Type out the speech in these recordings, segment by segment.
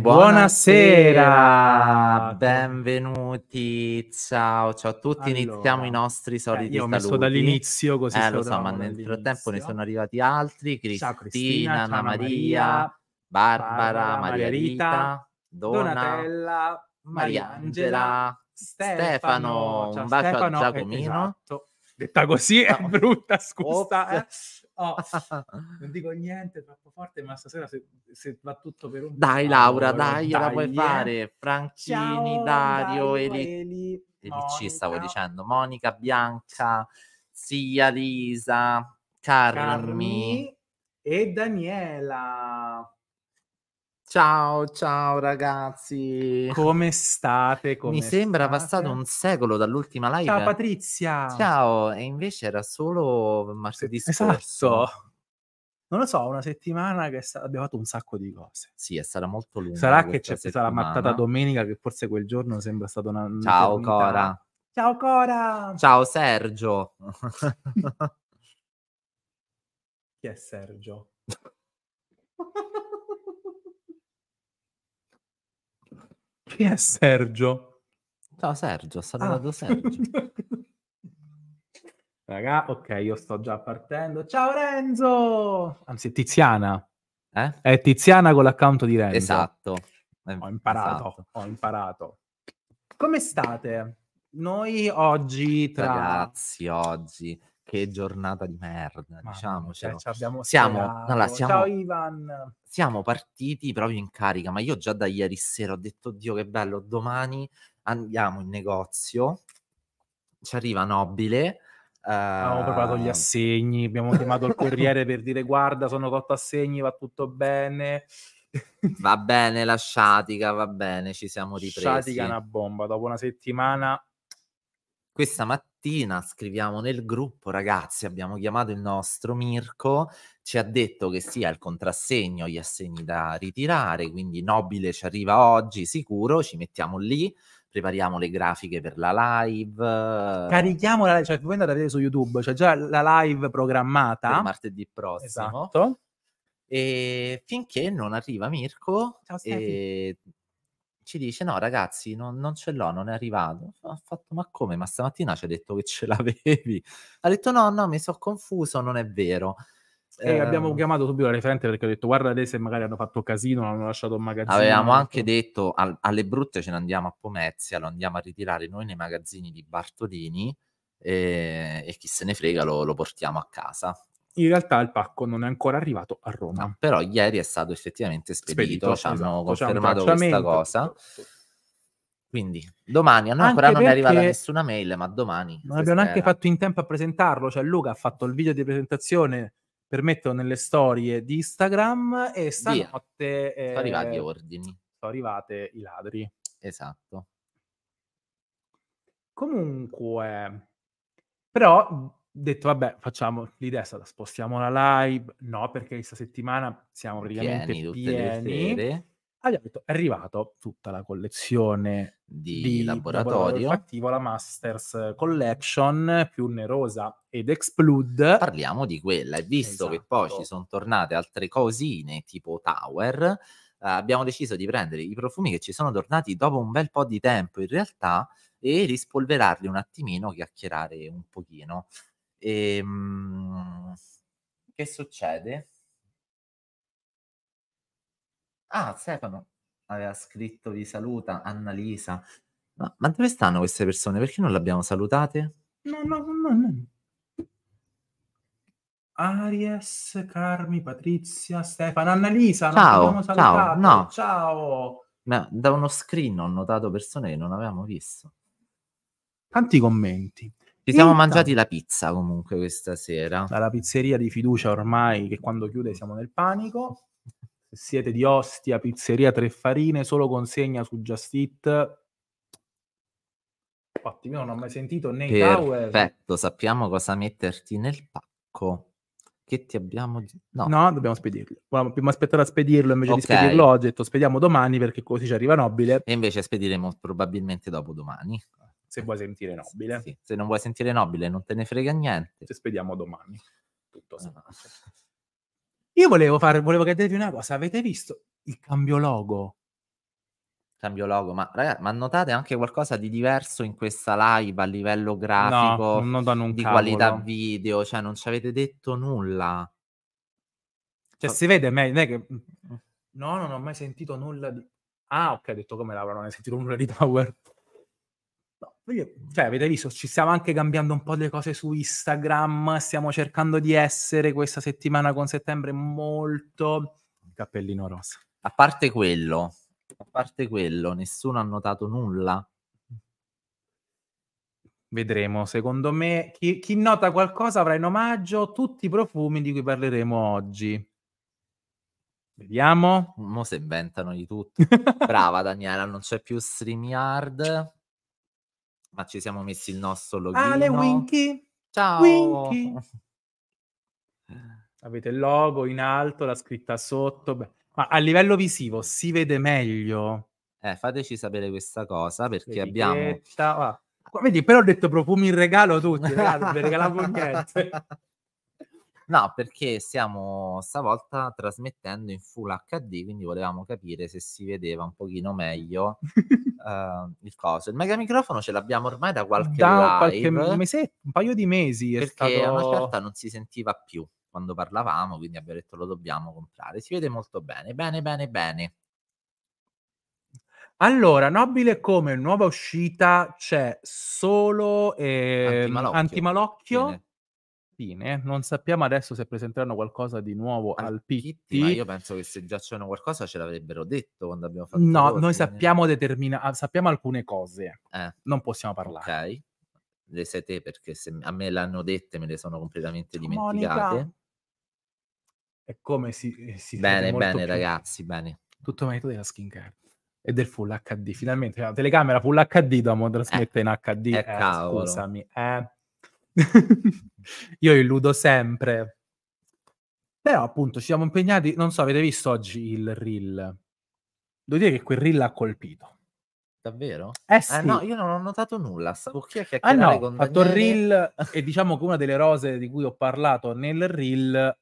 buonasera. benvenuti, ciao, ciao a tutti, allora, iniziamo i nostri soliti eh, io ho messo dall'inizio così. Eh, lo so, ma nel frattempo ne sono arrivati altri, Cristina, Cristina Anna Maria, Maria Barbara, Maria Rita, Rita Donatella, Mariangela, Stefano, Stefano, un bacio Stefano, a Giacomino. Esatto. Detta così è brutta, scusa. Eh. Oh, non dico niente, troppo forte, ma stasera se, se va tutto per un... Dai Laura, dai, la puoi eh. fare. Franchini, Ciao, Dario, Eli... Eli... Elici, stavo dicendo, Monica, Bianca, zia Lisa, Carmi, Carmi e Daniela. Ciao, ciao ragazzi. Come state? Come Mi sembra state? passato un secolo dall'ultima live. Ciao Patrizia. Ciao, e invece era solo martedì esatto. scorso. Esatto. Non lo so, una settimana che sta... abbiamo fatto un sacco di cose. Sì, è stata molto lunga. Sarà che c'è stata la mattata domenica che forse quel giorno sembra stata una... Ciao Cora. Ciao Cora. Ciao Sergio. Chi è Sergio? Chi è Sergio? Ciao Sergio, salutato ah. Sergio. Raga, ok, io sto già partendo. Ciao Renzo! Anzi, Tiziana. Eh? È Tiziana con l'account di Renzo. Esatto. Ho imparato, esatto. ho imparato. Come state? Noi oggi tra... Ragazzi, oggi che giornata di merda, Ma diciamo. Cioè, siamo, siamo, no, là, siamo, Ciao Ivan. Siamo partiti proprio in carica, ma io già da ieri sera ho detto, Dio che bello, domani andiamo in negozio, ci arriva Nobile, Uh... Abbiamo preparato gli ehm assegni, abbiamo chiamato il corriere per dire guarda sono cotto assegni, va tutto bene. va bene la sciatica, va bene, ci siamo ripresi. Sciatica è una bomba, dopo una settimana... Questa mattina mattina, scriviamo nel gruppo, ragazzi, abbiamo chiamato il nostro Mirko, ci ha detto che sia il contrassegno, gli assegni da ritirare, quindi Nobile ci arriva oggi sicuro, ci mettiamo lì, prepariamo le grafiche per la live. Carichiamo la live, cioè voi andate a vedere su YouTube, c'è cioè già la live programmata. Per martedì prossimo. Esatto. E finché non arriva Mirko... Ciao Stefi. E ci dice no ragazzi non, non ce l'ho, non è arrivato. Ha fatto ma come? Ma stamattina ci ha detto che ce l'avevi. Ha detto no, no, mi sono confuso, non è vero. Eh, abbiamo ehm chiamato subito la referente perché ho detto guardate se magari hanno fatto casino, hanno lasciato un magazzino. Avevamo anche detto al, alle brutte ce ne andiamo a Pomezia, lo andiamo a ritirare noi nei magazzini di Bartolini e, ehm, e chi se ne frega lo, lo portiamo a casa in realtà il pacco non è ancora arrivato a Roma. No, però ieri è stato effettivamente spedito, spedito ci esatto, hanno confermato questa cosa. Quindi domani, a ancora non è arrivata nessuna mail, ma domani. Non abbiamo neanche fatto in tempo a presentarlo, cioè Luca ha fatto il video di presentazione per metterlo nelle storie di Instagram e stanotte... Eh, sono arrivati gli ordini. Sono arrivate i ladri. Esatto. Comunque, però detto, vabbè, facciamo, l'idea è stata spostiamo la live, no, perché questa settimana siamo praticamente pieni. pieni. Abbiamo detto, è arrivato tutta la collezione di, di laboratorio. laboratorio la Masters Collection, più onerosa ed Explude. Parliamo di quella, e visto esatto. che poi esatto. ci sono tornate altre cosine tipo Tower, Uh, abbiamo deciso di prendere i profumi che ci sono tornati dopo un bel po' di tempo in realtà e rispolverarli un attimino, chiacchierare un pochino. E, ehm, che succede? Ah, Stefano aveva scritto vi saluta, Annalisa. Ma, ma dove stanno queste persone? Perché non le abbiamo salutate? No, no, no, no. Aries, Carmi, Patrizia, Stefano, Annalisa. Ciao, ciao, no. ciao. Ma da uno screen ho notato persone che non avevamo visto. Tanti commenti. Ci siamo mangiati la pizza comunque questa sera. Dalla pizzeria di fiducia ormai, che quando chiude siamo nel panico. Se siete di Ostia, pizzeria Tre Farine, solo consegna su Just Eat. Infatti, io non ho mai sentito né Tower. Perfetto, sappiamo cosa metterti nel pacco. Che ti abbiamo no. no, dobbiamo spedirlo. Dobbiamo aspettare a spedirlo invece okay. di spedirlo oggi. Ho detto spediamo domani perché così ci arriva nobile. E invece spediremo probabilmente dopo domani se vuoi sentire nobile. Sì, sì. Se non vuoi sentire nobile, non te ne frega niente. Ci spediamo domani. Tutto no. Ah. Io volevo, fare, volevo chiedervi una cosa. Avete visto il cambio logo? Cambio logo, ma ragazzi, ma notate anche qualcosa di diverso in questa live a livello grafico, no, di cavolo. qualità video, cioè non ci avete detto nulla. Cioè, si vede, me, non è che... Mm. No, non ho mai sentito nulla di... Ah, ok, ho detto come lavorano, non hai sentito nulla di PowerPoint cioè, avete visto, ci stiamo anche cambiando un po' le cose su Instagram, stiamo cercando di essere questa settimana con settembre molto... Il Cappellino rosa. A parte quello, a parte quello, nessuno ha notato nulla. Vedremo, secondo me, chi, chi nota qualcosa avrà in omaggio tutti i profumi di cui parleremo oggi. Vediamo. Mo se inventano di tutto. Brava Daniela, non c'è più StreamYard ma ci siamo messi il nostro login. Ale Winky. Ciao. Winky. Avete il logo in alto, la scritta sotto. Beh, ma a livello visivo si vede meglio? Eh, fateci sapere questa cosa perché abbiamo... Ah. Vedi, però ho detto profumi in regalo tutti, ragazzi, non vi regalavo niente. No, perché stiamo stavolta trasmettendo in full HD, quindi volevamo capire se si vedeva un pochino meglio uh, il coso. Il mega microfono ce l'abbiamo ormai da qualche da live, qualche mese, un paio di mesi perché stato... a una certa non si sentiva più quando parlavamo, quindi abbiamo detto lo dobbiamo comprare. Si vede molto bene, bene, bene, bene. Allora, nobile come nuova uscita c'è solo eh, Antimalocchio. Antimalocchio cartine. Non sappiamo adesso se presenteranno qualcosa di nuovo al, al Ma io penso che se già c'erano qualcosa ce l'avrebbero detto quando abbiamo fatto. No, cose, noi sappiamo, determina- ah, sappiamo alcune cose. Eh. Non possiamo parlare. Ok. Le sei te perché se a me l'hanno dette me le sono completamente dimenticate. E come si... Eh, si bene, bene più... ragazzi, bene. Tutto merito della skincare e del full HD. Finalmente la telecamera full HD Domo trasmette eh, in HD. Eh, eh, scusami, eh. Io illudo sempre. Però appunto ci siamo impegnati, non so, avete visto oggi il reel? Devo dire che quel reel ha colpito. Davvero? Eh ah, sì. Ah, no, io non ho notato nulla. Stavo chi è che ah, no, con fatto Daniele... reel e diciamo che una delle rose di cui ho parlato nel reel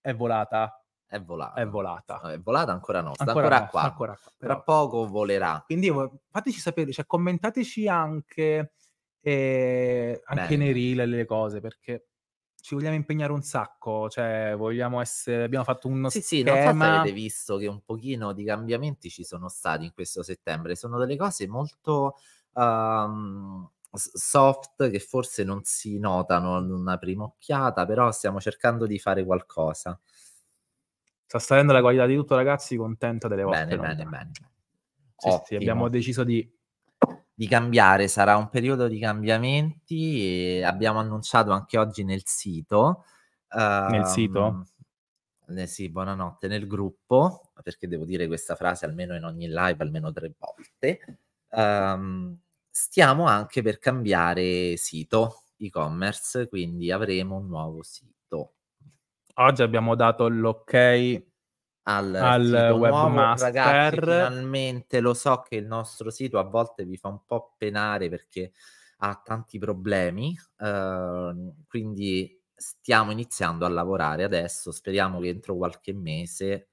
è volata. È volata. È volata. No, è volata ancora no, sta ancora, ancora no, qua. Ancora qua Tra poco volerà. Quindi fateci sapere, cioè, commentateci anche e anche Bene. nei reel le cose perché ci vogliamo impegnare un sacco, cioè vogliamo essere, abbiamo fatto uno sì, schema. Sì, non so se avete visto che un pochino di cambiamenti ci sono stati in questo settembre, sono delle cose molto um, soft che forse non si notano ad una prima occhiata, però stiamo cercando di fare qualcosa. Sta salendo la qualità di tutto ragazzi, contento delle vostre Bene, note. bene, bene. Sì, sì, abbiamo deciso di di cambiare, sarà un periodo di cambiamenti e abbiamo annunciato anche oggi nel sito. Uh, nel sito? Eh sì, buonanotte, nel gruppo, perché devo dire questa frase almeno in ogni live, almeno tre volte. Um, stiamo anche per cambiare sito e-commerce, quindi avremo un nuovo sito. Oggi abbiamo dato l'ok al, al webmaster. Ragazzi, finalmente lo so che il nostro sito a volte vi fa un po' penare perché ha tanti problemi, eh, quindi stiamo iniziando a lavorare adesso, speriamo che entro qualche mese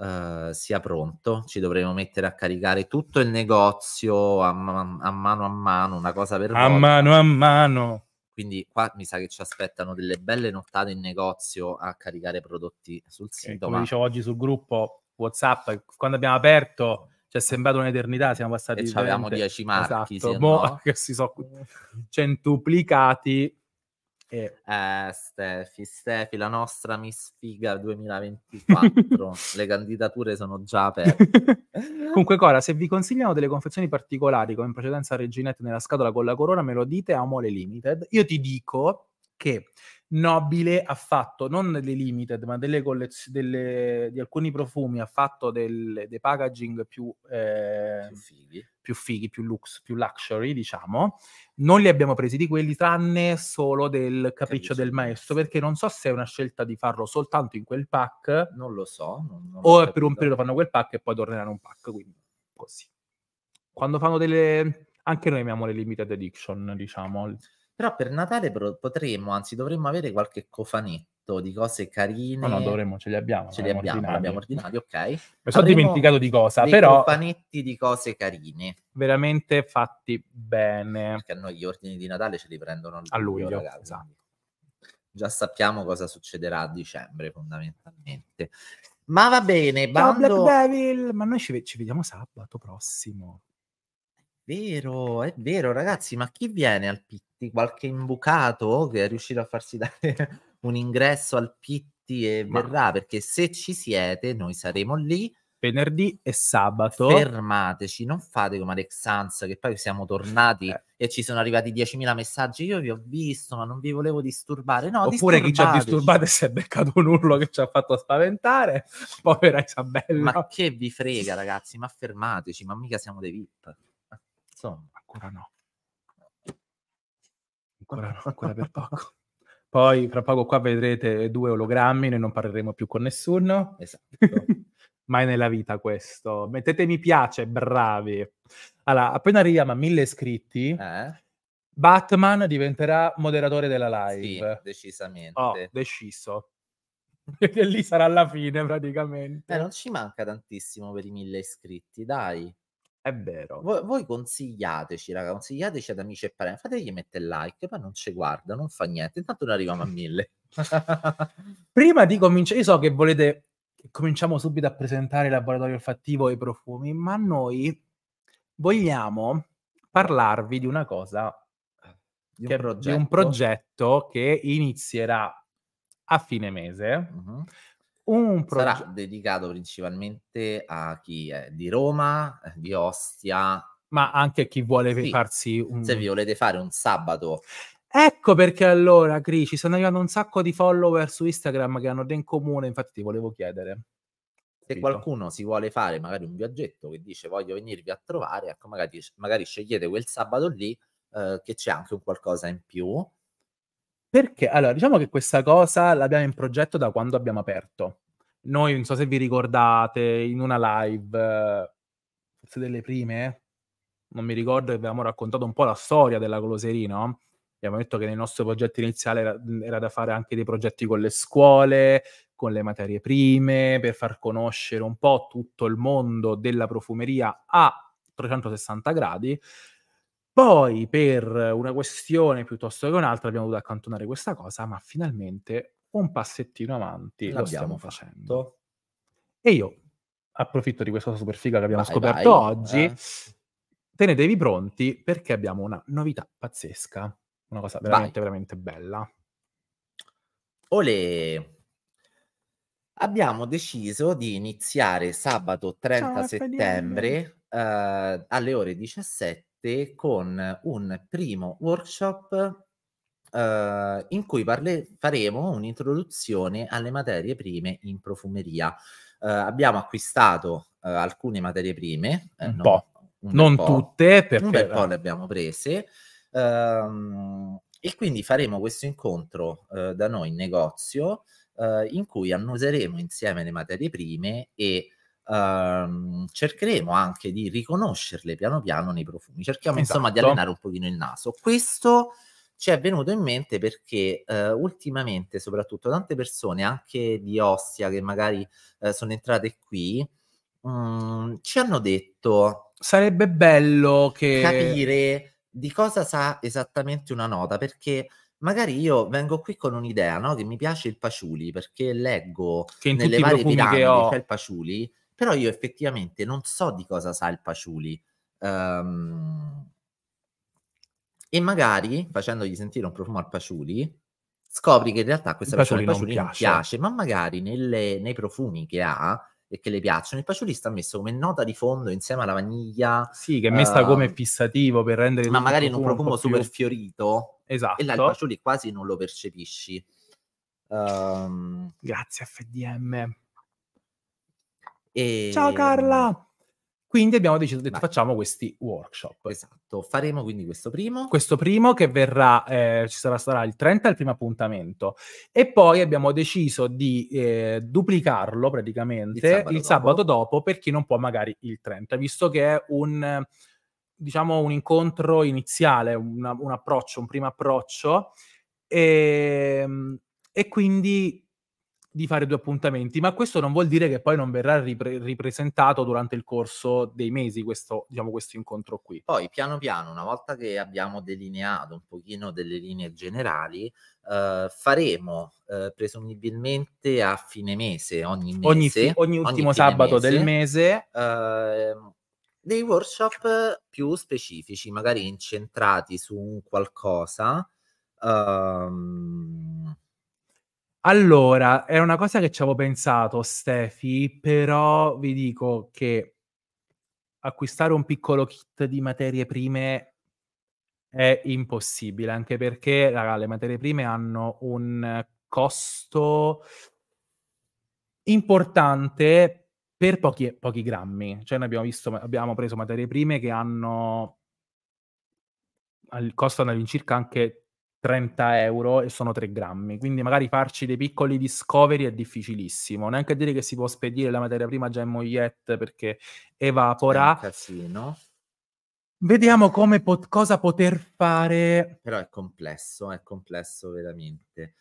eh, sia pronto, ci dovremo mettere a caricare tutto il negozio a, ma- a mano a mano, una cosa per a volta. mano a mano quindi qua mi sa che ci aspettano delle belle nottate in negozio a caricare prodotti sul sito. Come ma... dicevo oggi sul gruppo WhatsApp, quando abbiamo aperto ci è sembrato un'eternità, siamo passati... E avevamo 10 marchi, esatto. se boh, no... che si sono centuplicati eh. eh, Stefi, Stefi, la nostra Miss Figa 2024. Le candidature sono già aperte. Comunque, Cora, se vi consigliamo delle confezioni particolari, come in precedenza Reginette nella scatola con la corona, me lo dite a Mole Limited. Io ti dico che Nobile ha fatto non delle limited, ma delle collezioni delle, di alcuni profumi, ha fatto del, dei packaging più, eh, più, fighi. più fighi, più lux, più luxury, diciamo. Non li abbiamo presi di quelli, tranne solo del capriccio Capisco. del maestro, perché non so se è una scelta di farlo soltanto in quel pack. Non lo so. Non, non o per un periodo fanno quel pack e poi torneranno un pack, quindi così. Quando fanno delle... Anche noi amiamo le limited edition, diciamo però per Natale potremmo, anzi dovremmo avere qualche cofanetto di cose carine. No, no, dovremmo, ce li abbiamo. Ce li abbiamo, ordinati. abbiamo ordinati, ok. Mi sono Avremo dimenticato di cosa, dei però... cofanetti di cose carine. Veramente fatti bene. Perché a noi gli ordini di Natale ce li prendono a luglio, ragazzi. Esatto. Già sappiamo cosa succederà a dicembre, fondamentalmente. Ma va bene, bando... Ciao Black Devil! Ma noi ci, ci vediamo sabato prossimo. Vero, è vero, ragazzi, ma chi viene al picco? di qualche imbucato che è riuscito a farsi dare un ingresso al Pitti e Ma... verrà, perché se ci siete noi saremo lì. Venerdì e sabato. Fermateci, non fate come Alex Sans, che poi siamo tornati eh. e ci sono arrivati 10.000 messaggi. Io vi ho visto, ma non vi volevo disturbare. No, Oppure chi ci ha disturbato e si è beccato un urlo che ci ha fatto spaventare. Povera Isabella. Ma che vi frega, ragazzi? Ma fermateci, ma mica siamo dei VIP. Insomma. Ancora no. Ancora no, ancora per poco. Poi fra poco qua vedrete due ologrammi, noi non parleremo più con nessuno. Esatto. Mai nella vita questo. Mettete mi piace, bravi. Allora, appena arriviamo a mille iscritti, eh? Batman diventerà moderatore della live. Sì, decisamente. Oh, deciso. E lì sarà la fine praticamente. Eh, non ci manca tantissimo per i mille iscritti, dai. È vero. Voi, voi consigliateci, raga, consigliateci ad amici e parenti, fategli mettere like, ma non ci guarda, non fa niente, intanto non arriviamo a mille. Prima di cominciare, io so che volete che cominciamo subito a presentare il laboratorio olfattivo e i profumi, ma noi vogliamo parlarvi di una cosa, di un, che, progetto. Di un progetto che inizierà a fine mese, uh-huh un progetto. Sarà dedicato principalmente a chi è di Roma, eh, di Ostia. Ma anche a chi vuole sì. farsi un... Se vi volete fare un sabato Ecco perché allora, Cri, ci stanno arrivando un sacco di follower su Instagram che hanno ben comune, infatti ti volevo chiedere. Se qualcuno si vuole fare magari un viaggetto che dice voglio venirvi a trovare, ecco, magari, magari scegliete quel sabato lì eh, che c'è anche un qualcosa in più perché? Allora, diciamo che questa cosa l'abbiamo in progetto da quando abbiamo aperto. Noi, non so se vi ricordate, in una live, forse delle prime, non mi ricordo, avevamo raccontato un po' la storia della Coloserino. Abbiamo detto che nel nostro progetto iniziale era, era da fare anche dei progetti con le scuole, con le materie prime, per far conoscere un po' tutto il mondo della profumeria a 360 gradi. Poi, per una questione piuttosto che un'altra, abbiamo dovuto accantonare questa cosa, ma finalmente un passettino avanti L'abbiamo lo stiamo facendo. E io approfitto di questa cosa super figa che abbiamo vai, scoperto vai, oggi. Eh. Tenetevi pronti perché abbiamo una novità pazzesca, una cosa veramente, vai. veramente bella. Ole! Abbiamo deciso di iniziare sabato 30 Ciao, settembre eh, alle ore 17 7 con un primo workshop eh, in cui parle- faremo un'introduzione alle materie prime in profumeria. Eh, abbiamo acquistato eh, alcune materie prime, eh, un non, un non tutte, perché... Un bel po' eh. le abbiamo prese. Ehm, e quindi faremo questo incontro eh, da noi in negozio in cui annuseremo insieme le materie prime e ehm, cercheremo anche di riconoscerle piano piano nei profumi. Cerchiamo esatto. insomma di esatto. allenare un pochino il naso. Questo ci è venuto in mente perché eh, ultimamente, soprattutto tante persone, anche di Ostia, che magari eh, sono entrate qui, mh, mm, ci hanno detto... Sarebbe bello che... Capire di cosa sa esattamente una nota, perché magari io vengo qui con un'idea, no? Che mi piace il paciuli, perché leggo che nelle varie piramidi che ho... c'è il paciuli, però io effettivamente non so di cosa sa il Paciuli. Um, e magari facendogli sentire un profumo al Paciuli, scopri che in realtà questa persona Paciuli, Paciuli non piace. piace. ma magari nelle, nei profumi che ha e che le piacciono, il Paciuli sta messo come nota di fondo insieme alla vaniglia. Sì, che è messa uh, come fissativo per rendere... Ma magari in un profumo un super più... fiorito. Esatto. E là il esatto. Paciuli quasi non lo percepisci. Um, Grazie FDM. E... Ciao Carla! Quindi abbiamo deciso, di facciamo questi workshop. Esatto, faremo quindi questo primo. Questo primo che verrà, eh, ci sarà, sarà il 30, il primo appuntamento. E poi abbiamo deciso di eh, duplicarlo praticamente il, sabato, il dopo. sabato, dopo. per chi non può magari il 30, visto che è un, diciamo, un incontro iniziale, una, un approccio, un primo approccio. E, ehm, e quindi di fare due appuntamenti, ma questo non vuol dire che poi non verrà ripre- ripresentato durante il corso dei mesi questo, diciamo, questo incontro qui. Poi piano piano, una volta che abbiamo delineato un pochino delle linee generali, eh, faremo eh, presumibilmente a fine mese, ogni mese, ogni, fi- ogni ultimo ogni sabato mese, del mese, eh, dei workshop più specifici, magari incentrati su un qualcosa. Ehm, allora, è una cosa che ci avevo pensato, Stefi, però vi dico che acquistare un piccolo kit di materie prime è impossibile, anche perché raga, le materie prime hanno un costo importante per pochi, pochi grammi. Cioè, noi abbiamo visto, abbiamo preso materie prime che hanno il costo all'incirca anche 30 euro e sono 3 grammi, quindi magari farci dei piccoli discovery è difficilissimo, neanche dire che si può spedire la materia prima già in mogliette perché evapora. Casino. Vediamo come po- cosa poter fare. Però è complesso, è complesso veramente.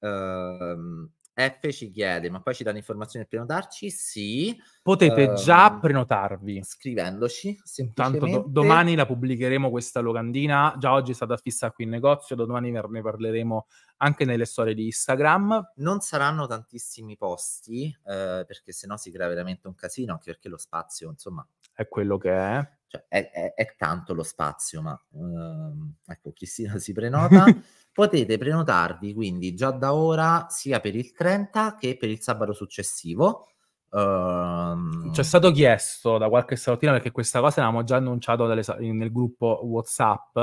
Uh, F ci chiede, ma poi ci danno informazioni per prenotarci? Sì. Potete uh, già ehm, prenotarvi. Scrivendoci, Intanto do- domani la pubblicheremo questa locandina, già oggi è stata fissa qui in negozio, domani ne parleremo anche nelle storie di Instagram. Non saranno tantissimi posti, eh, perché sennò si crea veramente un casino, anche perché lo spazio, insomma, è quello che è. Cioè, è, è, è, tanto lo spazio, ma ehm, ecco, Cristina si prenota. Potete prenotarvi quindi già da ora sia per il 30 che per il sabato successivo. Uh, Ci è stato chiesto da qualche stamattina perché questa cosa l'avevamo già annunciato dalle, nel gruppo WhatsApp.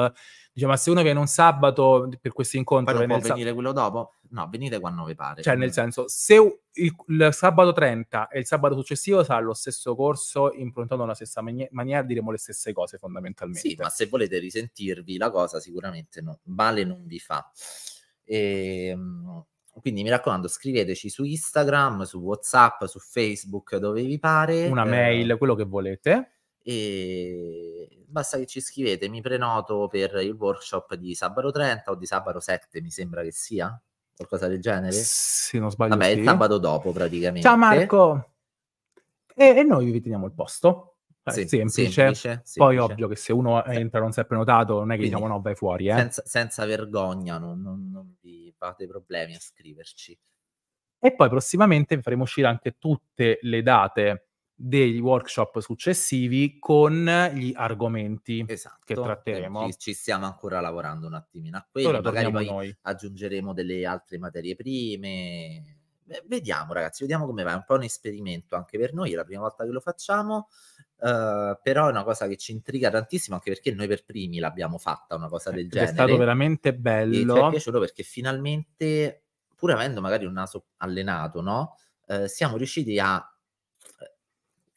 Dice, ma se uno viene un sabato per questo incontro... Poi non venire quello dopo? No, venite quando vi pare. Cioè, nel senso, se il, il, sabato 30 e il sabato successivo sarà lo stesso corso improntato nella stessa mani- maniera, diremo le stesse cose fondamentalmente. Sì, ma se volete risentirvi la cosa sicuramente no, male non vi fa. Ehm. Quindi mi raccomando, scriveteci su Instagram, su WhatsApp, su Facebook, dove vi pare. Una eh, mail, quello che volete. E basta che ci scrivete, mi prenoto per il workshop di sabato 30 o di sabato 7, mi sembra che sia, qualcosa del genere. Se non sbaglio. Vabbè, sì. il sabato dopo praticamente. Ciao Marco! E, e noi vi teniamo il posto. Sì, semplice. semplice. Poi ovvio che se uno entra non si è prenotato, non è che Quindi, diciamo no, vai fuori. Eh. Senza, senza, vergogna, non, non, non vi fate problemi a scriverci. E poi prossimamente faremo uscire anche tutte le date degli workshop successivi con gli argomenti esatto, che tratteremo. Ci, ci, stiamo ancora lavorando un attimino a quello, Ora magari poi noi. aggiungeremo delle altre materie prime, vediamo ragazzi, vediamo come va, è un po' un esperimento anche per noi, è la prima volta che lo facciamo, uh, però è una cosa che ci intriga tantissimo anche perché noi per primi l'abbiamo fatta, una cosa del genere. Ecco, è stato veramente bello. E è piaciuto perché finalmente, pur avendo magari un naso allenato, no? Uh, siamo riusciti a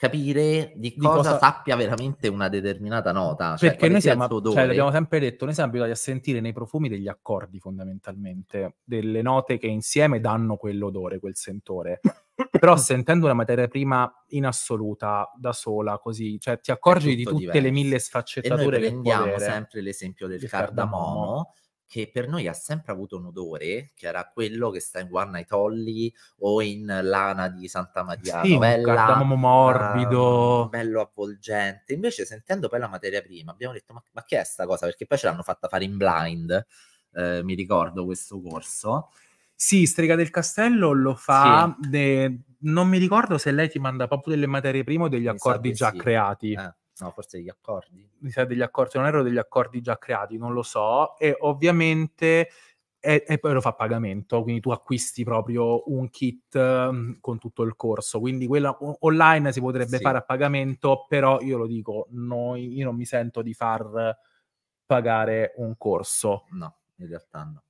capire di, di cosa, cosa, sappia veramente una determinata nota. Cioè, Perché noi siamo, cioè, l'abbiamo sempre detto, noi siamo abituati a sentire nei profumi degli accordi fondamentalmente, delle note che insieme danno quell'odore, quel sentore. Però sentendo una materia prima in assoluta, da sola, così, cioè ti accorgi di tutte diverso. le mille sfaccettature e noi prendiamo sempre l'esempio del, del cardamomo, cardamomo che per noi ha sempre avuto un odore, che era quello che sta in Guarna Tolli o in Lana di Santa Maria sì, Novella. cardamomo morbido. Ehm, bello avvolgente. Invece sentendo poi la materia prima abbiamo detto ma, ma che è sta cosa? Perché poi ce l'hanno fatta fare in blind, eh, mi ricordo questo corso. Sì, Strega del Castello lo fa, sì. de... non mi ricordo se lei ti manda proprio delle materie prime o degli mi accordi già sì. creati. Eh No, forse degli accordi. Mi sa degli accordi, cioè non erano degli accordi già creati, non lo so. E ovviamente e, poi lo fa a pagamento, quindi tu acquisti proprio un kit mm, con tutto il corso, quindi quella online si potrebbe sì. fare a pagamento, però io lo dico, no, io non mi sento di far pagare un corso. No, in realtà no.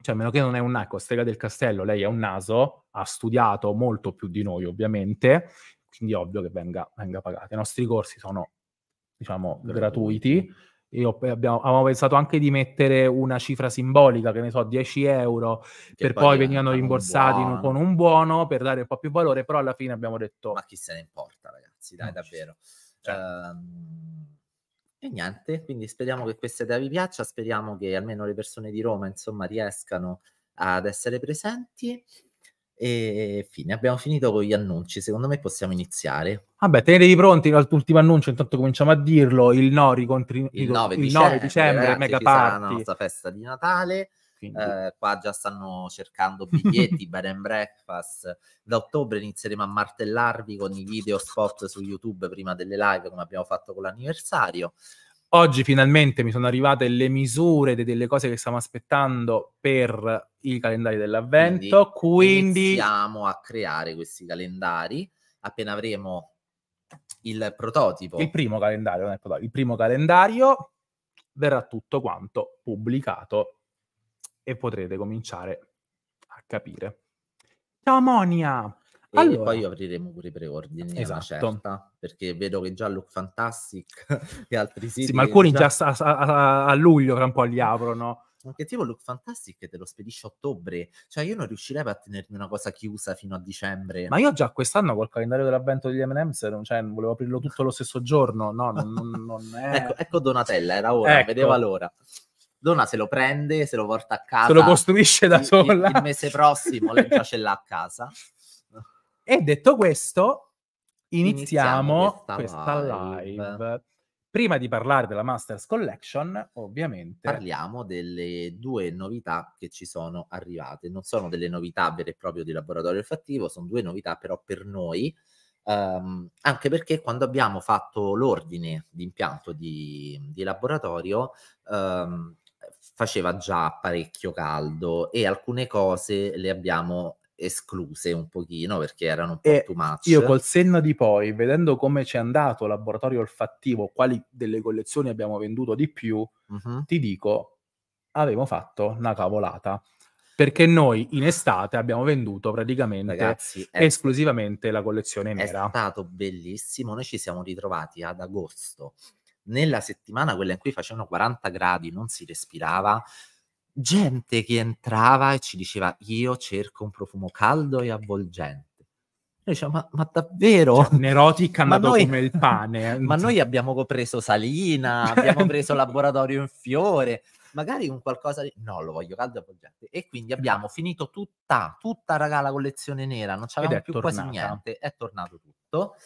Cioè, a meno che non è un Nike, ecco, Strega del Castello, lei è un naso, ha studiato molto più di noi ovviamente, quindi ovvio che venga, venga pagato. I nostri corsi sono diciamo, gratuiti. E ho, abbiamo, avevamo pensato anche di mettere una cifra simbolica, che ne so, 10 euro, che per poi venivano rimborsati un con un buono per dare un po' più valore, però alla fine abbiamo detto... Ma chi se ne importa, ragazzi, dai, no, davvero. Cioè. Uh, e niente, quindi speriamo che questa idea vi piaccia, speriamo che almeno le persone di Roma, insomma, riescano ad essere presenti. E fine, abbiamo finito con gli annunci. Secondo me possiamo iniziare. Vabbè, ah tenetevi pronti l'ultimo annuncio, intanto cominciamo a dirlo. Il Nori contro il, il 9 dicembre, 9 dicembre ragazzi, mega party. la nostra festa di Natale. Eh, qua già stanno cercando biglietti, bed and breakfast. Da ottobre inizieremo a martellarvi con i video spot su YouTube prima delle live, come abbiamo fatto con l'anniversario. Oggi finalmente mi sono arrivate le misure de- delle cose che stiamo aspettando per il calendario dell'avvento, quindi, iniziamo a creare questi calendari appena avremo il prototipo. Il primo calendario, non è prototipo, il primo calendario verrà tutto quanto pubblicato e potrete cominciare a capire. Ciao Monia! E allora. poi apriremo pure i preordini. Esatto. Certa, perché vedo che già Look Fantastic e altri siti. Sì, ma alcuni già, già a, a, a, luglio tra un po' li aprono. Che tipo Look Fantastic te lo spedisce a ottobre? Cioè, io non riuscirei a tenermi una cosa chiusa fino a dicembre. Ma io già quest'anno col calendario dell'avvento degli MM's, cioè, volevo aprirlo tutto lo stesso giorno. No, non, non, non è... ecco, ecco, Donatella, era ora, ecco. vedeva l'ora. Dona se lo prende, se lo porta a casa. Se lo costruisce da sola. Il, il mese prossimo lei già ce l'ha a casa. E detto questo, iniziamo, iniziamo questa, questa live. live. Prima di parlare della Masters Collection, ovviamente... Parliamo delle due novità che ci sono arrivate. Non sono delle novità vere e proprie di laboratorio effettivo, sono due novità però per noi, Um, anche perché quando abbiamo fatto l'ordine di impianto di, di laboratorio um, faceva già parecchio caldo e alcune cose le abbiamo escluse un pochino perché erano un po' e too much. Io col senno di poi, vedendo come ci è andato laboratorio olfattivo, quali delle collezioni abbiamo venduto di più, uh-huh. ti dico, avevo fatto una cavolata. Perché noi in estate abbiamo venduto praticamente Ragazzi, esclusivamente la collezione nera. È stato bellissimo, noi ci siamo ritrovati ad agosto, nella settimana quella in cui facevano 40 gradi, non si respirava, gente che entrava e ci diceva io cerco un profumo caldo e avvolgente. Noi diciamo, ma, ma, davvero? Cioè, Nerotica ma noi, come il pane. Eh. ma noi abbiamo preso Salina, abbiamo preso Laboratorio in Fiore, magari un qualcosa di... No, lo voglio caldo e avvolgente. E quindi abbiamo finito tutta, tutta raga, la collezione nera, non c'avevamo più tornata. quasi niente, è tornato tutto.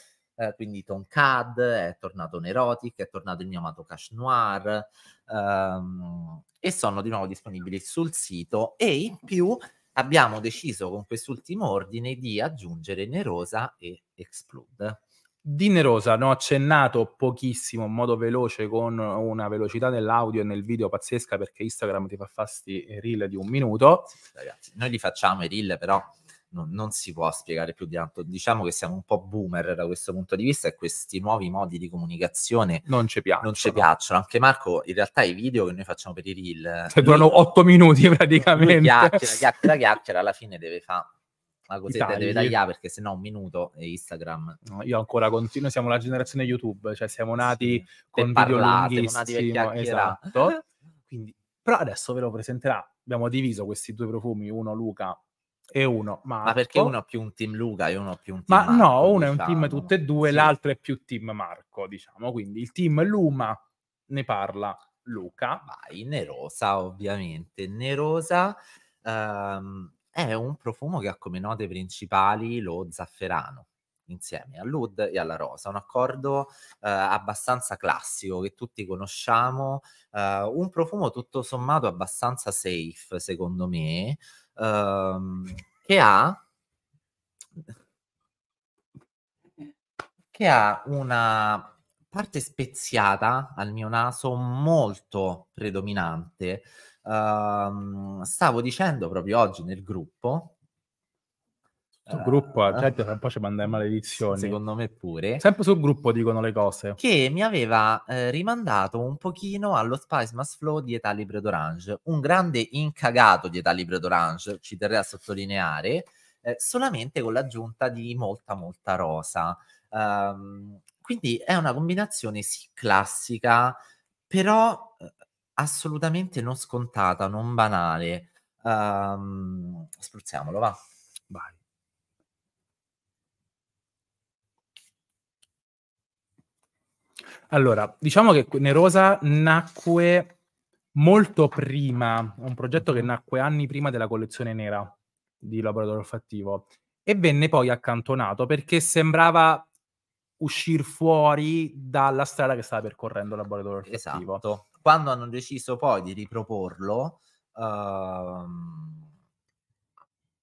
Eh, quindi Tom Cad, è tornato Nerotic, è tornato il mio amato Cash Noir ehm, e sono di nuovo disponibili sul sito e in più abbiamo deciso con quest'ultimo ordine di aggiungere Nerosa e Explode. Di Nerosa ne ho accennato pochissimo, in modo veloce, con una velocità nell'audio e nel video pazzesca perché Instagram ti fa fasti reel di un minuto. Sì, ragazzi, noi li facciamo i reel però non, non, si può spiegare più di tanto. Diciamo che siamo un po' boomer da questo punto di vista e questi nuovi modi di comunicazione non ci piacciono. Non ci piacciono. Anche Marco, in realtà i video che noi facciamo per i reel... Cioè, durano otto minuti praticamente. Chiacchiera, chiacchiera, chiacchiera, alla fine deve fare la cosetta deve tagliare perché sennò un minuto e Instagram. No, io ancora continuo, siamo la generazione YouTube, cioè siamo nati sì, con parlate, video lunghissimo, esatto. Quindi, però adesso ve lo presenterà, abbiamo diviso questi due profumi, uno Luca e uno Marco. Ma perché uno ha più un team Luca e uno ha più un team Ma Marco, no, uno diciamo. è un team diciamo. tutte e due, sì. l'altro è più team Marco, diciamo. Quindi il team Luma ne parla Luca. Vai, Nerosa ovviamente. Nerosa ehm, è un profumo che ha come note principali lo zafferano insieme Lud e alla Rosa, un accordo eh, abbastanza classico che tutti conosciamo, eh, un profumo tutto sommato abbastanza safe secondo me, ehm, che ha che ha una parte speziata al mio naso molto predominante. Uh, stavo dicendo proprio oggi nel gruppo sul eh, gruppo la eh. certo, gente un po' ci manda le maledizioni. Secondo me pure. Sempre sul gruppo dicono le cose. Che mi aveva eh, rimandato un pochino allo Spice Mass Flow di Età Libre d'Orange. Un grande incagato di Età Libre d'Orange, ci terrei a sottolineare, eh, solamente con l'aggiunta di molta, molta rosa. Um, quindi è una combinazione sì classica, però eh, assolutamente non scontata, non banale. Um, spruzziamolo, va. Vai. Allora, diciamo che Nerosa nacque molto prima, è un progetto che nacque anni prima della collezione nera di Laboratorio Olfattivo e venne poi accantonato perché sembrava uscire fuori dalla strada che stava percorrendo il Laboratorio Olfattivo. Esatto. Quando hanno deciso poi di riproporlo, ehm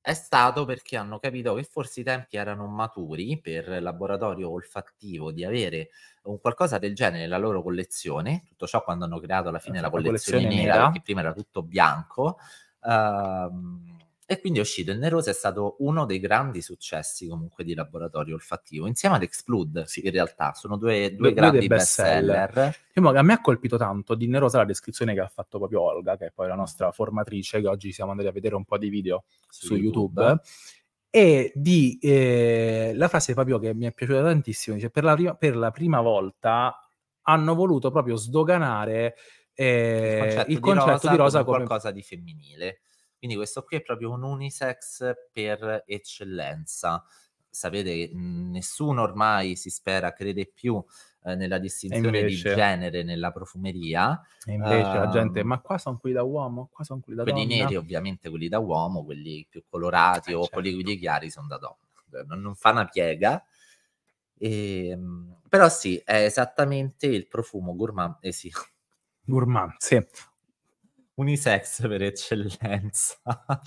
è stato perché hanno capito che forse i tempi erano maturi per il laboratorio olfattivo di avere un qualcosa del genere nella loro collezione, tutto ciò quando hanno creato alla fine la, la collezione, nera, nera, che prima era tutto bianco. Ehm, e quindi è Uscito e Nerosa è stato uno dei grandi successi comunque di laboratorio olfattivo, insieme ad Explode, sì. in realtà, sono due, due, due grandi best seller. seller. Io, a me ha colpito tanto di Nerosa la descrizione che ha fatto proprio Olga, che è poi la nostra formatrice, che oggi siamo andati a vedere un po' di video su, su YouTube. YouTube e di eh, la frase proprio che mi è piaciuta tantissimo, dice per la prima, per la prima volta hanno voluto proprio sdoganare eh, il concetto, il concetto rosa, di rosa come qualcosa di femminile. Quindi questo qui è proprio un unisex per eccellenza. Sapete che nessuno ormai si spera, crede più eh, nella distinzione invece, di genere nella profumeria. E invece uh, la gente, ehm, ma qua sono quelli da uomo, qua sono quelli da quelli donna. Quelli neri ovviamente quelli da uomo, quelli più colorati eh, o certo. quelli chiari sono da donna. Cioè, non, non fa una piega. E, ehm, però sì, è esattamente il profumo gourmand. Eh sì. Gourmand, sì unisex per eccellenza.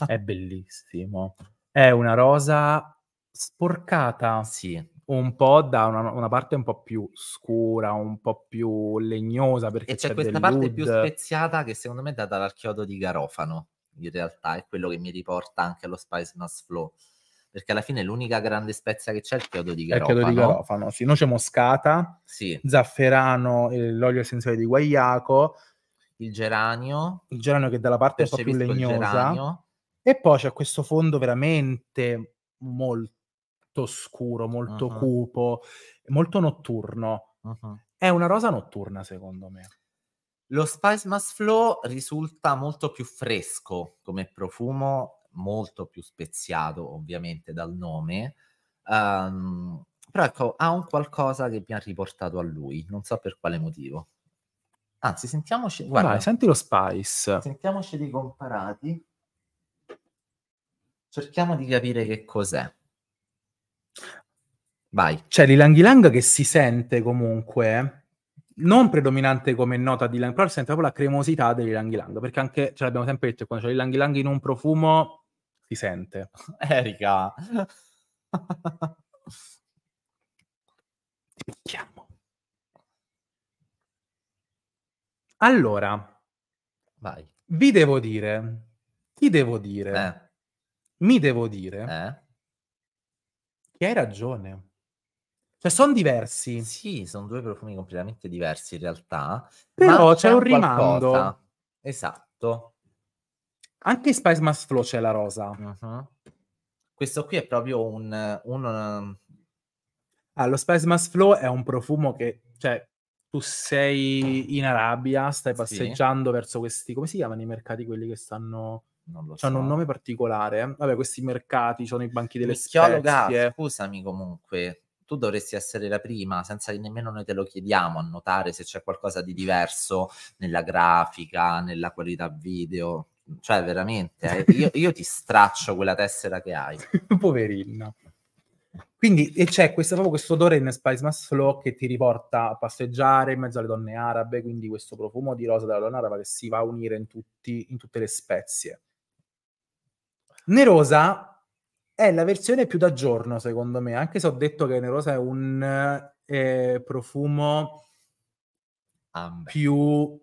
È bellissimo. È una rosa sporcata. Sì. Un po' da una, una parte un po' più scura, un po' più legnosa. Perché e c'è, c'è questa parte wood. più speziata che secondo me è data dal chiodo di garofano. In realtà è quello che mi riporta anche allo Spice Mass Flow. Perché alla fine l'unica grande spezia che c'è è il chiodo di garofano. il chiodo di garofano, sì. Noce moscata, sì. zafferano, eh, l'olio essenziale di guaiaco il geranio. Il geranio che dalla parte è un po' più legnosa. E poi c'è questo fondo veramente molto scuro, molto uh-huh. cupo, molto notturno. Uh-huh. È una rosa notturna, secondo me. Lo Spice Mass Flow risulta molto più fresco come profumo, molto più speziato ovviamente dal nome. Um, però ecco, ha un qualcosa che mi ha riportato a lui, non so per quale motivo. Anzi, sentiamoci. Guarda, Vai, senti lo Spice. Sentiamoci di comparati. Cerchiamo di capire che cos'è. Vai. C'è l'Ilanghilang che si sente comunque non predominante come nota di Lang, però si sente proprio la cremosità dell'Ilanghilang, perché anche ce l'abbiamo sempre detto, quando c'è l'Ilanghilang in un profumo si sente. Erika. Allora, Vai. vi devo dire, ti devo dire, eh. mi devo dire eh. che hai ragione. Cioè, sono diversi. Sì, sono due profumi completamente diversi in realtà. Però c'è, c'è, un rimando. Esatto. Anche Spice Must Flow c'è la rosa. Uh-huh. Questo qui è proprio un... un... Ehm ah, lo Spice Must Flow è un profumo che... Cioè, tu sei in Arabia, stai passeggiando sì. verso questi, come si chiamano i mercati quelli che stanno... Non Hanno so. un nome particolare. Vabbè, questi mercati sono i banchi delle Micchiolo spezie. scusami comunque, tu dovresti essere la prima, senza che nemmeno noi te lo chiediamo, a notare se c'è qualcosa di diverso nella grafica, nella qualità video. Cioè, veramente, eh, io, io ti straccio quella tessera che hai. Poverina. Quindi e c'è questo, proprio questo odore in Spice Must Flow che ti riporta a passeggiare in mezzo alle donne arabe, quindi questo profumo di rosa della donna araba che si va a unire in, tutti, in tutte le spezie. Nerosa è la versione più da giorno, secondo me, anche se ho detto che Nerosa è un eh, profumo Amber. più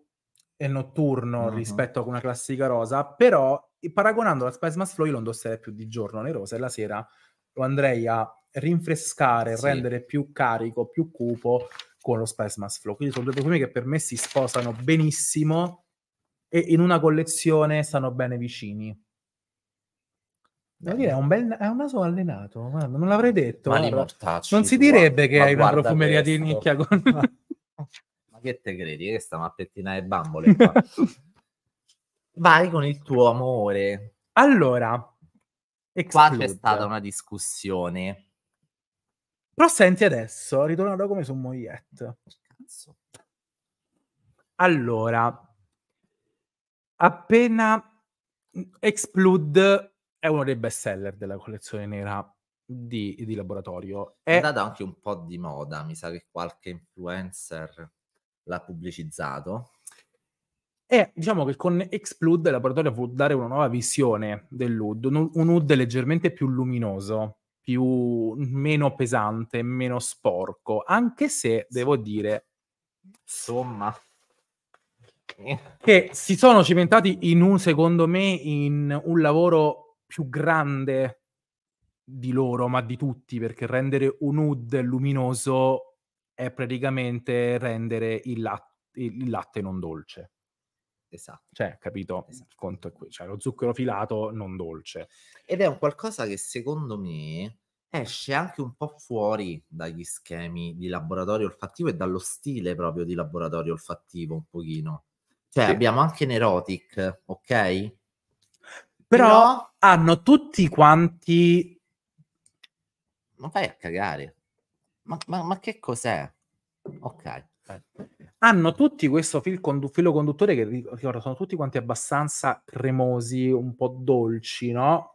eh, notturno mm-hmm. rispetto a una classica rosa, però paragonando la Spice Must Flow io lo indosserei più di giorno, Nerosa è la sera lo andrei a rinfrescare, sì. rendere più carico, più cupo con lo Spice Mass Flow. Quindi sono due profumi che per me si sposano benissimo e in una collezione stanno bene vicini. Devo dire, è un, bel, è un naso allenato, guarda, non l'avrei detto. Mani mortacci, non si direbbe guarda, che hai una profumeria questo. di nicchia con... ma che te credi? Che stiamo a pettinare bambole Vai con il tuo amore. Allora, Qua c'è stata una discussione. Però senti adesso, ritornato come su Moyet. Cazzo. Allora, appena mm, Explode è uno dei best seller della collezione nera di, di laboratorio. È... è andato anche un po' di moda, mi sa che qualche influencer l'ha pubblicizzato. E diciamo che con Explode il laboratorio può dare una nuova visione dell'UD, un, un UD leggermente più luminoso, più, meno pesante, meno sporco, anche se devo dire... Insomma che si sono cimentati in un, secondo me, in un lavoro più grande di loro, ma di tutti, perché rendere un UD luminoso è praticamente rendere il, lat- il latte non dolce. Esatto. Cioè, capito? Esatto. Il conto è qui. Cioè, lo zucchero filato non dolce. Ed è un qualcosa che secondo me esce anche un po' fuori dagli schemi di laboratorio olfattivo e dallo stile proprio di laboratorio olfattivo un pochino. Cioè, sì. abbiamo anche Nerotic, ok? Però, Però hanno tutti quanti... Ma vai a cagare. Ma, ma, ma che cos'è? Ok. Eh. hanno tutti questo fil condu- filo conduttore che ricordo, sono tutti quanti abbastanza cremosi, un po' dolci, no?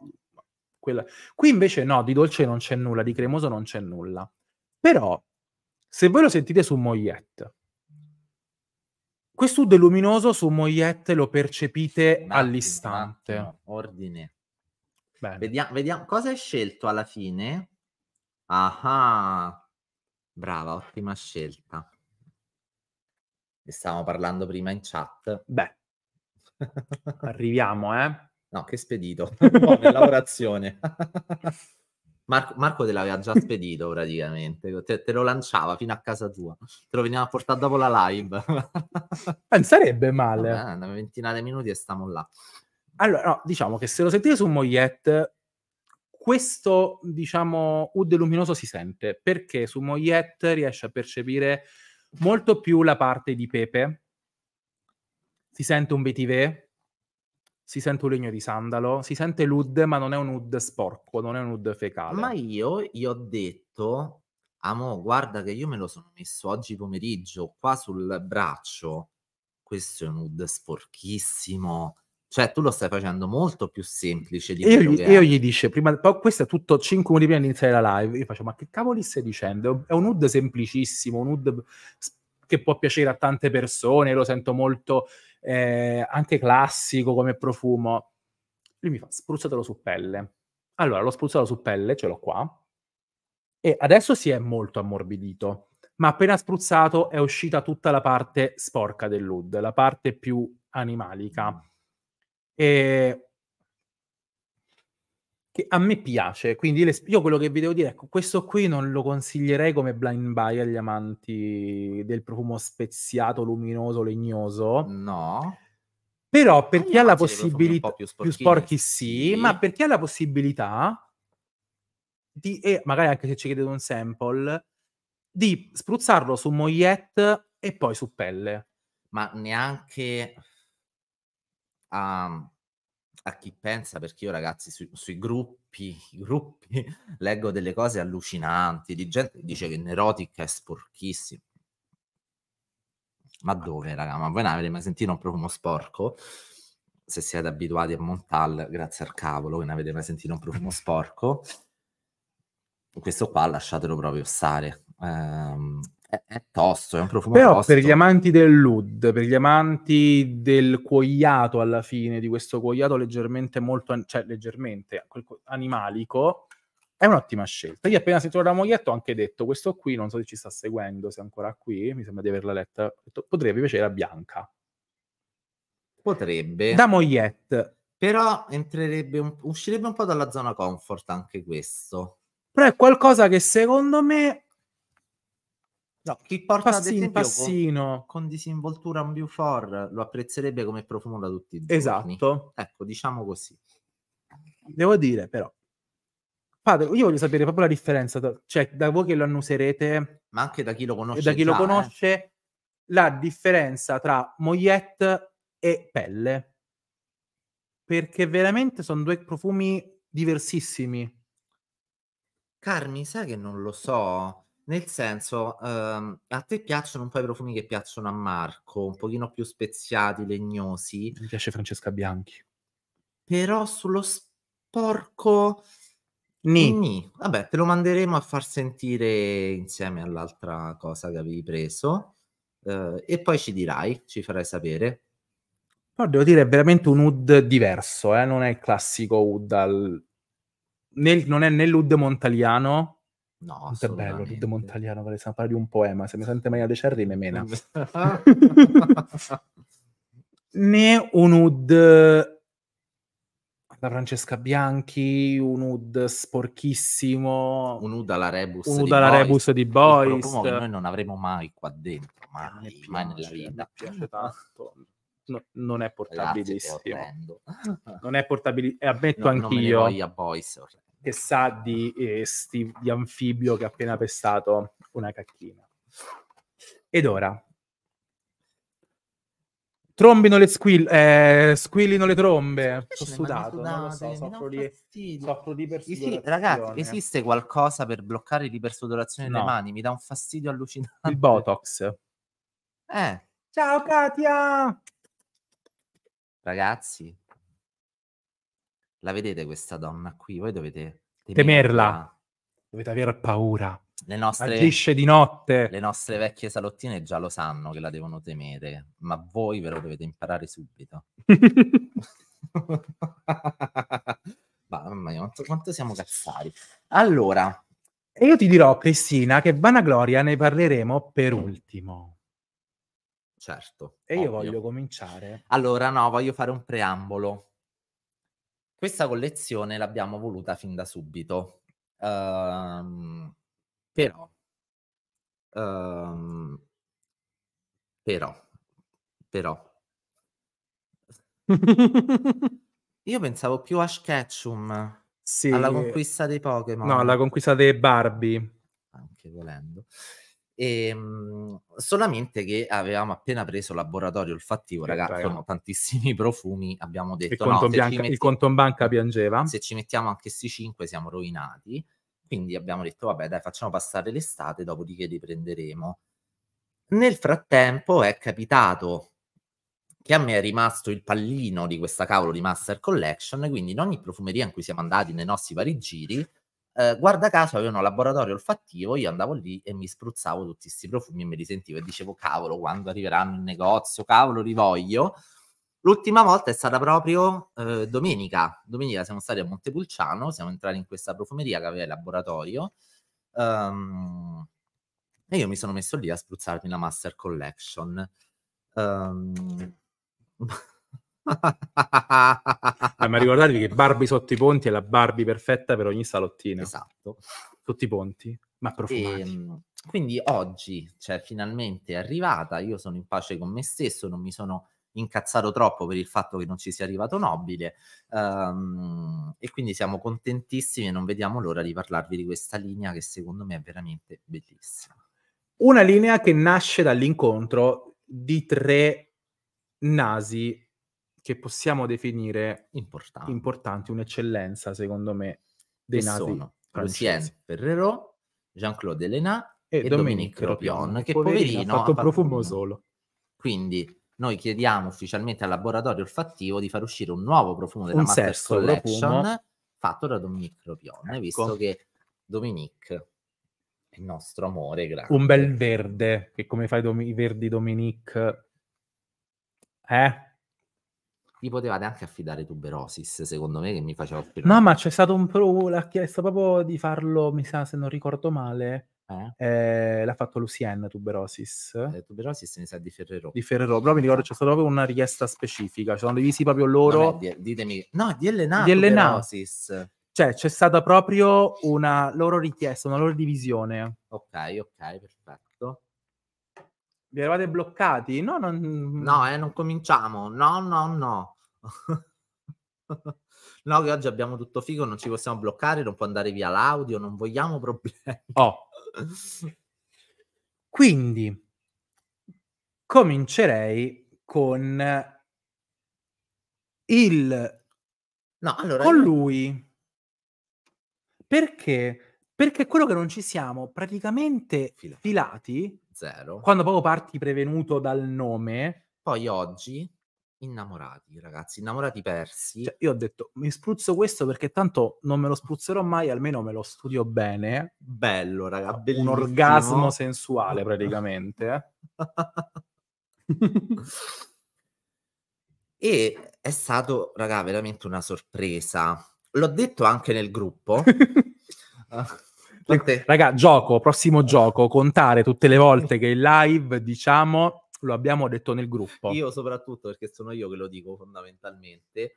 Quella... Qui invece no, di dolce non c'è nulla, di cremoso non c'è nulla. Però, se voi lo sentite su Mogliette, questo ude luminoso su Mogliette lo percepite attimo, all'istante. Attimo, ordine. Vediamo, vediamo, cosa hai scelto alla fine. Ah, brava, ottima scelta. Ne stavamo parlando prima in chat. Beh, arriviamo, eh. No, che spedito. No, lavorazione. Marco, Marco, te l'aveva già spedito praticamente, te, te, lo lanciava fino a casa tua, te lo veniva a portare dopo la live. non eh, sarebbe male. Vabbè, una ventina di minuti e stiamo là. Allora, no, diciamo che se lo sentite su Mogliette, questo, diciamo, UD luminoso si sente, perché su Mogliette riesce a percepire molto più la parte di Pepe. Si sente un BTV, si sente un legno di sandalo, si sente l'ud, ma non è un ud sporco, non è un ud fecale. Ma io gli ho detto, amo, guarda che io me lo sono messo oggi pomeriggio qua sul braccio, questo è un ud sporchissimo, cioè, tu lo stai facendo molto più semplice di quello io, che io gli dice, prima, poi questo è tutto 5 minuti prima di iniziare la live, io faccio, ma che cavoli stai dicendo? È un UD semplicissimo, un UD che può piacere a tante persone, lo sento molto eh, anche classico come profumo. Lui mi fa, spruzzatelo su pelle. Allora, l'ho spruzzato su pelle, ce l'ho qua, e adesso si è molto ammorbidito ma appena spruzzato è uscita tutta la parte sporca del dell'ud, la parte più animalica eh, che a me piace, quindi le, io quello che vi devo dire, ecco, questo qui non lo consiglierei come blind buy agli amanti del profumo speziato, luminoso, legnoso. No. Però per chi ha la possibilità, più, più, sporchi sì, sì, ma per chi ha la possibilità di, e magari anche se ci chiedete un sample, di spruzzarlo su mogliette e poi su pelle. Ma neanche a, mhmm, a chi pensa, perché io ragazzi su, sui gruppi, gruppi leggo delle cose allucinanti, di gente che dice che Nerotica è sporchissimo. Ma dove, raga? Ma voi non avete mai sentito un profumo sporco? Se siete abituati a Montal, grazie al cavolo, che non avete mai sentito un profumo sporco. Questo qua lasciatelo proprio stare. Ehm, è, tosto, è un profumo Però tosto. per gli amanti del Lud, per gli amanti del cuoiato alla fine, di questo cuoiato leggermente molto, cioè leggermente animalico, è un'ottima scelta. Io appena sentito la moglietta ho anche detto, questo qui, non so se ci sta seguendo, se è ancora qui, mi sembra di averla letta, potrebbe piacere a Bianca. Potrebbe. Da mogliette. Però entrerebbe un, uscirebbe un po' dalla zona comfort anche questo. Però è qualcosa che secondo me No, chi porta Passin, ad passino. Con, con disinvoltura un Beaufort lo apprezzerebbe come profumo da tutti i giorni. Esatto. Ecco, diciamo così. Devo dire però, padre, io voglio sapere proprio la differenza, da, cioè da voi che lo annuserete, ma anche da chi lo conosce, da chi già, lo eh. conosce eh. la differenza tra mogliette e pelle. Perché veramente sono due profumi diversissimi. Carmi, sai che non lo so. Nel senso, ehm, a te piacciono un po' i profumi che piacciono a Marco, un pochino più speziati, legnosi, Mi piace Francesca Bianchi. però sullo sporco... Ni. Nì. Vabbè, te lo manderemo a far sentire insieme all'altra cosa che avevi preso eh, e poi ci dirai, ci farai sapere. Però devo dire, è veramente un Ud diverso, eh? non è il classico Ud. al- nel- non è né montaliano, No, tutto bello, tutto è montaliano, vorrei parlare di un poema. Se mi sente Maria De Cerri, me mena. né un ud da Francesca Bianchi, un ud sporchissimo. Un ud alla Rebus, un ud alla Boys, Rebus di Boys. Un che noi non avremo mai qua dentro, mai, ah, mai nella vita. Mi piace tanto. No, non è portabilissimo. non è portabile, e ammetto no, anch'io. Non me ne voglio Boys, orrendo che sa di, eh, sti, di anfibio che ha appena pestato una cacchina. Ed ora, trombino le squill, eh, squillino le trombe. Ho Sono sudato, non lo so, soffro di, soffro di ispir- Ragazzi, esiste qualcosa per bloccare l'ipersudorazione no. delle mani? Mi dà un fastidio allucinante. Il Botox. Eh. Ciao Katia! Ragazzi, la vedete questa donna qui? Voi dovete temerla. temerla. Dovete aver paura. Le nostre, Agisce di notte. Le nostre vecchie salottine già lo sanno che la devono temere, ma voi ve lo dovete imparare subito. Mamma mia, quanto, quanto siamo cazzari. Allora, e io ti dirò, Cristina, che Vanagloria ne parleremo per ultimo. Certo. E ovvio. io voglio cominciare. Allora, no, voglio fare un preambolo. Questa collezione l'abbiamo voluta fin da subito, um, però, um, però, però, io pensavo più a Sketchum. Sì. alla conquista dei Pokémon. No, alla conquista dei Barbie. Anche volendo. E, ehm, mh, solamente che avevamo appena preso laboratorio olfattivo, ragazzi, sono tantissimi profumi, abbiamo detto... Il, no, bianca, metti... il conto in banca piangeva. Se ci mettiamo anche questi 5 siamo rovinati. Quindi abbiamo detto, vabbè dai, facciamo passare l'estate, dopodiché li prenderemo. Nel frattempo è capitato che a me è rimasto il pallino di questa cavolo di Master Collection, quindi in ogni profumeria in cui siamo andati nei nostri vari giri eh, guarda caso avevo un laboratorio olfattivo, io andavo lì e mi spruzzavo tutti questi profumi e me li sentivo e dicevo cavolo, quando arriveranno in negozio, cavolo, li voglio. L'ultima volta è stata proprio eh, domenica. Domenica siamo stati a Montepulciano, siamo entrati in questa profumeria che aveva il laboratorio. Um, e io mi sono messo lì a spruzzarmi la Master Collection. Um, eh, ma ricordatevi che Barbie sotto i ponti è la Barbie perfetta per ogni salottina. Esatto. Sotto i ponti, ma profumati. E, ehm, quindi oggi, cioè finalmente è arrivata, io sono in pace con me stesso, non mi sono incazzato troppo per il fatto che non ci sia arrivato Nobile um, e quindi siamo contentissimi e non vediamo l'ora di parlarvi di questa linea che secondo me è veramente bellissima. Una linea che nasce dall'incontro di tre nasi che possiamo definire importanti, importanti un'eccellenza, secondo me, dei che nati Lucien Ferrero, Jean-Claude Elena e, e Dominique, Ropion, che poverino, poverino ha fatto un profumo uno. solo. Quindi noi chiediamo ufficialmente al laboratorio olfattivo di far uscire un nuovo profumo della un Masters Collection profumo. fatto da Dominique Ropion, ecco. visto che Dominique è il nostro amore grande. Un bel verde, che come fai i dom- verdi Dominique? Eh? vi potevate anche affidare tuberosis, secondo me, che mi faceva più... No, ma c'è stato un pro, l'ha chiesto proprio di farlo, mi sa, se non ricordo male, eh? Eh, l'ha fatto Lucien Tuberosis. Eh, tuberosis mi sa di Ferrero. Di Ferrero, però mi ricordo c'è stata proprio una richiesta specifica, ci cioè, sono divisi proprio loro... Vabbè, di, ditemi... No, di LNA di tuberosis. LNA. Cioè, c'è stata proprio una loro richiesta, una loro divisione. Ok, ok, perfetto. Vi eravate bloccati? No, non... no eh, non cominciamo. No, no, no. no, che oggi abbiamo tutto figo, non ci possiamo bloccare, non può andare via l'audio, non vogliamo problemi. Oh. Quindi, comincerei con il... No, allora... Con lui. Perché perché quello che non ci siamo praticamente filati, filati zero. quando proprio parti prevenuto dal nome. Poi oggi, innamorati, ragazzi, innamorati persi. Cioè, io ho detto, mi spruzzo questo perché tanto non me lo spruzzerò mai, almeno me lo studio bene. Bello, raga, bellissimo. Un orgasmo sensuale praticamente. Eh. e è stato, raga, veramente una sorpresa. L'ho detto anche nel gruppo. Ah. Raga, gioco, prossimo gioco, contare tutte le volte che in live diciamo, lo abbiamo detto nel gruppo. Io soprattutto perché sono io che lo dico fondamentalmente,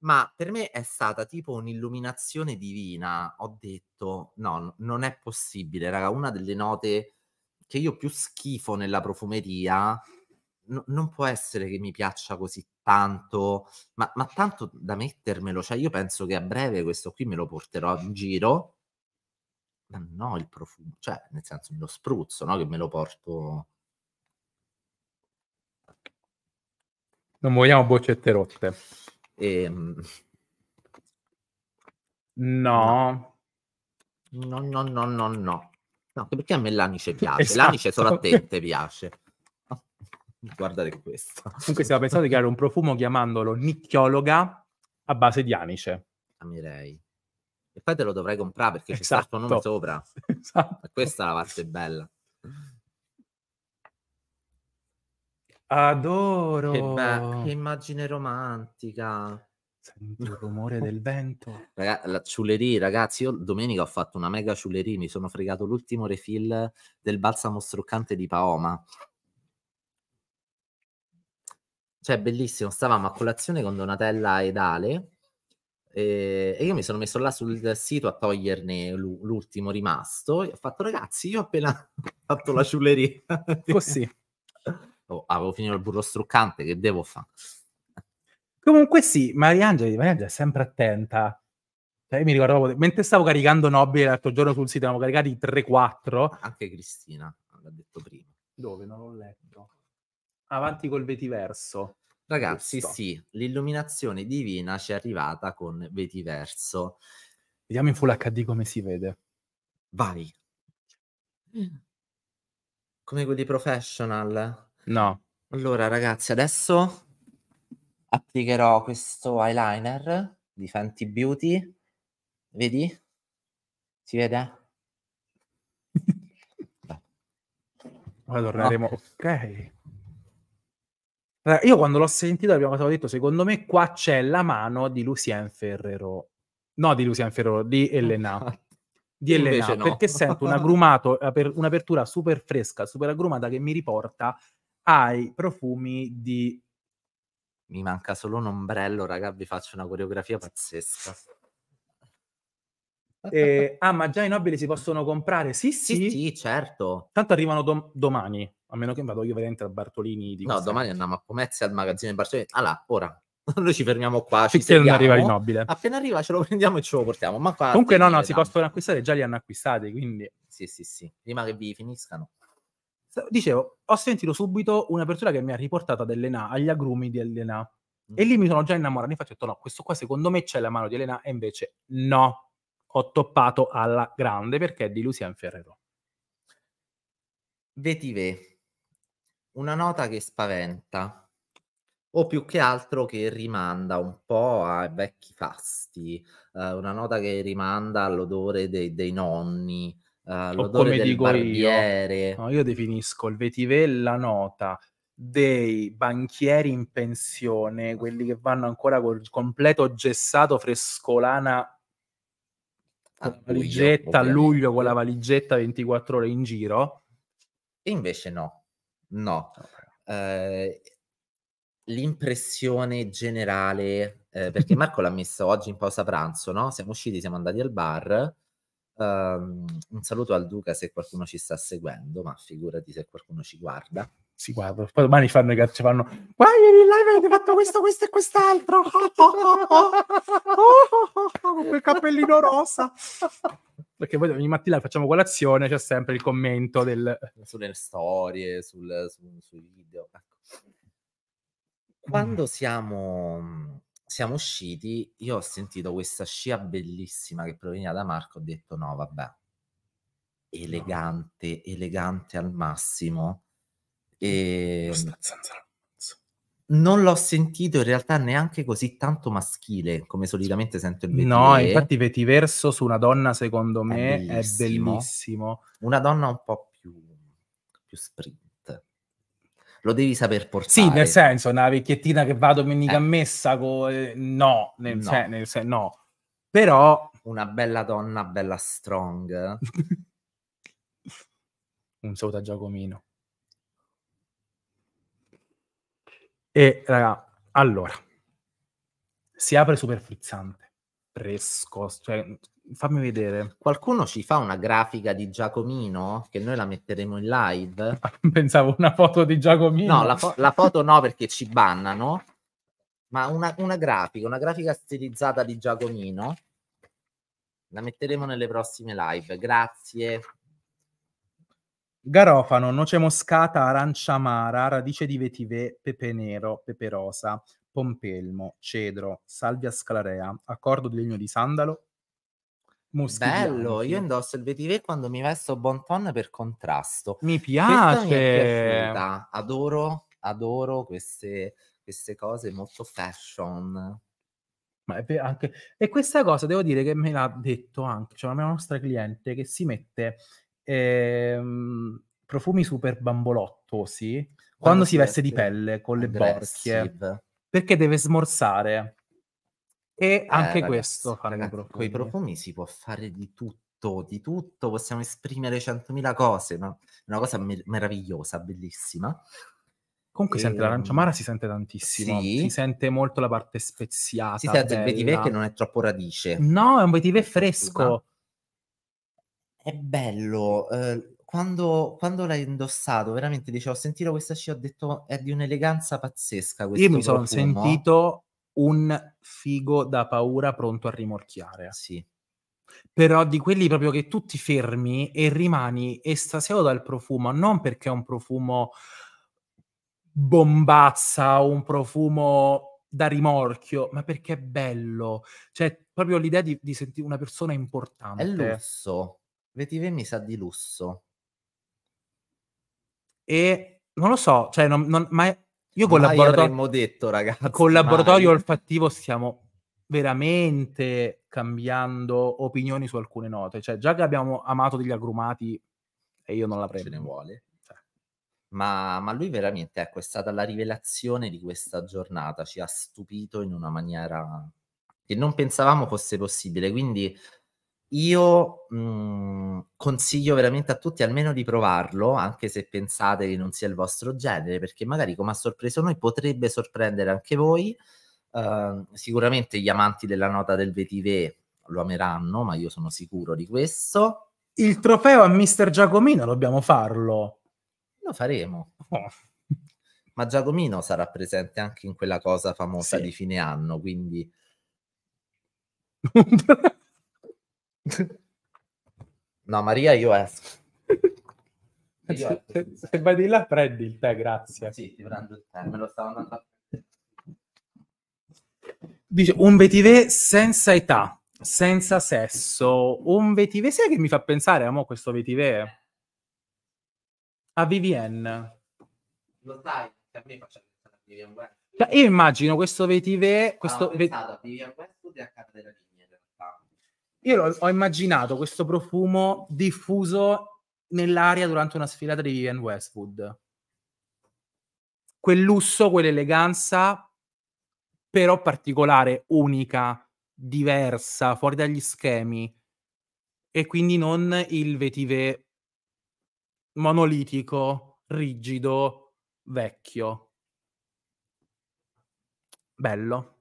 ma per me è stata tipo un'illuminazione divina. Ho detto, no, non è possibile, raga, una delle note che io più schifo nella profumeria n- non può essere che mi piaccia così tanto, ma, ma, tanto da mettermelo, cioè io penso che a breve questo qui me lo porterò in giro, ma no il profumo, cioè nel senso me lo spruzzo, no? Che me lo porto... Non vogliamo boccette rotte. E... Ehm. No. No, no, no, no, no. No, perché a me l'anice piace, esatto. l'anice solo a te piace. Guardate questo. Comunque stiamo pensando di creare un profumo chiamandolo nicchiologa a base di anice. Amirei. E poi te lo dovrei comprare perché esatto. ci sta il tuo nome sopra. Esatto. questa è la parte bella. Adoro. Che, be- che immagine romantica. Senti il rumore del vento. Raga- la ciulerie, ragazzi, io domenica ho fatto una mega ciulerie, mi sono fregato l'ultimo refill del balsamo struccante di Paoma cioè bellissimo, stavamo a colazione con Donatella ed Ale eh, e io mi sono messo là sul sito a toglierne l'ultimo rimasto e ho fatto ragazzi, io ho appena fatto la ciulleria. Così. Oh, avevo finito il burro struccante, che devo fare? Comunque sì, Mariangeli, Mariangeli è sempre attenta. Cioè, mi ricordavo, mentre stavo caricando Nobile l'altro giorno sul sito, ne avevo caricati 3-4. Anche Cristina l'ha detto prima. Dove? Non l'ho letto avanti col vetiverso. Ragazzi, Giusto. sì, l'illuminazione divina ci è arrivata con vetiverso. Vediamo in full HD come si vede. Vai. Come quelli professional? No. Allora, ragazzi, adesso applicherò questo eyeliner di Fenty Beauty. Vedi? Si vede? Ora torneremo. No. Ok. Io quando l'ho sentita la prima cosa che ho detto, secondo me qua c'è la mano di Lucien Ferrero. No, di Lucien Ferrero, di Elena. Di Elena, no. perché sento un agrumato, un'apertura super fresca, super agrumata che mi riporta ai profumi di... Mi manca solo un ombrello, raga, vi faccio una coreografia pazzesca. Eh, ah, ma già i nobili si possono comprare? Sì, sì. Sì, sì certo. Tanto arrivano dom- domani, a meno che vado io veramente a Bartolini. no, domani andiamo a Pomezia al magazzino di Bartolini. Allora, ora. Noi ci fermiamo qua. Ci Finché non arriva il nobile. Appena arriva ce lo prendiamo e ce lo portiamo. Ma qua Comunque no, no, si possono acquistare, già li hanno acquistati, quindi... Sì, sì, sì. Prima che vi finiscano. Dicevo, ho sentito subito una persona che mi ha riportato ad Elena, agli agrumi di Elena. Mm. E lì mi sono già innamorato. Infatti ho detto no, questo qua secondo me c'è la mano di Elena e invece no ho toppato alla grande perché è di Lucian Ferrero. Vetive, una nota che spaventa, o più che altro che rimanda un po' ai vecchi fasti, eh, una nota che rimanda all'odore dei, dei nonni, eh, l'odore del barbiere. Io, no, io definisco il vetive la nota dei banchieri in pensione, quelli che vanno ancora col completo gessato frescolana la valigetta a luglio con la valigetta 24 ore in giro. E invece no, no. Eh, l'impressione generale, eh, perché Marco l'ha messo oggi in pausa pranzo, no? Siamo usciti, siamo andati al bar. Um, un saluto al Duca se qualcuno ci sta seguendo, ma figurati se qualcuno ci guarda si guarda, poi domani fanno i cazzo, fanno guai, in live avete fatto questo, questo e quest'altro con quel cappellino rosa perché poi ogni mattina facciamo colazione c'è sempre il commento del... sulle storie, sul, su, sui video ecco. quando mm. siamo siamo usciti io ho sentito questa scia bellissima che proveniva da Marco ho detto no vabbè elegante, elegante al massimo e... Ehm, non l'ho sentito in realtà neanche così tanto maschile come solitamente sento il vetiver. No, infatti vetiverso su una donna secondo me è bellissimo. È bellissimo. Una donna un po' più, più sprint lo devi saper portare. Sì, nel senso, una vecchiettina che va domenica a eh. messa, co... Eh, no, nel, no. Sen- nel sen- no. Però... Una bella donna, bella strong. Un saluto a Giacomino. E raga, allora, si apre super frizzante, fresco, cioè, fammi vedere. Qualcuno ci fa una grafica di Giacomino che noi la metteremo in live? Pensavo una foto di Giacomino. No, la, fo- la foto no perché ci bannano, ma una, una grafica, una grafica stilizzata di Giacomino. La metteremo nelle prossime live. Grazie. Garofano, noce moscata, arancia amara, radice di vetive, pepe nero, pepe rosa, pompelmo, cedro, salvia sclarea, accordo di legno di sandalo, Moschi Bello, bianchi. io indosso il vetive quando mi vesto bon ton per contrasto. Mi piace. Mi piaciuta, adoro, adoro queste, queste, cose molto fashion. Anche... E questa cosa devo dire che me l'ha detto anche, cioè la mia nostra cliente che si mette ehm, profumi super bambolottosi quando, quando si veste, di pelle con le aggressive. borchie perché deve smorzare e eh, anche ragazzi, questo con i profumi si può fare di tutto di tutto, possiamo esprimere centomila cose, ma è una cosa me- meravigliosa, bellissima. Comunque e... sente l'arancia ehm, amara, si sente tantissimo, sì. si sente molto la parte speziata. Si sente bella. il vetivè che non è troppo radice. No, è un vetivè fresco è bello. Eh, quando, quando l'hai indossato, veramente dicevo, sentito questa scia, ho detto, è di un'eleganza pazzesca Io mi sono sentito un figo da paura pronto a rimorchiare. Sì. Però di quelli proprio che tu ti fermi e rimani estasiato dal profumo, non perché è un profumo bombazza, un profumo da rimorchio, ma perché è bello. Cioè, proprio l'idea di, di sentire una persona importante. È lusso. Vetive mi sa di lusso. E non lo so, cioè, non, non, ma io con l'aboratorio... detto, ragazzi. Con laboratorio olfattivo stiamo veramente cambiando opinioni su alcune note. Cioè, già che abbiamo amato degli agrumati e io non la prendo. Ce ne vuole. Cioè. Ma, ma, lui veramente, ecco, è stata la rivelazione di questa giornata. Ci ha stupito in una maniera che non pensavamo fosse possibile. Quindi io mh, mhmm, consiglio veramente a tutti almeno di provarlo, anche se pensate che non sia il vostro genere, perché magari come ha sorpreso noi potrebbe sorprendere anche voi. Uh, sicuramente gli amanti della nota del Vetiver lo ameranno, ma io sono sicuro di questo. Il trofeo a Mister Giacomino dobbiamo farlo. Lo faremo. Oh. Ma Giacomino sarà presente anche in quella cosa famosa sì. di fine anno, quindi... No, Maria, io esco. Io esco. Se, se vai di là prendi il tè, grazie. Sì, ti prendo il tè, me lo stavo andando a Dice un vetiver senza età, senza sesso. Un vetiver, sai che mi fa pensare a questo vetiver? A Vivienne. Lo sai, a me faccia pensare a Vivien Westwood. Cioè, io immagino questo vetiver, ah, questo no, ve... a Vivienne West e a Cara della Lima. Io ho immaginato questo profumo diffuso nell'aria durante una sfilata di Vivian Westwood. Quel lusso, quell'eleganza, però particolare, unica, diversa, fuori dagli schemi. E quindi non il vetive monolitico, rigido, vecchio. Bello.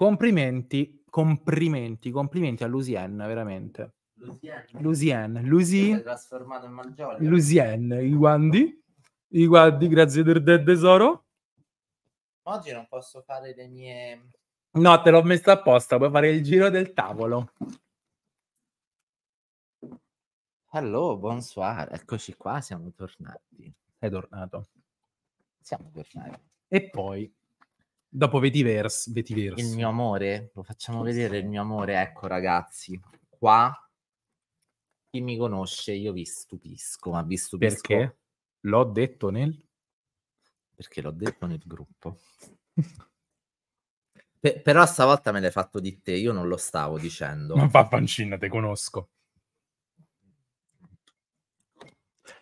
Complimenti, complimenti, complimenti a Lucien, veramente. Lucien. Lucien, Lucy. trasformato in Malgioglio. i guanti. I guanti, grazie del, tesoro. Oggi non posso fare le mie... No, te l'ho messa apposta, puoi fare il giro del tavolo. Hello, bonsoir, eccoci qua, siamo tornati. È tornato. Siamo tornati. E poi Dopo Vetiverse, Vetiverse. Il mio amore, lo facciamo vedere il mio amore. Ecco ragazzi, qua chi mi conosce io vi stupisco, ma vi stupisco. Perché? L'ho detto nel... Perché l'ho detto nel gruppo. Pe- però stavolta me l'hai fatto di te, io non lo stavo dicendo. Ma va pancina, te conosco.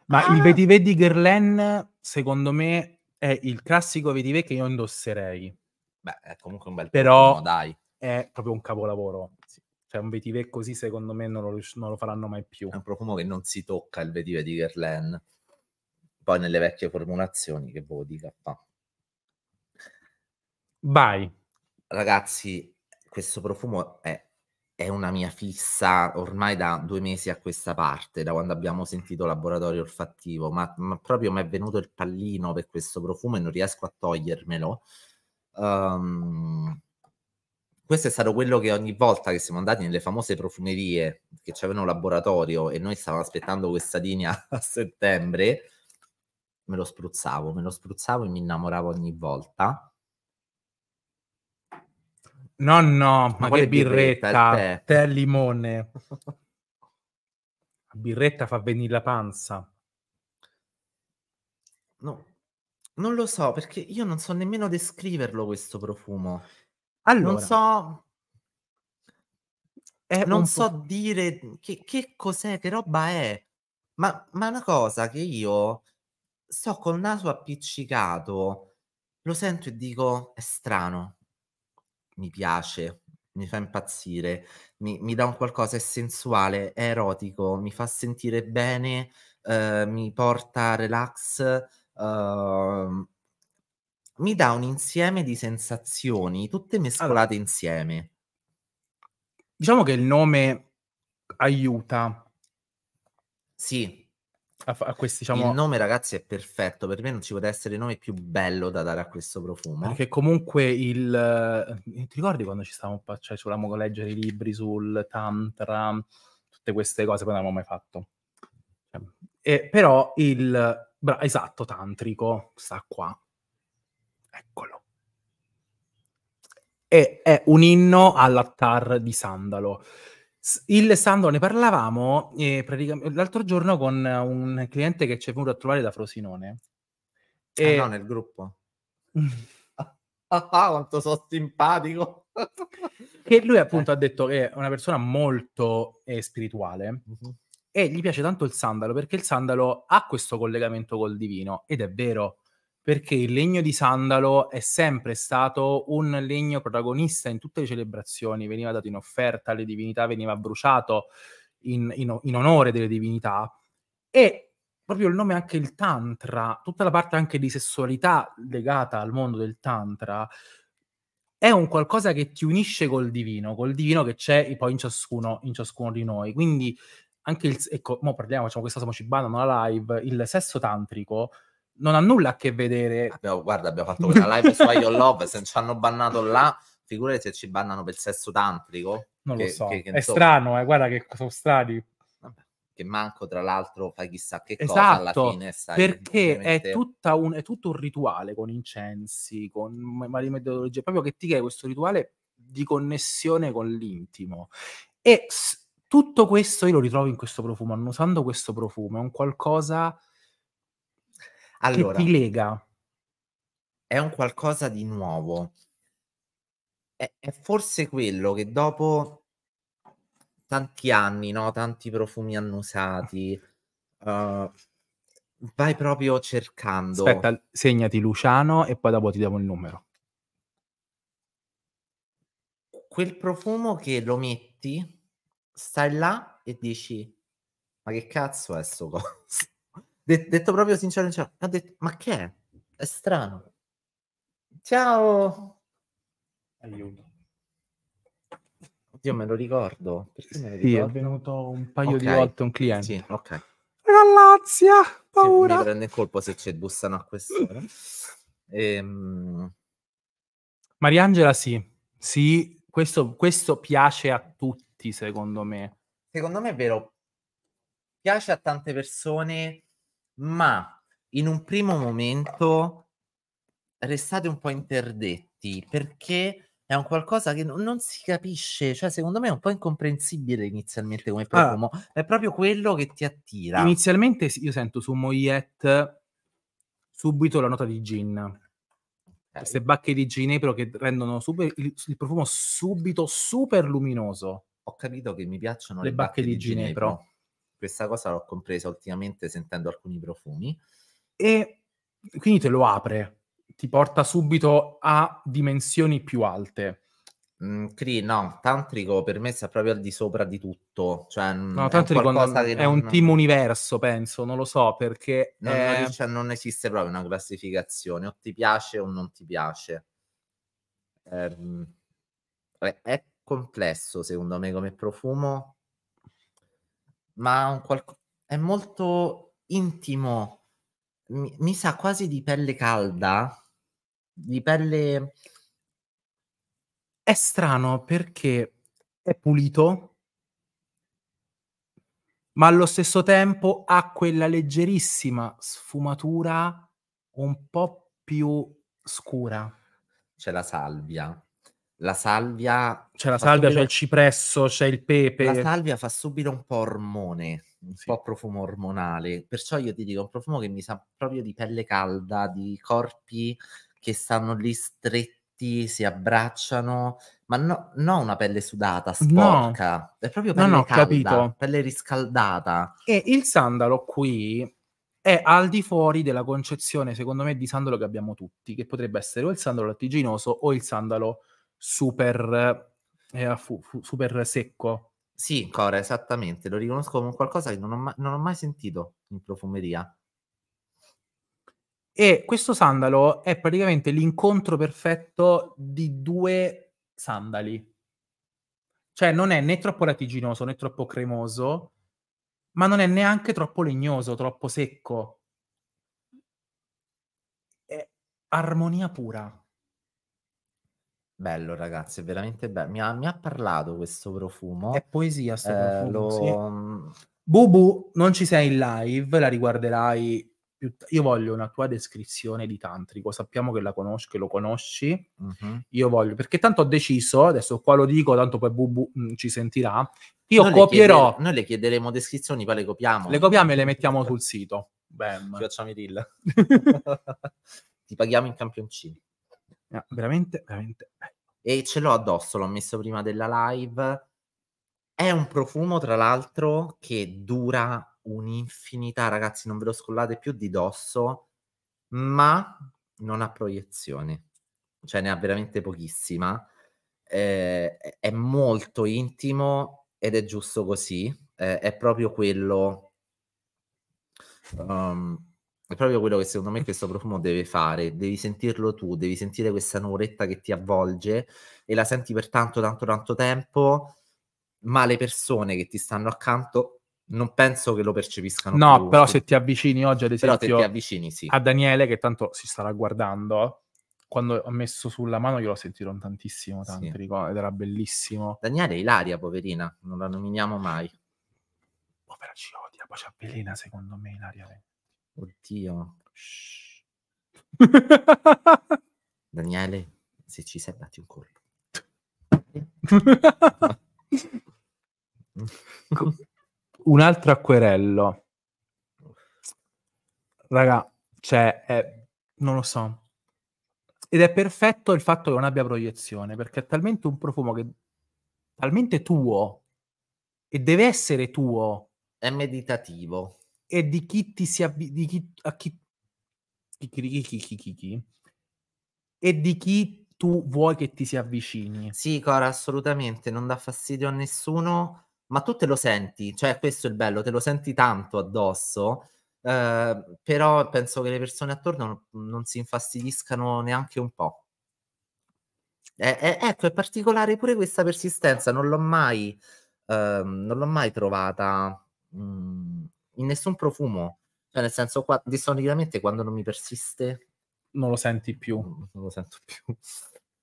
Ma ah. il Vedi Vedi Gerlen, secondo me, è il classico vetiver che io indosserei. Beh, è comunque un bel Però profumo, dai. È proprio un capolavoro. Sì. Cioè, un vetiver così, secondo me, non lo, non lo, faranno mai più. È un profumo che non si tocca il vetiver di Guerlain. Poi nelle vecchie formulazioni, che boh, dica fa. Vai. Ragazzi, questo profumo è è una mia fissa ormai da due mesi a questa parte, da quando abbiamo sentito laboratorio olfattivo, ma, ma proprio mi è venuto il pallino per questo profumo e non riesco a togliermelo. Um, questo è stato quello che ogni volta che siamo andati nelle famose profumerie che c'avevano laboratorio e noi stavamo aspettando questa linea a settembre, me lo spruzzavo, me lo spruzzavo e mi innamoravo ogni volta. No, no, ma, ma che birretta, birretta eh. tè al limone. La birretta fa venire la panza. No, non lo so perché io non so nemmeno descriverlo questo profumo. Allora, non so, non so dire che, che, cos'è, che roba è. Ma, ma una cosa che io sto col naso appiccicato, lo sento e dico è strano mi piace, mi fa impazzire, mi, mi dà un qualcosa, è sensuale, è erotico, mi fa sentire bene, eh, mi porta a relax, eh, mi dà un insieme di sensazioni, tutte mescolate allora, insieme. Diciamo che il nome aiuta. Sì, a, a questi diciamo... Il nome ragazzi è perfetto, per me non ci poteva essere il nome più bello da dare a questo profumo. Perché comunque il... Eh, ti ricordi quando ci stavamo, cioè ci volevamo leggere i libri sul tantra, tutte queste cose, che non avevamo mai fatto. Eh, però il... Bra- esatto, tantrico, sta qua. Eccolo. E è un inno all'attar di sandalo il Sandro, ne parlavamo eh, l'altro giorno con un cliente che ci è venuto a trovare da Frosinone. Ah, e... Eh no, nel gruppo. ah, quanto sono simpatico! che lui appunto eh. ha detto che è una persona molto eh, spirituale uh-huh. e gli piace tanto il sandalo perché il sandalo ha questo collegamento col divino ed è vero perché il legno di sandalo è sempre stato un legno protagonista in tutte le celebrazioni, veniva dato in offerta alle divinità, veniva bruciato in, in, in onore delle divinità e proprio il nome anche il tantra, tutta la parte anche di sessualità legata al mondo del tantra, è un qualcosa che ti unisce col divino, col divino che c'è poi in ciascuno, in ciascuno di noi. Quindi anche il, ecco, mo parliamo, facciamo questa Samocibana, una live, il sesso tantrico non ha nulla a che vedere. Abbiamo, guarda, abbiamo fatto quella live su Io Love, se ci hanno bannato là, figurati se ci bannano per sesso tantrico. Non che, lo so, che, che, è so. strano, eh, guarda che sono strani. che manco, tra l'altro, fai chissà che esatto, cosa alla esatto, fine. Sai, perché ovviamente... è, un, è, tutto un rituale con incensi, con varie metodologie, proprio che ti chiede questo rituale di connessione con l'intimo. E s- tutto questo io lo ritrovo in questo profumo, annusando questo profumo, è un qualcosa allora, che ti lega. È un qualcosa di nuovo. È, è forse quello che dopo tanti anni, no? tanti profumi annusati, uh, vai proprio cercando. Aspetta, segnati Luciano e poi dopo ti diamo il numero. Quel profumo che lo metti, stai là e dici, ma che cazzo è sto coso? De- detto proprio sincero, cioè, ho detto, ma che è? È strano. Ciao! Aiuto. Oddio, me lo ricordo. Perché me lo ricordo? Sì, è venuto un paio okay. di volte un cliente. Sì, ok. Gallazia, ah, paura! Sì, mi prende colpo se c'è bussano a quest'ora. ehm... Mariangela sì, sì, questo, questo piace a tutti secondo me. Secondo me è vero, piace a tante persone ma in un primo momento restate un po' interdetti perché è un qualcosa che non si capisce, cioè secondo me è un po' incomprensibile inizialmente come ah. profumo, ah, è proprio quello che ti attira. Inizialmente io sento su Moyet subito la nota di gin queste bacche di ginepro che rendono super, il, il, profumo subito super luminoso. Ho capito che mi piacciono le, le bacche, bacche, di, di ginepro. ginepro. Questa cosa l'ho compresa ultimamente sentendo alcuni profumi. E quindi te lo apre, ti porta subito a dimensioni più alte. Mm, cri, no, tantrico per me sta proprio al di sopra di tutto. Cioè, mm, no, tantrico è, non, non... è un team universo, penso, non lo so perché. Non, è... non, cioè, non esiste proprio una classificazione, o ti piace o non ti piace. Eh, è complesso secondo me come profumo ma qualco... è molto intimo, mi, mi, sa quasi di pelle calda, di pelle... È strano perché è pulito, ma allo stesso tempo ha quella leggerissima sfumatura un po' più scura. C'è la salvia la salvia... C'è cioè, la salvia, subito... c'è il cipresso, c'è il pepe. La salvia fa subito un po' ormone, un sì. po' profumo ormonale. Perciò io ti dico, un profumo che mi sa proprio di pelle calda, di corpi che stanno lì stretti, si abbracciano, ma no, non una pelle sudata, sporca. No. È proprio pelle no, no, calda, capito. pelle riscaldata. E il sandalo qui è al di fuori della concezione, secondo me, di sandalo che abbiamo tutti, che potrebbe essere o il sandalo lattiginoso o il sandalo super, eh, fu, fu, super secco. Sì, Cora, esattamente, lo riconosco come qualcosa che non ho, ma- non ho mai sentito in profumeria. E questo sandalo è praticamente l'incontro perfetto di due sandali. Cioè non è né troppo latiginoso né troppo cremoso, ma non è neanche troppo legnoso, troppo secco. È armonia pura. Bello ragazzi, è veramente bello. Mi ha, mi ha parlato questo profumo. È poesia sto eh, profumo, lo... sì. Bubu, non ci sei in live, la riguarderai. Più t- io voglio una tua descrizione di tantrico, sappiamo che la conosci, che lo conosci. Mm-hmm. Io voglio, perché tanto ho deciso, adesso qua lo dico, tanto poi Bubu mh, ci sentirà. Io noi copierò. Le chiedere, noi le chiederemo descrizioni, poi le copiamo. Le copiamo e le mettiamo sul sito. Bam. Ci facciamo i deal. Ti paghiamo in campioncini. No, ah, veramente, veramente E ce l'ho addosso, l'ho messo prima della live. È un profumo, tra l'altro, che dura un'infinità, ragazzi, non ve lo scollate più di dosso, ma non ha proiezioni. cioè ne ha veramente pochissima. Eh, è molto intimo ed è giusto così, eh, è proprio quello. Um, è proprio quello che secondo me questo profumo deve fare, devi sentirlo tu, devi sentire questa nuvoletta che ti avvolge e la senti per tanto, tanto, tanto tempo, ma le persone che ti stanno accanto non penso che lo percepiscano. No, più. però se ti avvicini oggi, ad esempio, avvicini, sì. a Daniele, che tanto si starà guardando, quando ho messo sulla mano io lo sentirono tantissimo, tanti sì. ricordi, ed era bellissimo. Daniele è Ilaria, poverina, non la nominiamo mai. Povera ci odia, poi c'è Belina, secondo me, Ilaria. Oddio. Daniele, se ci sei, dati un colpo. un altro acquerello. Raga, cioè, è, non lo so. Ed è perfetto il fatto che non abbia proiezione, perché è talmente un profumo che talmente tuo e deve essere tuo. È meditativo e di chi ti si avvi- di chi, a chi, chi, chi, chi e di chi tu vuoi che ti si avvicini. Sì, Cora, assolutamente, non dà fastidio a nessuno, ma tu te lo senti, cioè questo è il bello, te lo senti tanto addosso, eh, però penso che le persone attorno non si infastidiscano neanche un po'. Eh, eh, ecco, è particolare pure questa persistenza, non l'ho mai, ehm, non l'ho mai trovata mh, mm, in nessun profumo. Cioè, nel senso, qua, di solitamente quando non mi persiste... Non lo senti più. Non lo sento più.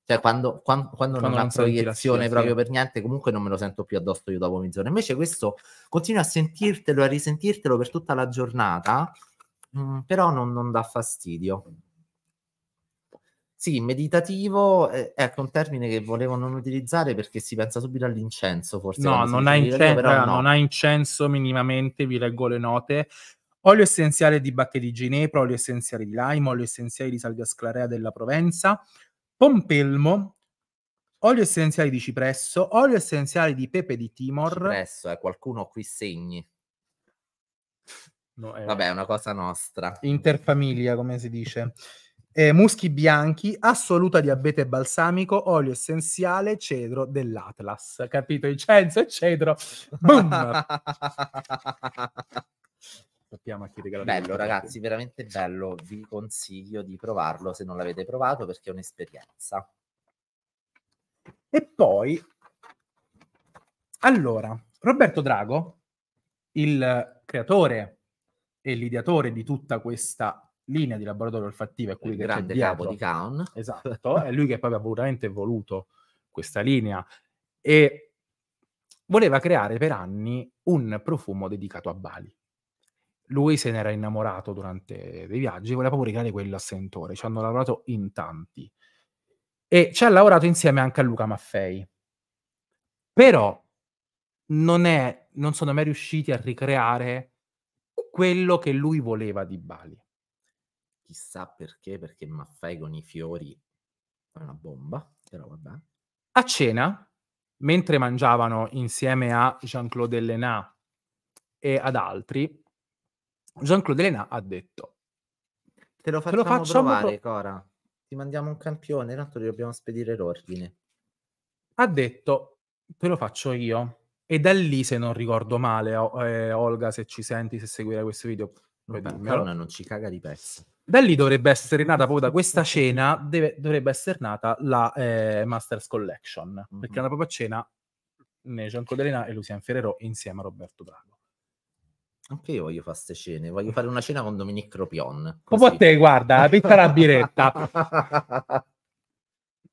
Cioè, quando, quando, quando, quando non ha proiezione proprio per niente, comunque non me lo sento più addosso io dopo mezz'ora. Invece questo continua a sentirtelo, a risentirtelo per tutta la giornata, mh, mm, però non, non dà fastidio. Sì, meditativo eh, ecco, è ecco, un termine che volevo non utilizzare perché si pensa subito all'incenso, forse. No, non ha, incen- eh, no. non ha incenso minimamente, vi leggo le note. Olio essenziale di bacche di ginepro, olio essenziale di lime, olio essenziale di salvia sclarea della Provenza, pompelmo, olio essenziale di cipresso, olio essenziale di pepe di Timor. Cipresso, eh, qualcuno qui segni. No, è... Vabbè, è una cosa nostra. Interfamiglia, come si dice eh, muschi bianchi, assoluta diabete balsamico, olio essenziale, cedro dell'Atlas. Capito? Incenso e cedro. Boom! Sappiamo a chi regalare. Bello ragazzi, veramente bello. Vi consiglio di provarlo se non l'avete provato perché è un'esperienza. E poi, allora, Roberto Drago, il creatore e l'ideatore di tutta questa linea di laboratorio olfattivo è quello che grande c'è capo di Kaon. Esatto, è lui che poi ha puramente voluto questa linea e voleva creare per anni un profumo dedicato a Bali. Lui se n'era innamorato durante dei viaggi, voleva proprio creare quello a sentore, ci hanno lavorato in tanti. E ci ha lavorato insieme anche a Luca Maffei. Però non, è, non sono mai riusciti a ricreare quello che lui voleva di Bali chissà perché, perché Maffei con i fiori è una bomba, però vabbè. A cena, mentre mangiavano insieme a Jean-Claude Elena e ad altri, Jean-Claude Elena ha detto: Te lo facciamo, te lo facciamo provare, pro- Cora. Ti mandiamo un campione, tanto dobbiamo spedire l'ordine. Ha detto: Te lo faccio io. E da lì, se non ricordo male, eh, Olga, se ci senti, se seguirai questo video, Vabbè, Carona non ci caga di pezzi. Da lì dovrebbe essere nata proprio da questa cena, deve, dovrebbe essere nata la eh, Masters Collection, mm-hmm. perché mhm. è una propria cena Necio Codrena e Lucian Ferrero insieme a Roberto Drago. Anche io voglio fare queste cene, voglio fare una cena con Dominique Ropion Proprio a te, guarda, pitta la biretta.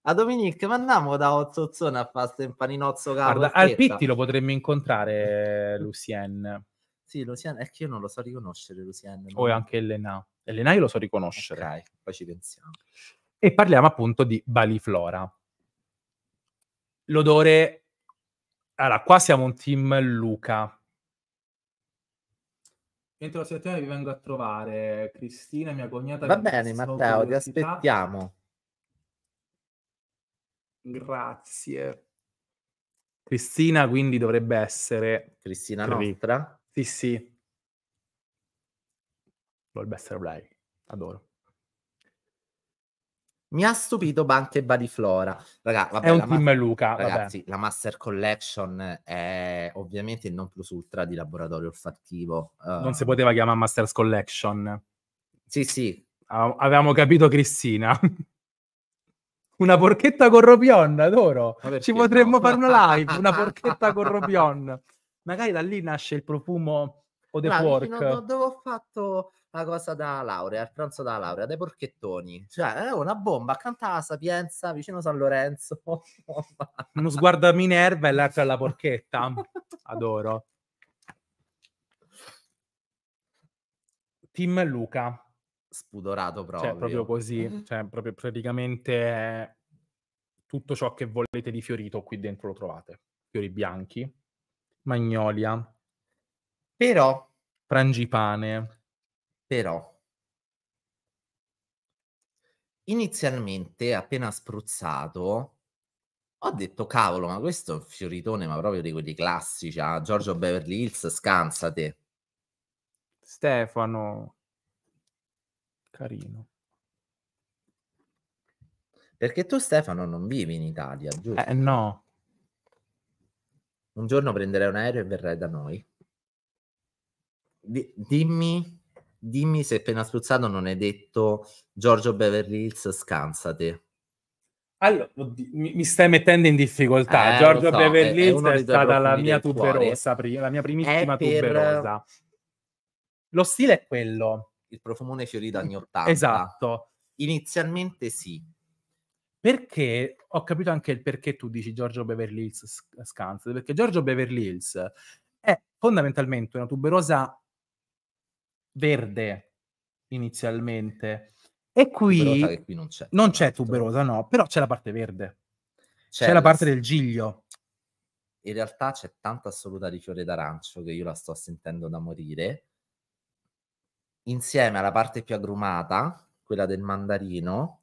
a Dominique, ma andiamo da Ozzozzone a fare un impaninozzo caldo. Guarda, al Pitti lo potremmo incontrare, Lucien. Sì, Lucien, è che io non lo so riconoscere, Lucien. O anche Elena. E l'ENAI lo so riconoscere. Okay, poi ci pensiamo. E parliamo appunto di baliflora. L'odore... Allora, qua siamo un team Luca. Entro la settimana vi vengo a trovare Cristina, mia cognata. Va bene, Matteo, ti aspettiamo. Grazie. Cristina quindi dovrebbe essere... Cristina nostra? Sì, sì, LOL Best Play, adoro. Mi ha stupito Banca e Badiflora. Raga, vabbè, è un team ma- Luca. Ragazzi, vabbè. la Master Collection è ovviamente il non plus ultra di laboratorio olfattivo. Uh, non si poteva chiamare Masters Collection. Sì, sì. A- avevamo capito Cristina. una porchetta con Robion, adoro. Ci potremmo no? fare una live, una porchetta con Robion. Magari da lì nasce il profumo o the Guarda, work. No, dove ho fatto la cosa da laurea, il pranzo da laurea, dei porchettoni. Cioè, è una bomba accanto alla Sapienza, vicino San Lorenzo. Uno sguardo a Minerva e l'altro alla porchetta. Adoro. Team Luca. Spudorato proprio. Cioè, proprio così. Mm-hmm. Cioè, proprio praticamente tutto ciò che volete di fiorito qui dentro lo trovate. Fiori bianchi, magnolia. Però... Frangipane però inizialmente appena spruzzato ho detto cavolo ma questo è un fioritone ma proprio di quelli classici a ah, Giorgio Beverly Hills scansate Stefano carino perché tu Stefano non vivi in Italia giusto? Eh no un giorno prenderai un aereo e verrai da noi D- dimmi dimmi se appena spruzzato non hai detto Giorgio Beverly Hills scansate. Allora, mi stai mettendo in difficoltà. Eh, Giorgio so, Beverly Hills è, è, è stata la mia tuberosa, prima, la mia primissima per... tuberosa. Lo stile è quello. Il profumone fiorito anni 80. Esatto. Inizialmente sì. Perché ho capito anche il perché tu dici Giorgio Beverly Hills scansate, perché Giorgio Beverly Hills è fondamentalmente una tuberosa verde inizialmente. E qui, qui non, c'è, non c'è tuberosa, no, però c'è la parte verde. C'è, c'è la parte del giglio. In realtà c'è tanta assoluta di fiore d'arancio che io la sto sentendo da morire. Insieme alla parte più agrumata, quella del mandarino.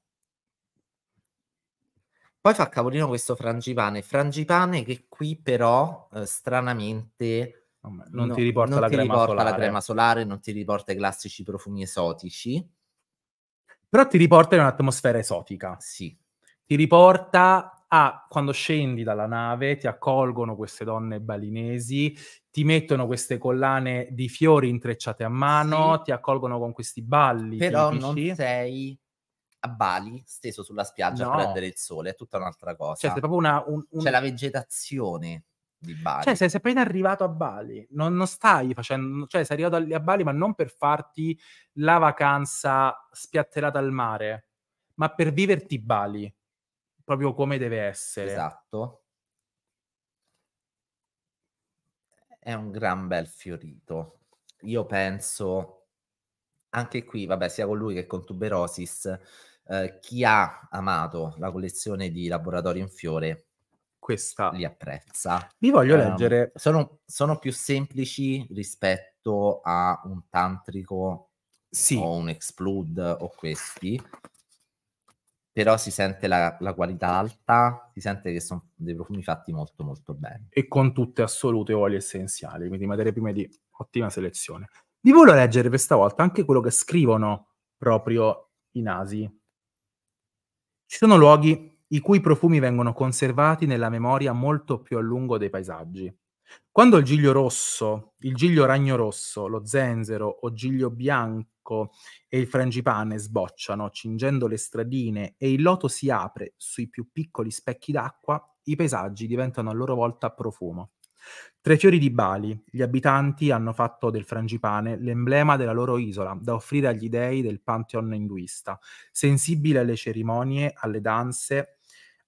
Poi fa capolino questo frangipane, frangipane che qui però eh, stranamente non no, ti riporta, non la, ti crema riporta la, crema solare, non ti riporta i classici profumi esotici. Però ti riporta in un'atmosfera esotica. Sì. Ti riporta a quando scendi dalla nave, ti accolgono queste donne balinesi, ti mettono queste collane di fiori intrecciate a mano, sì. ti accolgono con questi balli. Però tipici. non sei a Bali, steso sulla spiaggia no. a prendere il sole, è tutta un'altra cioè, cosa. Cioè, c'è proprio una... Un, un... C'è la vegetazione di cioè, Bali. Cioè, sei, sei appena arrivato a Bali, non, non, stai facendo, cioè sei arrivato a, Bali ma non per farti la vacanza spiatterata al mare, ma per viverti Bali, proprio come deve essere. Esatto. È un gran bel fiorito. Io penso, anche qui, vabbè, sia con lui che con Tuberosis, eh, chi ha amato la collezione di Laboratorio in Fiore questa. Li apprezza. Vi voglio um, leggere. Sono, sono, più semplici rispetto a un tantrico sì. o un explode o questi, però si sente la, la qualità alta, si sente che sono dei profumi fatti molto molto bene. E con tutte assolute oli essenziali, quindi materie prime di ottima selezione. Vi voglio leggere questa volta anche quello che scrivono proprio i nasi. Ci sono luoghi i cui profumi vengono conservati nella memoria molto più a lungo dei paesaggi. Quando il giglio rosso, il giglio ragno rosso, lo zenzero o giglio bianco e il frangipane sbocciano, cingendo le stradine e il loto si apre sui più piccoli specchi d'acqua, i paesaggi diventano a loro volta profumo. Tra i fiori di Bali, gli abitanti hanno fatto del frangipane l'emblema della loro isola, da offrire agli dei del pantheon induista, sensibile alle cerimonie, alle danze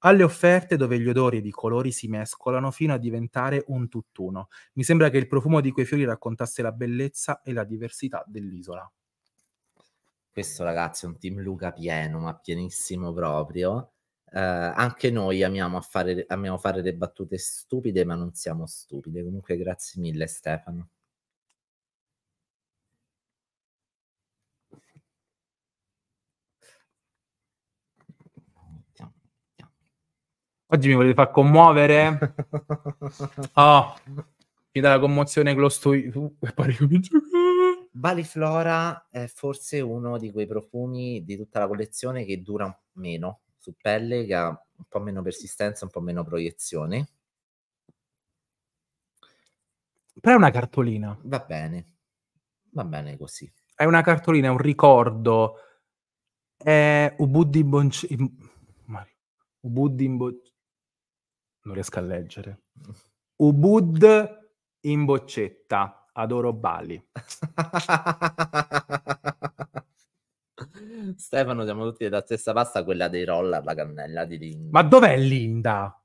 alle offerte dove gli odori ed i colori si mescolano fino a diventare un tutt'uno. Mi sembra che il profumo di quei fiori raccontasse la bellezza e la diversità dell'isola. Questo ragazzi è un team Luca pieno, ma pienissimo proprio. Eh, anche noi amiamo, fare, amiamo fare le battute stupide, ma non siamo stupide. Comunque grazie mille Stefano. Oggi mi volete far commuovere? Oh, mi dà la commozione close to you e poi ricomincio. Valiflora è forse uno di quei profumi di tutta la collezione che dura meno su pelle, che ha un po' meno persistenza, un po' meno proiezione. Però è una cartolina. Va bene, va bene così. È una cartolina, è un ricordo. È Ubuddi Bonci... Ubuddi Bonci non riesco a leggere. Ubud in boccetta, adoro Bali. Stefano, siamo tutti della stessa pasta, quella dei roll la cannella di Linda. Ma dov'è Linda?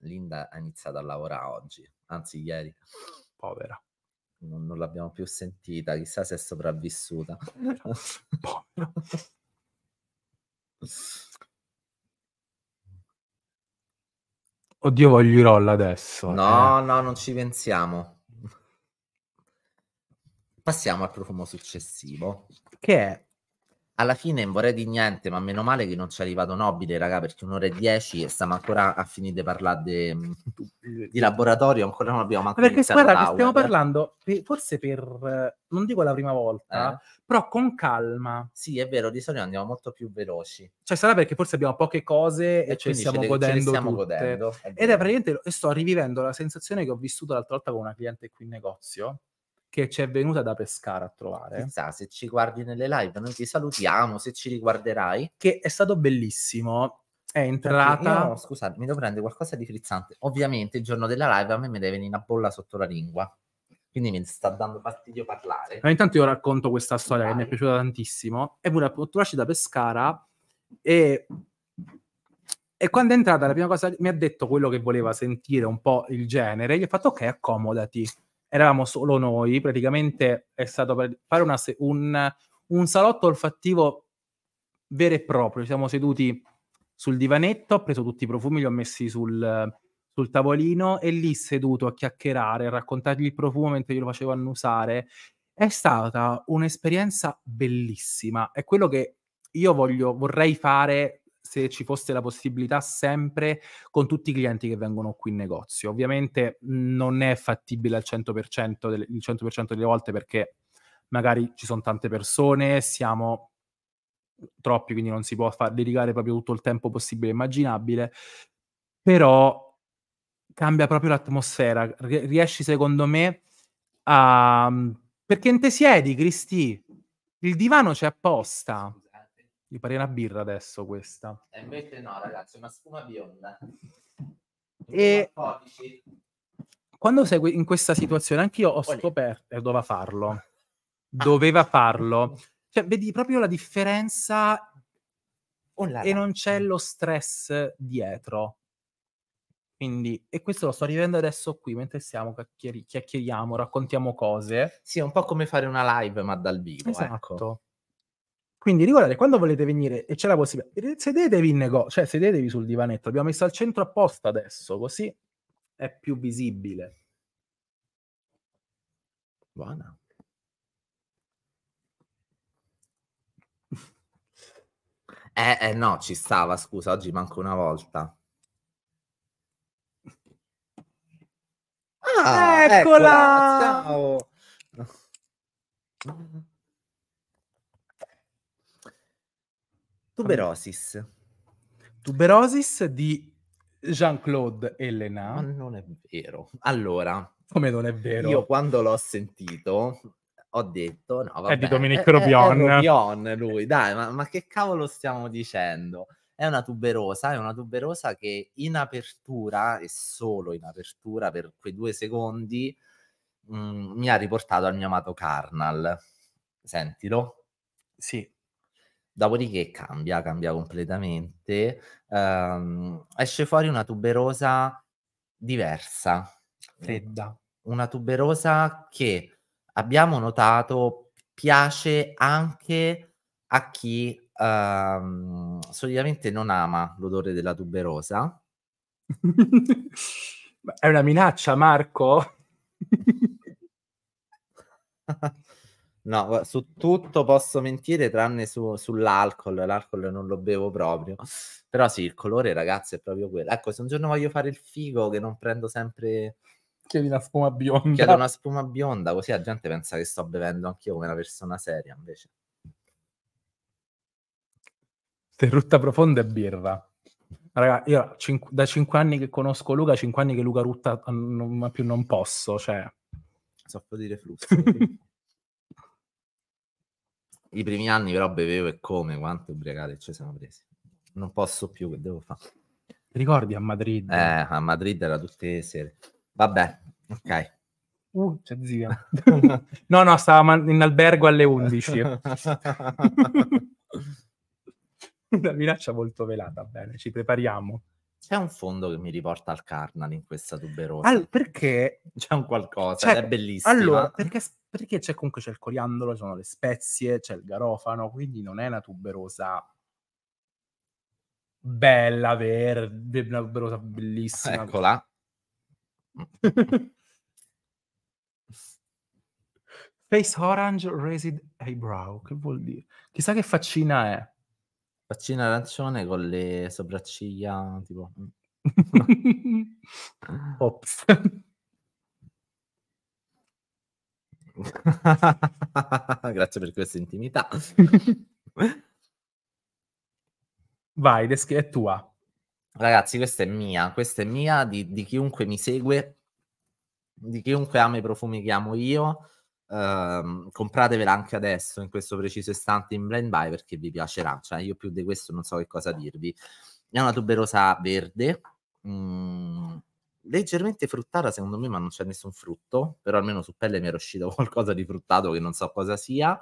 Linda ha iniziato a lavorare oggi, anzi ieri. Povera. Non, non l'abbiamo più sentita, chissà se è sopravvissuta. Povera. Povera. Oddio, voglio i roll adesso. No, eh. no, non ci pensiamo. Passiamo al profumo successivo. Che è alla fine vorrei di niente, ma meno male che non ci è arrivato nobile, raga, perché un'ora e dieci e stiamo ancora a finire di parlare di, mm, di laboratorio, ancora non abbiamo manco Perché guarda, stiamo eh. parlando, per, forse per, eh, non dico la prima volta, eh? però con calma. Sì, è vero, di solito andiamo molto più veloci. Cioè sarà perché forse abbiamo poche cose e, e ce le stiamo godendo ce stiamo tutte. Godendo, è Ed è praticamente, sto rivivendo la sensazione che ho vissuto l'altra volta con una cliente qui in negozio, che ci è venuta da Pescara a trovare. Chissà, se ci guardi nelle live, noi ti salutiamo, se ci riguarderai. Che è stato bellissimo. È entrata. Io, scusate, mi devo prendere qualcosa di frizzante. Ovviamente il giorno della live a me mi deve venire una bolla sotto la lingua. Quindi mi sta dando fastidio parlare. Ma intanto io racconto questa storia Vai. che mi è piaciuta tantissimo. È una appunto da Pescara e e quando è entrata, la prima cosa mi ha detto quello che voleva sentire un po' il genere. Gli ho fatto: Ok, accomodati eravamo solo noi, praticamente è stato per fare una, un, un salotto olfattivo vero e proprio. Ci siamo seduti sul divanetto, ho preso tutti i profumi, li ho messi sul, sul tavolino e lì seduto a chiacchierare, a raccontargli il profumo mentre glielo facevo annusare. È stata un'esperienza bellissima, è quello che io voglio, vorrei fare se ci fosse la possibilità sempre con tutti i clienti che vengono qui in negozio. Ovviamente mhmm, non è fattibile al 100%, delle, il 100% delle volte perché magari ci sono tante persone, siamo troppi, quindi non si può far dedicare proprio tutto il tempo possibile e immaginabile, però cambia proprio l'atmosfera, riesci secondo me a... Mhmm, perché in te siedi, Cristi? Il divano c'è apposta. Mi pare una birra adesso questa. E eh, invece no, ragazzi, è una spuma bionda. E... quando sei in questa situazione, anche io ho scoperto, doveva farlo, ah. doveva farlo. Cioè, vedi proprio la differenza e non c'è lo stress dietro. Quindi, e questo lo sto rivendo adesso qui, mentre siamo, chiacchieriamo, raccontiamo cose. Sì, è un po' come fare una live, ma dal vivo. Ecco. Esatto. Ecco. Quindi ricordate, quando volete venire e c'è la possibilità, sedetevi in negozio, cioè sedetevi sul divanetto, abbiamo messo al centro apposta adesso, così è più visibile. Buona. Eh, eh, no, ci stava, scusa, oggi manco una volta. Ah, eccola! eccola ciao! Tuberosis. Tuberosis di Jean-Claude Elena. Ma non è vero. Allora, come non è vero? Io quando l'ho sentito ho detto no, vabbè, è di Dominique è, Robion. È, è Robion lui, dai, ma, ma che cavolo stiamo dicendo? È una tuberosa, è una tuberosa che in apertura e solo in apertura per quei due secondi mh, mm, mi ha riportato al mio amato Carnal. Sentilo. Sì, Dopodiché cambia, cambia completamente, ehm, esce fuori una tuberosa diversa. Fredda. Una tuberosa che abbiamo notato piace anche a chi ehm, solitamente non ama l'odore della tuberosa. È una minaccia, Marco? No, su tutto posso mentire tranne su, sull'alcol. L'alcol non lo bevo proprio. Però sì, il colore, ragazzi, è proprio quello. Ecco, se un giorno voglio fare il figo che non prendo sempre chiedi una spuma bionda. Chiedo una spuma bionda, così la gente pensa che sto bevendo anch'io come una persona seria, invece. Terrutta profonda è birra. Raga, io cin- da 5 anni che conosco Luca, 5 anni che Luca Rutta non, più non posso, cioè... Soffro di reflusso. I primi anni però bevevo e come, quante ubriacate ci siamo presi. Non posso più, che devo fare? Ti ricordi a Madrid? Eh, a Madrid era tutte le sere. Vabbè, ok. Uh, c'è zia. no, no, stavamo in albergo alle 11. Una minaccia molto velata, bene, ci prepariamo c'è un fondo che mi riporta al carnal in questa tuberosa. Al, perché? C'è un qualcosa, cioè, è bellissimo. Allora, perché, perché, c'è comunque c'è il coriandolo, ci sono le spezie, c'è il garofano, quindi non è una tuberosa bella, verde, una tuberosa bellissima. Eccola. Face Orange Raised Eyebrow, che vuol dire? Chissà che faccina è faccina arancione con le sopracciglia tipo... Mm. Ops. Grazie per questa intimità. Vai, Deschi, è tua. Ragazzi, questa è mia, questa è mia di, di chiunque mi segue, di chiunque ama i profumi che amo io Ehm, compratevela anche adesso in questo preciso istante in blind buy perché vi piacerà, cioè io più di questo non so che cosa dirvi. È una tuberosa verde, mh, mm, leggermente fruttata secondo me, ma non c'è nessun frutto, però almeno su pelle mi era uscito qualcosa di fruttato che non so cosa sia.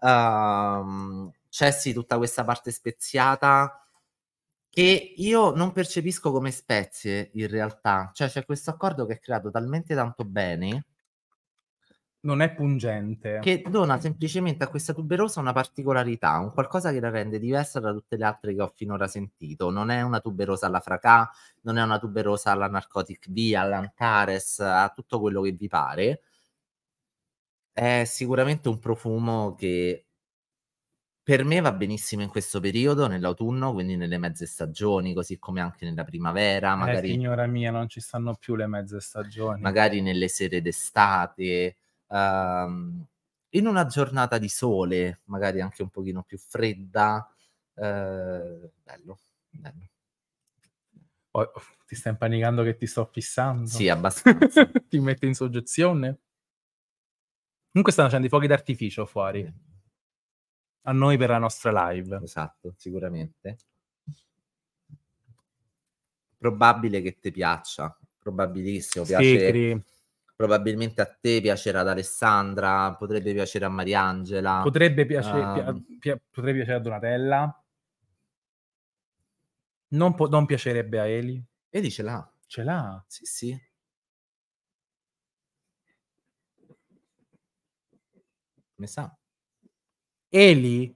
Ehm, c'è sì tutta questa parte speziata che io non percepisco come spezie in realtà, cioè c'è questo accordo che è creato talmente tanto bene non è pungente. Che dona semplicemente a questa tuberosa una particolarità, un qualcosa che la rende diversa da tutte le altre che ho finora sentito. Non è una tuberosa alla fracà, non è una tuberosa alla narcotic V, all'antares, a tutto quello che vi pare. È sicuramente un profumo che per me va benissimo in questo periodo, nell'autunno, quindi nelle mezze stagioni, così come anche nella primavera. Eh, magari, eh, signora mia, non ci stanno più le mezze stagioni. Magari nelle sere d'estate ehm, in una giornata di sole, magari anche un pochino più fredda, eh, bello, bello. Oh, ti stai impanicando che ti sto fissando? Sì, abbastanza. ti mette in soggezione? Comunque stanno facendo i fuochi d'artificio fuori. A noi per la nostra live. Esatto, sicuramente. Probabile che ti piaccia, probabilissimo. Piace, Sicri probabilmente a te piacerà ad Alessandra, potrebbe piacere a Mariangela. Potrebbe, piacer- uh, pia- ehm pia- potrebbe piacere a Donatella. Non, po- non, piacerebbe a Eli. Eli ce l'ha. Ce l'ha? Sì, sì. Me sa. Eli?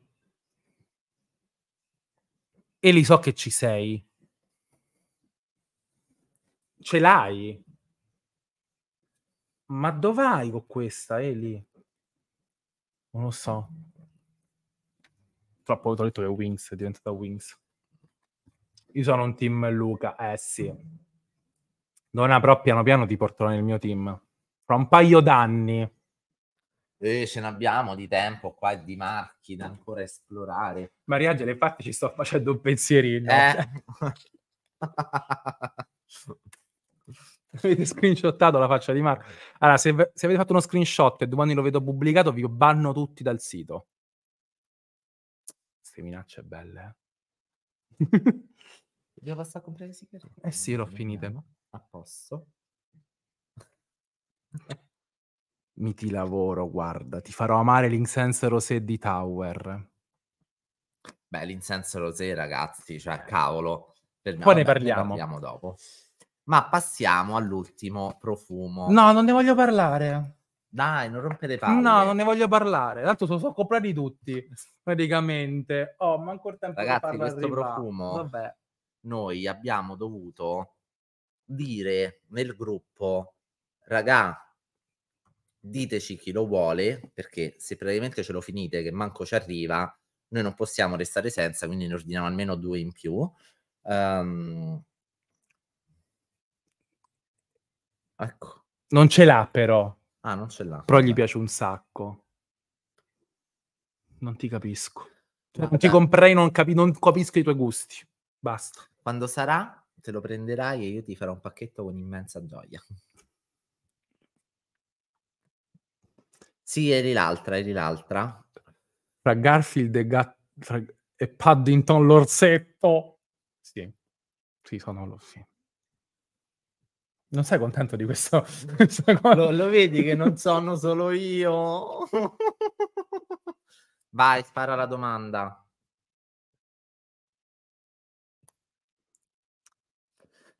Eli so che ci sei. Ce l'hai? Ma dove vai con questa, Eli? Eh, non lo so. Troppo ho detto che è Wings, è diventata Wings. Io sono un team Luca, eh sì. Dona, però piano piano ti porterò nel mio team. Fra un paio d'anni. Eh, ce n'abbiamo di tempo qua di marchi da ancora esplorare. Maria Mariangela, infatti ci sto facendo un pensierino. Eh. Avete screenshottato la faccia di Marco. Allora, se, se, avete fatto uno screenshot e domani lo vedo pubblicato, vi banno tutti dal sito. Queste minacce belle. Devo passare a comprare sigarette? Eh sì, l'ho finite. A posto. Mi ti lavoro, guarda. Ti farò amare l'incenso rosé di Tower. Beh, l'incenso rosé, ragazzi, cioè, cavolo. Per me, Poi vabbè, ne parliamo. Ne parliamo dopo. Ma passiamo all'ultimo profumo. No, non ne voglio parlare. Dai, non rompete palle. No, non ne voglio parlare. Tanto sono so comprati tutti, praticamente. Oh, ma ancora tempo Ragazzi, questo profumo. Vabbè. Noi abbiamo dovuto dire nel gruppo, ragà, diteci chi lo vuole, perché se praticamente ce lo finite, che manco ci arriva, noi non possiamo restare senza, quindi ne ordiniamo almeno due in più. Um, Ecco. Non ce l'ha però. Ah, non ce l'ha. Però gli piace un sacco. Non ti capisco. Vabbè. Cioè, non ti comprei, non, capi- non capisco i tuoi gusti. Basta. Quando sarà, te lo prenderai e io ti farò un pacchetto con immensa gioia. Sì, eri l'altra, eri l'altra. Fra Garfield e, Gat- fra- e Paddington l'orsetto. Sì, sì, sono lo sì. Non sei contento di questo? Lo, lo, vedi che non sono solo io? Vai, spara la domanda.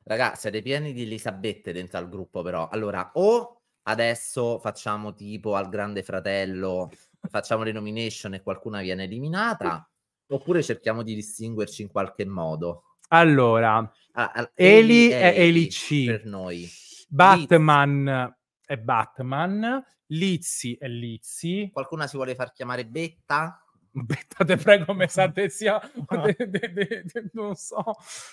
Ragazzi, siete pieni di Elisabette dentro al gruppo però. Allora, o adesso facciamo tipo al grande fratello, facciamo le nomination e qualcuna viene eliminata, oppure cerchiamo di distinguerci in qualche modo. Allora, ah, ah, Eli, è Eli C. Per noi. Batman Liz. è Batman. Lizzi è Lizzi. Qualcuna si vuole far chiamare Betta? Betta, te prego, me sa te sia, de, de, de, non so,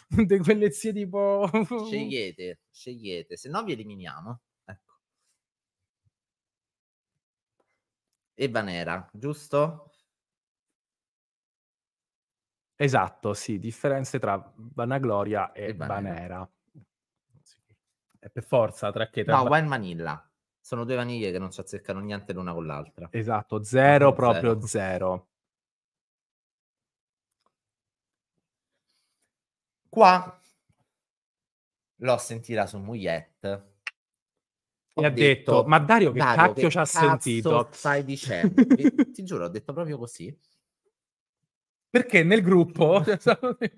di quelle zie tipo... Scegliete, scegliete, se no vi eliminiamo. Ecco. E Vanera, giusto? Esatto, sì, differenze tra Vanagloria e, e Banera. Sì. E per forza, tra che... Tra no, Wine Manilla. Sono due vaniglie che non ci azzeccano niente l'una con l'altra. Esatto, zero, proprio zero. zero. Qua l'ho sentita su Mugliette. E ha detto, ma Dario che Dario, cacchio ci ha sentito? stai dicendo? ti giuro, ho detto proprio così. Perché nel gruppo... Cioè,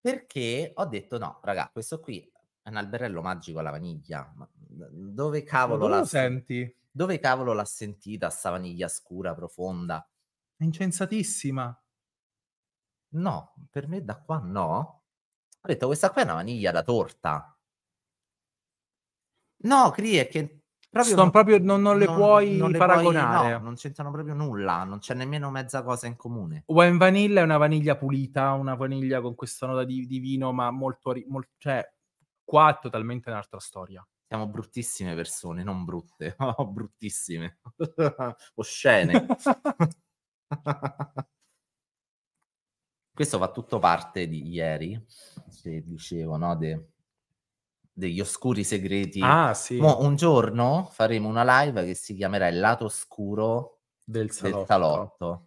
perché ho detto no, raga, questo qui è un alberello magico alla vaniglia. Ma mhmm, dove cavolo dove la senti? Dove cavolo l'ha sentita sta vaniglia scura, profonda? È incensatissima. No, per me da qua no. Ho detto questa qua è una vaniglia da torta. No, Cri, è che Proprio non, proprio, non, non, le non, puoi non le paragonare. Puoi, no, non c'entrano proprio nulla, non c'è nemmeno mezza cosa in comune. Wine Vanilla è una vaniglia pulita, una vaniglia con questa nota di, di vino, ma molto, molto, cioè, qua è totalmente un'altra storia. Siamo bruttissime persone, non brutte, oh, bruttissime, oscene. Questo fa tutto parte di ieri, se dicevo, no? De degli oscuri segreti. Ah, sì. Mo, un giorno faremo una live che si chiamerà Il lato oscuro del salotto. Del salotto.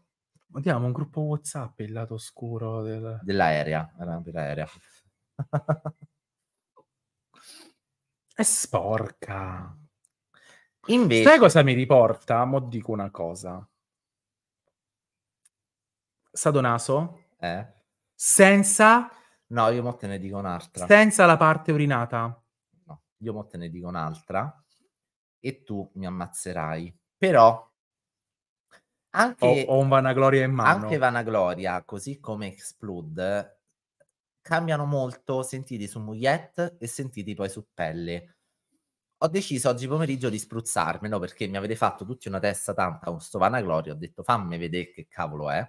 Abbiamo un gruppo WhatsApp, il lato oscuro del... dell'aerea. dell'aerea. È sporca. Invece... Sai cosa mi riporta? Mo dico una cosa. Sadonaso? Eh? Senza... No, io mo te ne dico un'altra. Senza la parte urinata io mo te ne dico un'altra e tu mi ammazzerai. Però anche, o, o un Vanagloria in mano. Anche Vanagloria, così come Explode, cambiano molto sentiti su Mugliette e sentiti poi su Pelle. Ho deciso oggi pomeriggio di spruzzarmelo perché mi avete fatto tutti una testa tanta con sto Vanagloria. Ho detto fammi vedere che cavolo è.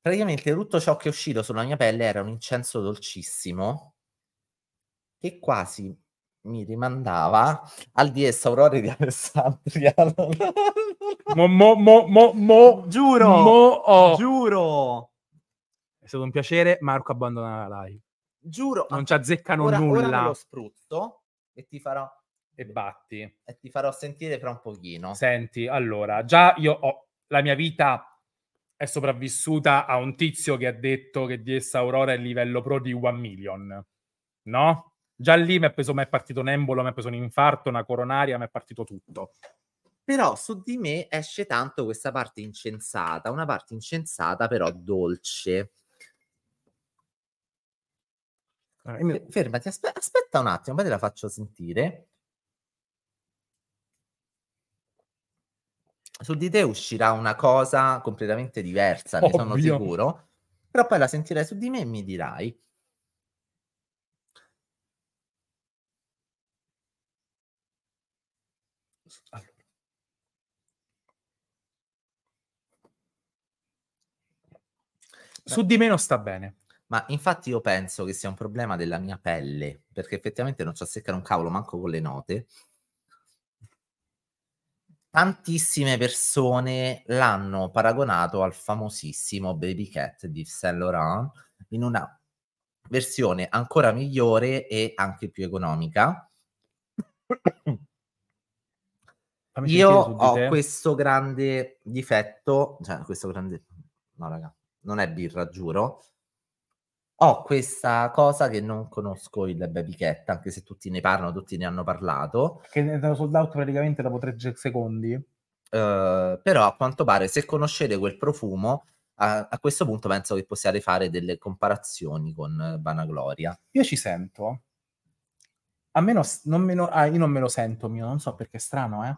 Praticamente tutto ciò che è uscito sulla mia pelle era un incenso dolcissimo che quasi mi rimandava al DS Aurore di Alessandria. mo, mo, mo, mo, mo, giuro, mo, oh. giuro. È stato un piacere, Marco abbandona la live. Giuro. Non ci azzeccano ora, nulla. Ora lo spruzzo e ti farò... E batti. E ti farò sentire fra un pochino. Senti, allora, già io ho... La mia vita è sopravvissuta a un tizio che ha detto che DS Aurora è il livello pro di One Million. No? Già lì mi è, preso, mi è partito un embolo, mi è preso un infarto, una coronaria, mi è partito tutto. Però su di me esce tanto questa parte incensata, una parte incensata però dolce. Eh. Fermati, aspe- aspetta un attimo, poi te la faccio sentire. Su di te uscirà una cosa completamente diversa, Ovvio. ne sono sicuro. Però poi la sentirai su di me e mi dirai. su di me non sta bene. Ma infatti io penso che sia un problema della mia pelle, perché effettivamente non ci seccare un cavolo manco con le note. Tantissime persone l'hanno paragonato al famosissimo Baby Cat di Saint Laurent in una versione ancora migliore e anche più economica. Io ho questo grande difetto, cioè questo grande... No, raga non è birra, giuro. Ho questa cosa che non conosco il Bebichetta, anche se tutti ne parlano, tutti ne hanno parlato. Che è stato sold out praticamente dopo 3 secondi. Uh, però a quanto pare, se conoscete quel profumo, a, a, questo punto penso che possiate fare delle comparazioni con eh, Vanagloria. Io ci sento. A meno, non, me no, ah, io non me lo sento mio, non so perché è strano, eh.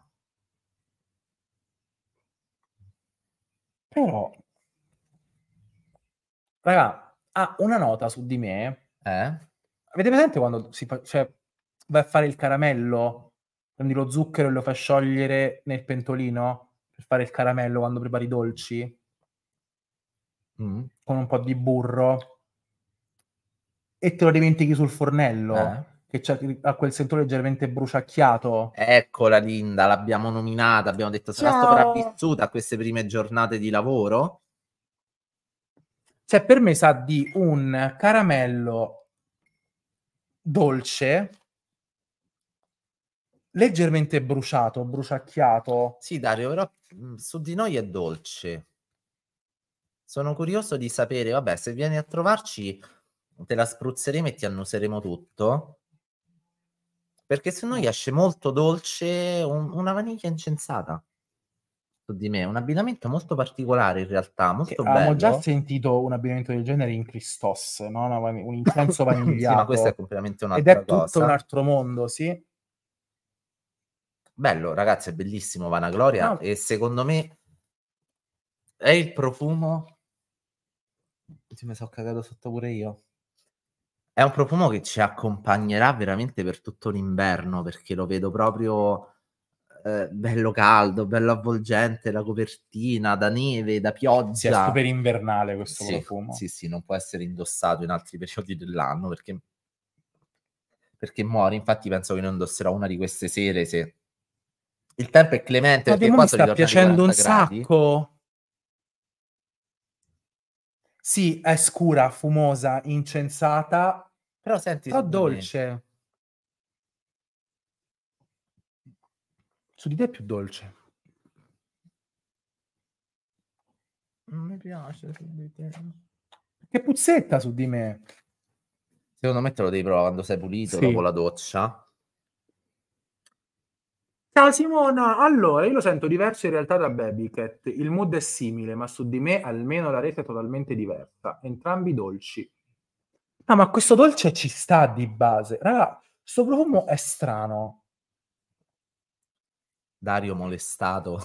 Però Raga, ha ah, una nota su di me. Eh? Avete presente quando si fa, cioè, vai a fare il caramello? Prendi lo zucchero e lo fai sciogliere nel pentolino per fare il caramello quando prepari i dolci? Mm. Con un po' di burro. E te lo dimentichi sul fornello. Eh che ha quel sentore leggermente bruciacchiato. Eccola Linda, l'abbiamo nominata, abbiamo detto sarà sopravvissuta a queste prime giornate di lavoro. Cioè, per me sa di un caramello dolce, leggermente bruciato, bruciacchiato. Sì, Dario, però mm, su di noi è dolce. Sono curioso di sapere, vabbè, se vieni a trovarci te la spruzzeremo e ti annuseremo tutto. Perché se no esce molto dolce un, una vaniglia incensata di me. Un abbinamento molto particolare in realtà, molto che bello. Abbiamo già sentito un abbinamento del genere in Christos, no? no un intenso vanigliato. sì, ma questo è completamente un'altra cosa. Ed è tutto un altro mondo, sì. Bello, ragazzi, è bellissimo Vanagloria no. e secondo me è il profumo... Sì, mi sono cagato sotto pure io. È un profumo che ci accompagnerà veramente per tutto l'inverno perché lo vedo proprio eh, bello caldo, bello avvolgente, la copertina da neve, da pioggia. Sì, è super invernale questo sì, profumo. Sì, sì, non può essere indossato in altri periodi dell'anno perché, perché muore. Infatti penso che ne indosserò una di queste sere se... Il tempo è clemente. Ma mi sta piacendo un gradi. sacco. Sì, è scura, fumosa, incensata, però senti... Però dolce. Me su di te è più dolce. Non mi piace su di te. Che puzzetta su di me. Secondo me te lo devi provare quando sei pulito sì. dopo la doccia. Ciao Simona, allora io lo sento diverso in realtà da Babycat, il mood è simile, ma su di me almeno la rete è totalmente diversa, entrambi dolci. Ah, ma questo dolce ci sta di base. Raga, questo profumo è strano. Dario molestato.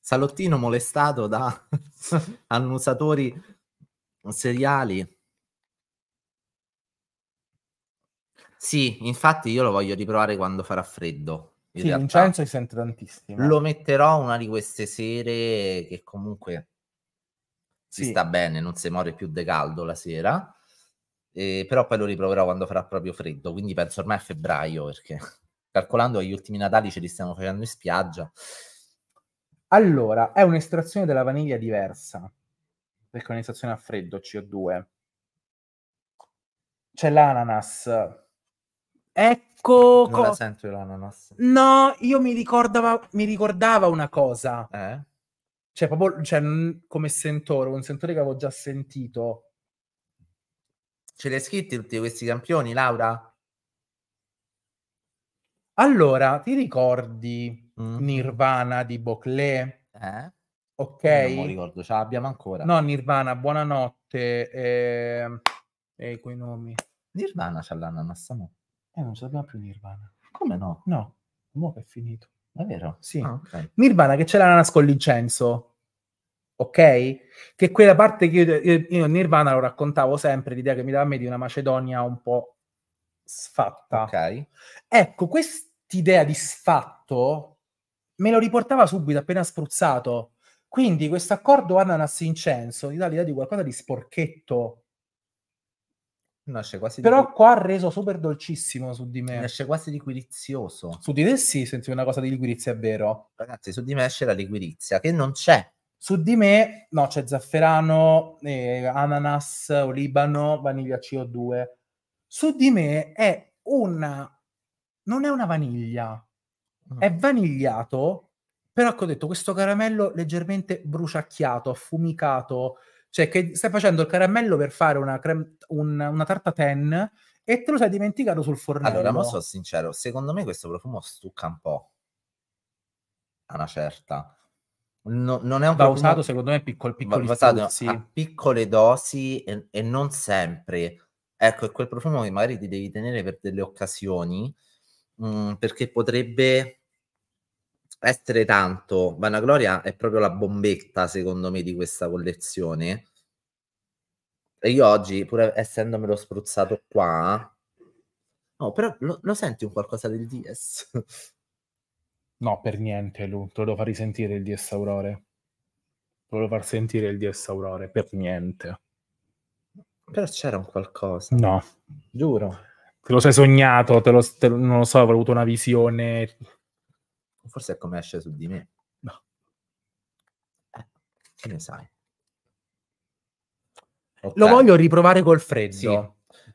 Salottino molestato da annusatori seriali. Sì, infatti io lo voglio riprovare quando farà freddo. In sì, realtà. Vincenzo si sente tantissimo. Lo metterò una di queste sere che comunque si sì. sta bene, non si muore più de caldo la sera. Eh, però poi lo riproverò quando farà proprio freddo, quindi penso ormai a febbraio perché calcolando gli ultimi Natali ce li stiamo facendo in spiaggia. Allora, è un'estrazione della vaniglia diversa, perché è un'estrazione a freddo, CO2. C'è l'ananas. Ecco... Non la sento l'ananas. No, io mi ricordava, mi ricordava una cosa. Eh? Cioè, proprio cioè, come sentore, un sentore che avevo già sentito. Ce l'hai scritti tutti questi campioni, Laura? Allora, ti ricordi Mh. Nirvana di Boclé? Eh? Non mi Ok? ricordo, ce l'abbiamo ancora. No, Nirvana, buonanotte. ehm, E quei nomi. Nirvana ce l'hanno, Massamo. Eh, non ce l'abbiamo più Nirvana. Come no? No, mo che è finito. È vero? Sì. Ah, ok. Nirvana che ce l'ananas nasco l'incenso, ok? Che quella parte che io, io- eh, io Nirvana lo raccontavo sempre, l'idea che mi dava a me di una Macedonia un po' sfatta. Ok. Ecco, quest'idea di sfatto me lo riportava subito appena spruzzato. Quindi questo accordo ananas-incenso gli dà l'idea di qualcosa di sporchetto. Nasce quasi Però di... qua ha reso super dolcissimo su di me. Nasce quasi liquirizioso. Su di te sì, senti una cosa di liquirizia, è vero. Ragazzi, su di me esce la liquirizia, che non c'è. Su di me, no, c'è zafferano, eh, ananas, olibano, vaniglia CO2 su di me è una... non è una vaniglia, mm. è vanigliato, però ecco detto, questo caramello leggermente bruciacchiato, affumicato, cioè che stai facendo il caramello per fare una, creme, un, una tarta ten e te lo sei dimenticato sul fornello. Allora, ma sono sincero, secondo me questo profumo stucca un po'. A una certa. No, non è un va profumo... usato secondo me piccol, piccoli va usato, a piccole dosi e, e non sempre Ecco, è quel profumo che magari ti devi tenere per delle occasioni, mh, mm, perché potrebbe essere tanto. Vanagloria è proprio la bombetta, secondo me, di questa collezione. E io oggi, pur essendomelo spruzzato qua, no, però lo, lo senti un qualcosa del DS? no, per niente, Lu. Te lo devo far risentire il DS Aurore. Te lo far sentire il DS Aurore, per niente. Però c'era un qualcosa. No. Giuro. Te lo sei sognato, te lo, te, non lo so, avevo avuto una visione. Forse è come esce su di me. No. Eh, che ne sai? Okay. Lo voglio riprovare col freddo. Sì.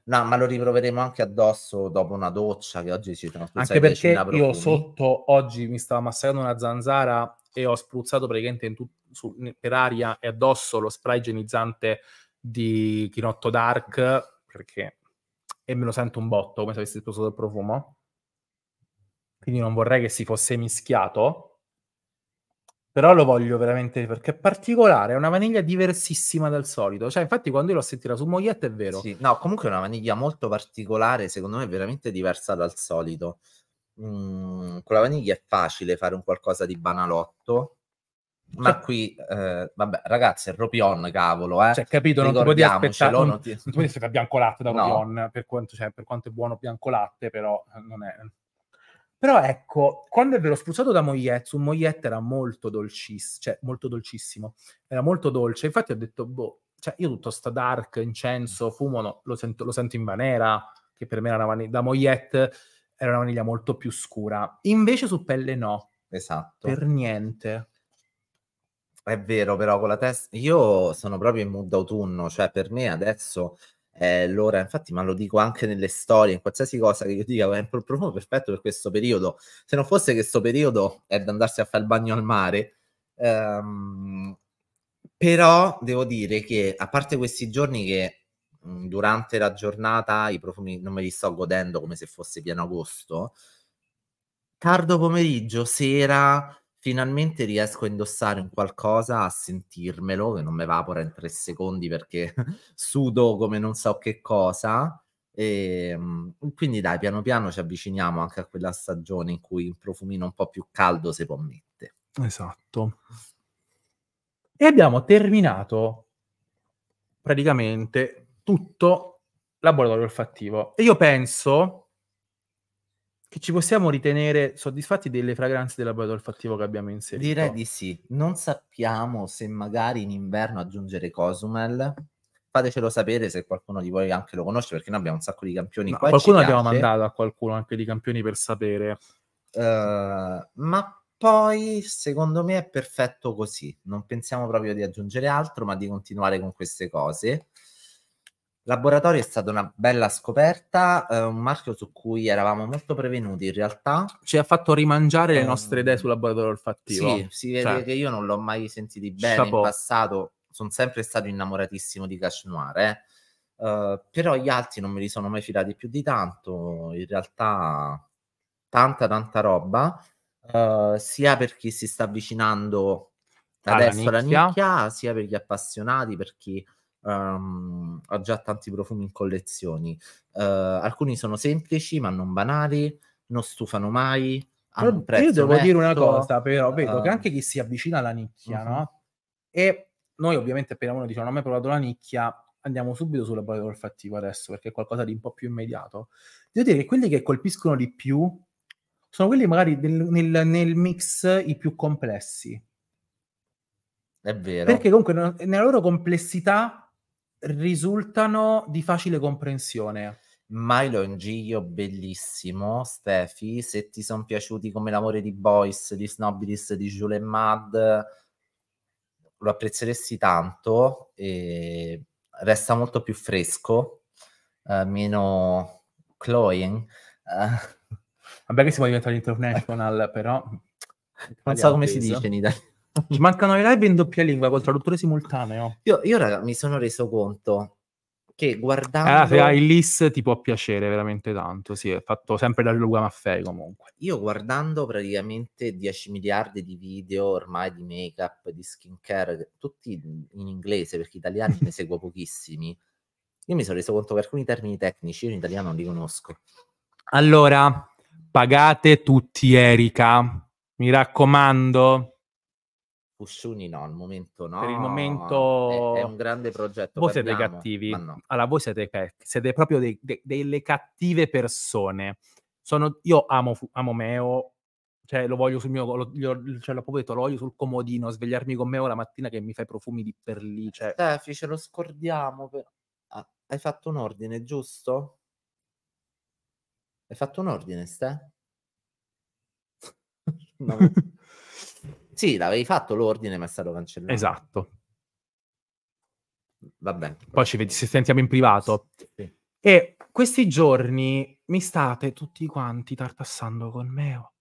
No, ma lo riproveremo anche addosso dopo una doccia che oggi ci sono spruzzati Anche perché io sotto oggi mi stava massacrando una zanzara e ho spruzzato praticamente in tut- su- per aria e addosso lo spray igienizzante di Chinotto Dark perché e me lo sento un botto come se avessi sposato il profumo quindi non vorrei che si fosse mischiato però lo voglio veramente perché è particolare, è una vaniglia diversissima dal solito. Cioè, infatti, quando io l'ho sentita su Moglietta è vero. Sì, no, comunque è una vaniglia molto particolare, secondo me veramente diversa dal solito. Mm, con la vaniglia è facile fare un qualcosa di banalotto, ma cioè, qui, eh, vabbè, ragazzi, è Ropion, cavolo, eh. Cioè, capito, non ti puoi aspettare, non, non ti puoi aspettare latte da Ropion, no. per, quanto, cioè, per quanto è buono bianco latte però eh, non è... Però ecco, quando ebbero spruzzato da Moyet, un Moyet era molto dolcissimo, cioè molto dolcissimo, era molto dolce, infatti ho detto, boh, cioè io tutto sta dark, incenso, mm. fumo, no, lo, sento, lo sento in vanera, che per me era una vaniglia, da Moyet era una vaniglia molto più scura, invece su pelle no, esatto. per niente. È vero, però con la testa io sono proprio in mood autunno, cioè per me adesso è l'ora, infatti, ma lo dico anche nelle storie, in qualsiasi cosa che io dica, è proprio perfetto per questo periodo. Se non fosse che questo periodo è da andarsi a fare il bagno al mare, ehm, però devo dire che a parte questi giorni che mh, mhmm, durante la giornata i profumi non me li sto godendo come se fosse pieno agosto, tardo pomeriggio, sera finalmente riesco a indossare un qualcosa, a sentirmelo, che non mi evapora in tre secondi perché sudo come non so che cosa. E, ehm, quindi dai, piano piano ci avviciniamo anche a quella stagione in cui un profumino un po' più caldo si può mettere. Esatto. E abbiamo terminato praticamente tutto laboratorio olfattivo. E io penso che ci possiamo ritenere soddisfatti delle fragranze del laboratorio olfattivo che abbiamo inserito. Direi di sì. Non sappiamo se magari in inverno aggiungere Cosumel. Fatecelo sapere se qualcuno di voi anche lo conosce, perché noi abbiamo un sacco di campioni. No, qualcuno abbiamo mandato a qualcuno anche di campioni per sapere. Uh, ma poi secondo me è perfetto così. Non pensiamo proprio di aggiungere altro, ma di continuare con queste cose. Laboratorio è stata una bella scoperta, eh, un marchio su cui eravamo molto prevenuti in realtà. Ci ha fatto rimangiare ehm... le nostre idee ehm, sul laboratorio olfattivo. Sì, si vede cioè. che io non l'ho mai sentito bene Chapeau. in passato, sono sempre stato innamoratissimo di Cash Noir, eh. Uh, però gli altri non me li sono mai fidati più di tanto, in realtà tanta tanta roba, uh, sia per chi si sta avvicinando alla adesso alla nicchia. nicchia, sia per gli appassionati, per chi um, ho già tanti profumi in collezioni. Uh, alcuni sono semplici ma non banali, non stufano mai. Hanno però io devo netto, dire una cosa, però vedo uh, che ehm anche chi si avvicina alla nicchia, uh-huh. no? E noi ovviamente appena uno dice non ho mai provato la nicchia, andiamo subito sulla prova del adesso perché è qualcosa di un po' più immediato. Devo dire che quelli che colpiscono di più sono quelli magari del, nel, nel mix i più complessi. È vero. Perché comunque nella loro complessità risultano di facile comprensione. Milo è un giglio bellissimo, Stefi. Se ti sono piaciuti come l'amore di Boyce, di Snobbilis, di Jules Mad, lo apprezzeresti tanto. E resta molto più fresco, uh, meno cloying. Uh. Vabbè, che siamo diventati international, però. Non so come si dice in italiano. Ci mancano i live in doppia lingua col traduttore simultaneo. Io, io raga, mi sono reso conto che guardando... Eh, il LIS ti può piacere veramente tanto, sì, è fatto sempre da Luca Maffei comunque. Io guardando praticamente 10 miliardi di video ormai di make-up, di skincare, tutti in inglese, perché italiani ne seguo pochissimi, io mi sono reso conto che alcuni termini tecnici io in italiano non li conosco. Allora, pagate tutti Erika, mi raccomando Cusciuni no, al momento no. Per il momento è, è un grande progetto. Voi parliamo, siete cattivi. No. Allora, voi siete, siete proprio dei, de, delle cattive persone. Sono, io amo, amo Meo, cioè lo voglio sul mio, lo, io, cioè, l'ho proprio detto, lo voglio sul comodino, svegliarmi con Meo la mattina che mi fai profumi di perlice. lì. Eh, cioè ce lo scordiamo. Per... Ah, hai fatto un ordine, giusto? Hai fatto un ordine, Ste? no. Sì, l'avevi fatto l'ordine, ma è stato cancellato. Esatto. Va bene. Poi ci vedi, se sentiamo in privato. Sì. E questi giorni mi state tutti quanti tartassando con Meo. Oh.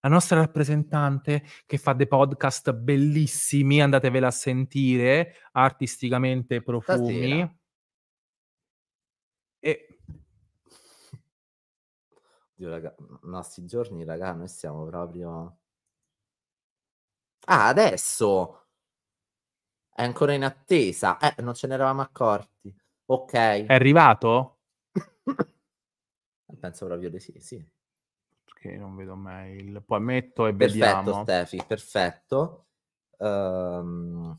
La nostra rappresentante che fa dei podcast bellissimi, andatevela a sentire, artisticamente profumi. Stasera. E... Dio, raga, no, sti giorni, raga, noi siamo proprio... Ah, adesso è ancora in attesa. Eh, non ce ne eravamo accorti. Ok. È arrivato? Penso proprio di sì, sì. Perché non vedo mail. Poi metto e perfetto, vediamo. Stefi, perfetto. Um,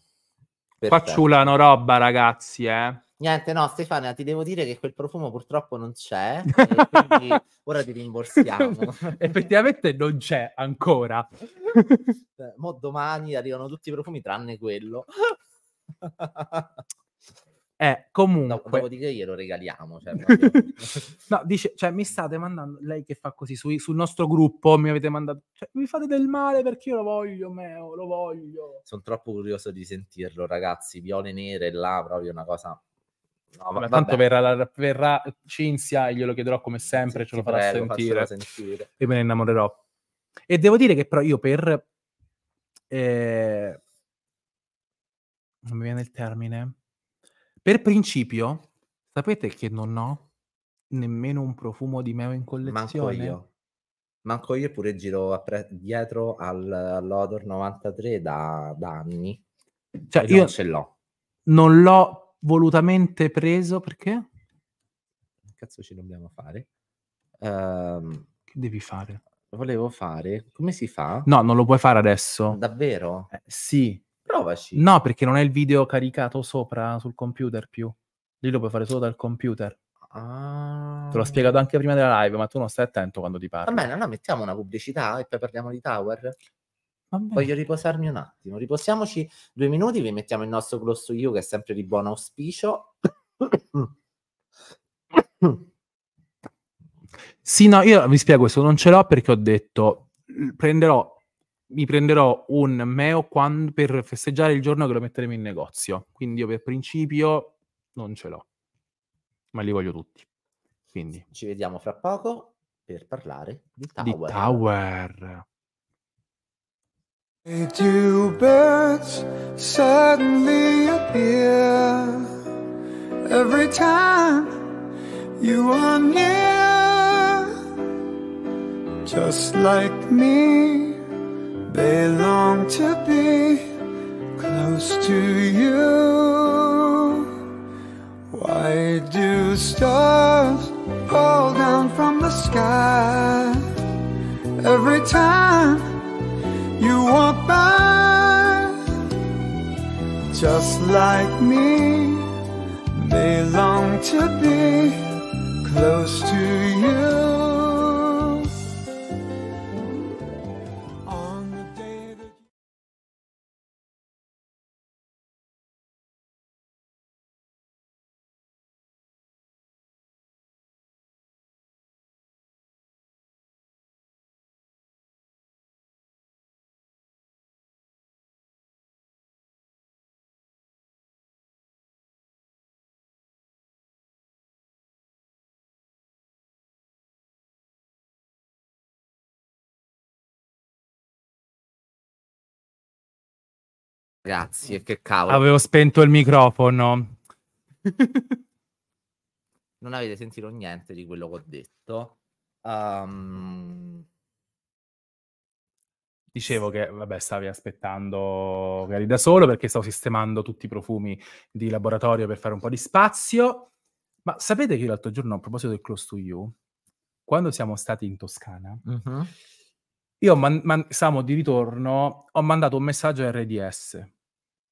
perfetto. Qua ciulano roba, ragazzi, eh. Niente, no, Stefania, ti devo dire che quel profumo purtroppo non c'è, quindi ora ti rimborsiamo. Effettivamente non c'è ancora. Eh, mo domani arrivano tutti i profumi tranne quello. eh, comunque... No, dopodiché glielo regaliamo. Cioè, proprio... no, dice, cioè, mi state mandando, lei che fa così, su, sul nostro gruppo mi avete mandato, cioè, mi fate del male perché io lo voglio, Meo, lo voglio. Sono troppo curioso di sentirlo, ragazzi, viole nere là, proprio una cosa No, ma, tanto verrà, verrà, Cinzia e glielo chiederò come sempre, sì, ce lo farà prego, sentire, sentire e me ne innamorerò. E devo dire che però io per... Eh, non mi viene il termine. Per principio, sapete che non ho nemmeno un profumo di meo in collezione? Manco io. Manco io pure giro pre- dietro al, all'Odor 93 da, da anni. Cioè, io non ce l'ho. Non l'ho volutamente preso perché? Che cazzo ci dobbiamo fare? Uh, che devi fare? volevo fare. Come si fa? No, non lo puoi fare adesso. Davvero? Eh, sì. Provaci. No, perché non è il video caricato sopra sul computer più. Lì lo puoi fare solo dal computer. Ah. Te l'ho ah. spiegato anche prima della live, ma tu non stai attento quando ti parlo. Va bene, allora mettiamo una pubblicità e poi parliamo di Tower. Voglio riposarmi un attimo. Riposiamoci due minuti, vi mettiamo il nostro gloss to you che è sempre di buon auspicio. sì, no, io vi spiego questo, non ce l'ho perché ho detto prenderò mi prenderò un meo quando, per festeggiare il giorno che lo metteremo in negozio. Quindi io per principio non ce l'ho, ma li voglio tutti. Quindi. Ci vediamo fra poco per parlare di Tower. Di Tower. Do birds suddenly appear every time you are near? Just like me, they long to be close to you. Why do stars fall down from the sky every time? You walk by just like me. They long to be close to you. Grazie, che cavolo. Avevo spento il microfono. non avete sentito niente di quello che ho detto. Um... Dicevo che, vabbè, stavi aspettando magari da solo perché stavo sistemando tutti i profumi di laboratorio per fare un po' di spazio. Ma sapete che l'altro giorno, a proposito del Close to You, quando siamo stati in Toscana, uh-huh. io man- man- stavamo di ritorno, ho mandato un messaggio a RDS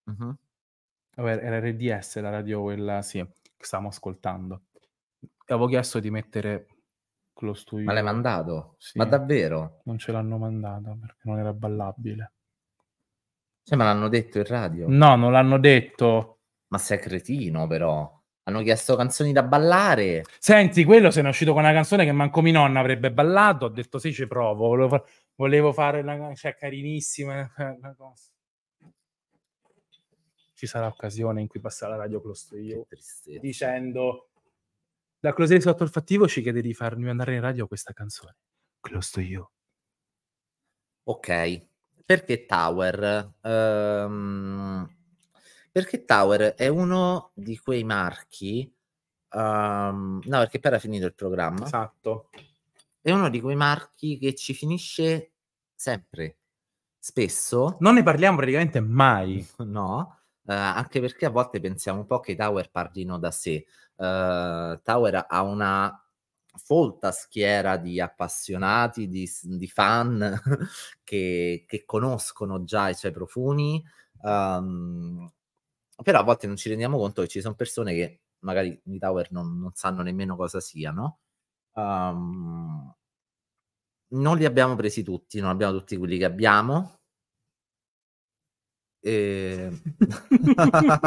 Mh-mh. era RDS la radio quella, sì, che stavamo ascoltando. Avevo chiesto di mettere lo studio. Ma l'hai studio, mandato? Ma davvero? non ce l'hanno mandata perché non era ballabile. Cioè, me l'hanno detto in radio. No, non l'hanno detto. Ma sei cretino, però. Hanno chiesto canzoni da ballare. Senti, quello se ne è uscito con una canzone che manco mia nonna avrebbe ballato, ho detto sì, ci provo, volevo, fa- volevo fare una cioè, carinissima una cosa ci sarà occasione in cui passare la radio to you dicendo da Closterio sotto il fattivo ci chiede di farmi andare in radio questa canzone. to you Ok, perché Tower? Um, perché Tower è uno di quei marchi. Um, no, perché per ha finito il programma. Esatto. È uno di quei marchi che ci finisce sempre, spesso. Non ne parliamo praticamente mai. No, Uhm, anche perché a volte pensiamo un po' che i Tower parlino da sé. Eh, Tower ha una folta schiera di appassionati, di, di fan che, che, conoscono già i suoi profumi, um, però a volte non ci rendiamo conto che ci sono persone che magari i Tower non, non sanno nemmeno cosa siano. Um, non li abbiamo presi tutti, non abbiamo tutti quelli che abbiamo, e... Ehm,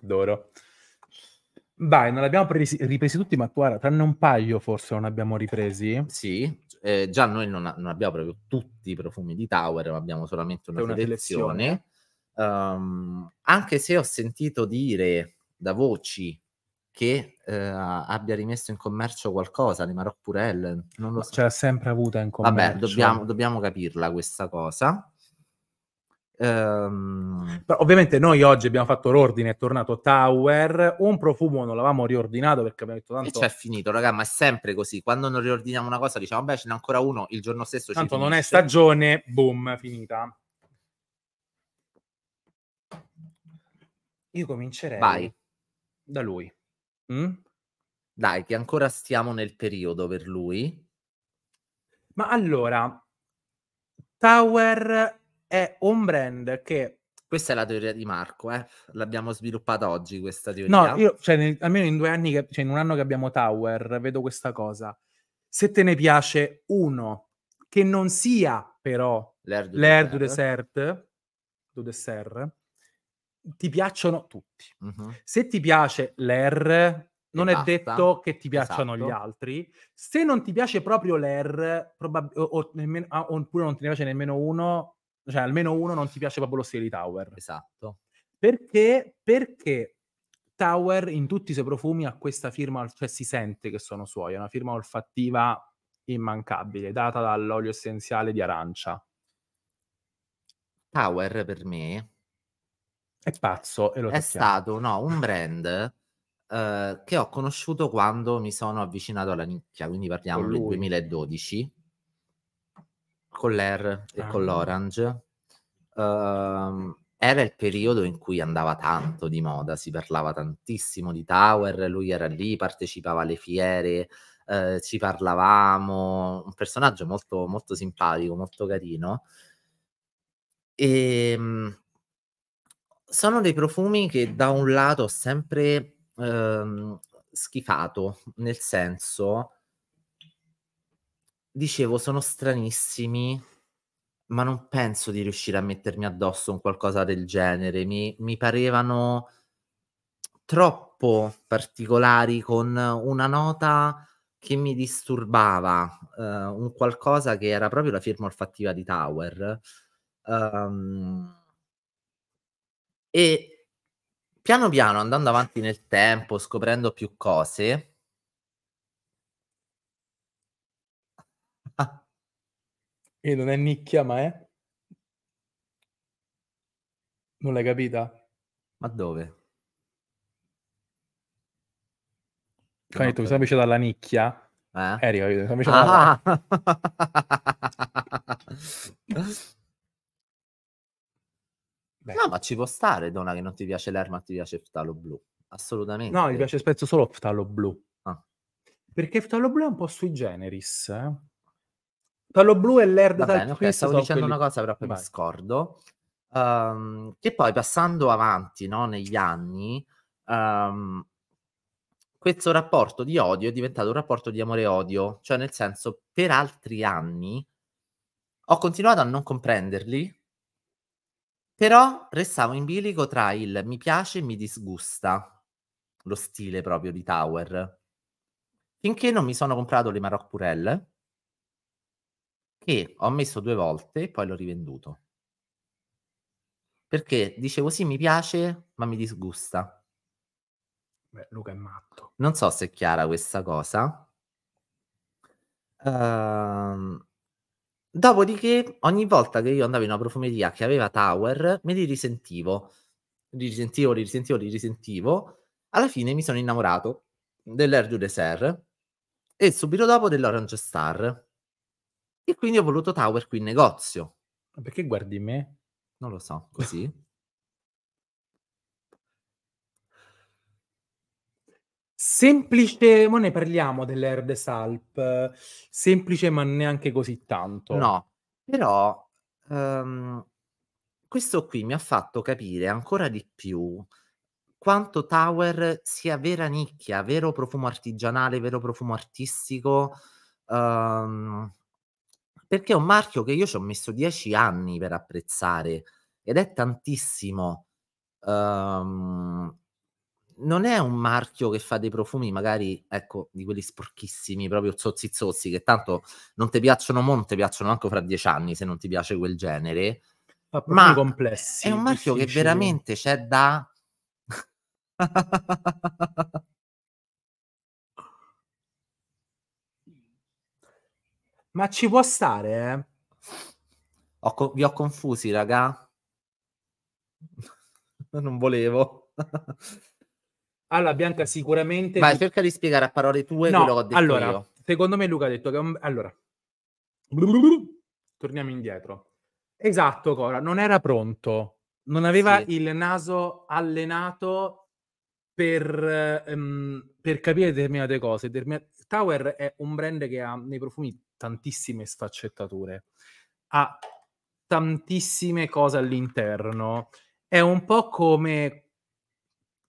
D'oro. Vai, non abbiamo presi, ripresi tutti, ma tu guarda, tranne un paio forse non abbiamo ripresi. Sì, eh, già noi non, non, abbiamo proprio tutti i profumi di Tower, ma abbiamo solamente una, una selezione. Um, anche se ho sentito dire da voci che eh, abbia rimesso in commercio qualcosa di Maroc Purel. Non lo so. Ce l'ha sempre avuta in commercio. Vabbè, dobbiamo, dobbiamo capirla questa cosa. Um... Però, ovviamente noi oggi abbiamo fatto l'ordine, è tornato Tower, un profumo non l'avevamo riordinato perché abbiamo detto tanto... E c'è finito, raga, ma è sempre così, quando non riordiniamo una cosa diciamo, beh, ce n'è ancora uno, il giorno stesso Tanto non è stagione, boom, finita. Io comincerei Vai. da lui. Mm? Dai, che ancora stiamo nel periodo per lui. Ma allora, Tower è un brand che... Questa è la teoria di Marco, eh? l'abbiamo sviluppata oggi questa teoria. No, io, cioè, nel, almeno in due anni, che, cioè in un anno che abbiamo Tower, vedo questa cosa. Se te ne piace uno, che non sia però l'Air du, Dessert, du dessert ti piacciono tutti. Uh-huh. Se ti piace l'air, non è basta. Esatto, detto che ti piacciono esatto. gli altri. Se non ti piace proprio l'air, probab- o, o nemmeno, ah, oppure non ti piace nemmeno uno, cioè almeno uno non ti piace proprio lo stile di Tower. Esatto. Perché? Perché Tower in tutti i suoi profumi ha questa firma, cioè si sente che sono suoi, è una firma olfattiva immancabile, data dall'olio essenziale di arancia. Tower per me è pazzo e lo È sappiamo. stato no, un brand eh, che ho conosciuto quando mi sono avvicinato alla nicchia, quindi parliamo del 2012, con l'Air e ah. con l'Orange. Uh, era il periodo in cui andava tanto di moda, si parlava tantissimo di Tower, lui era lì, partecipava alle fiere, eh, ci parlavamo, un personaggio molto, molto simpatico, molto carino. E ehm, sono dei profumi che da un lato ho sempre ehm, schifato, nel senso, dicevo, sono stranissimi, ma non penso di riuscire a mettermi addosso un qualcosa del genere. Mi, mi parevano troppo particolari con una nota che mi disturbava, eh, un qualcosa che era proprio la firma olfattiva di Tower. Um, e piano piano, andando avanti nel tempo, scoprendo più cose... e non è nicchia, ma è... Non l'hai capita? Ma dove? Hai detto, mi sono invece dalla nicchia. Eh? Eri, eh, capito? Mi sono invece ah. dalla... Beh. No, ma ci può stare, Dona, che non ti piace l'erma, ti piace Ftalo Blu. Assolutamente. No, mi piace spesso solo Ftalo Blu. Ah. Perché Ftalo Blu è un po' sui generis. Eh? Ftalo Blu e l'erda Va bene, okay, stavo dicendo quelli... una cosa, però poi mi scordo. Um, che poi passando avanti no, negli anni, um, questo rapporto di odio è diventato un rapporto di amore odio, cioè nel senso per altri anni ho continuato a non comprenderli però restavo in bilico tra il mi piace e mi disgusta, lo stile proprio di Tower. Finché non mi sono comprato le Maroc Purelle, che ho messo due volte e poi l'ho rivenduto. Perché dicevo sì, mi piace, ma mi disgusta. Beh, Luca è matto. Non so se è chiara questa cosa. Uh, Dopodiché, ogni volta che io andavo in una profumeria che aveva Tower, me li risentivo. Li risentivo, li risentivo, li risentivo. Alla fine mi sono innamorato dell'Air du Dessert e subito dopo dell'Orange Star. E quindi ho voluto Tower qui in negozio. Perché guardi me? Non lo so, così. Semplice, ma ne parliamo dell'Erdes Salp. semplice ma neanche così tanto. No, però um, questo qui mi ha fatto capire ancora di più quanto Tower sia vera nicchia, vero profumo artigianale, vero profumo artistico, um, perché è un marchio che io ci ho messo dieci anni per apprezzare ed è tantissimo. Um, non è un marchio che fa dei profumi, magari, ecco, di quelli sporchissimi, proprio zozzi zozzi, che tanto non ti piacciono mo, non ti piacciono anche fra dieci anni se non ti piace quel genere. Ma, ma complessi, è un marchio difficile. che veramente c'è da... ma ci può stare, eh? Ho co- vi ho confusi, raga? non volevo. Alla Bianca sicuramente... Vai, cerca di spiegare a parole tue no, quello che ho detto allora, io. Secondo me Luca ha detto che... Allora, torniamo indietro. Esatto, Cora, non era pronto, non aveva sì. il naso allenato per, um, per capire determinate cose. Tower è un brand che ha nei profumi tantissime sfaccettature, ha tantissime cose all'interno. È un po' come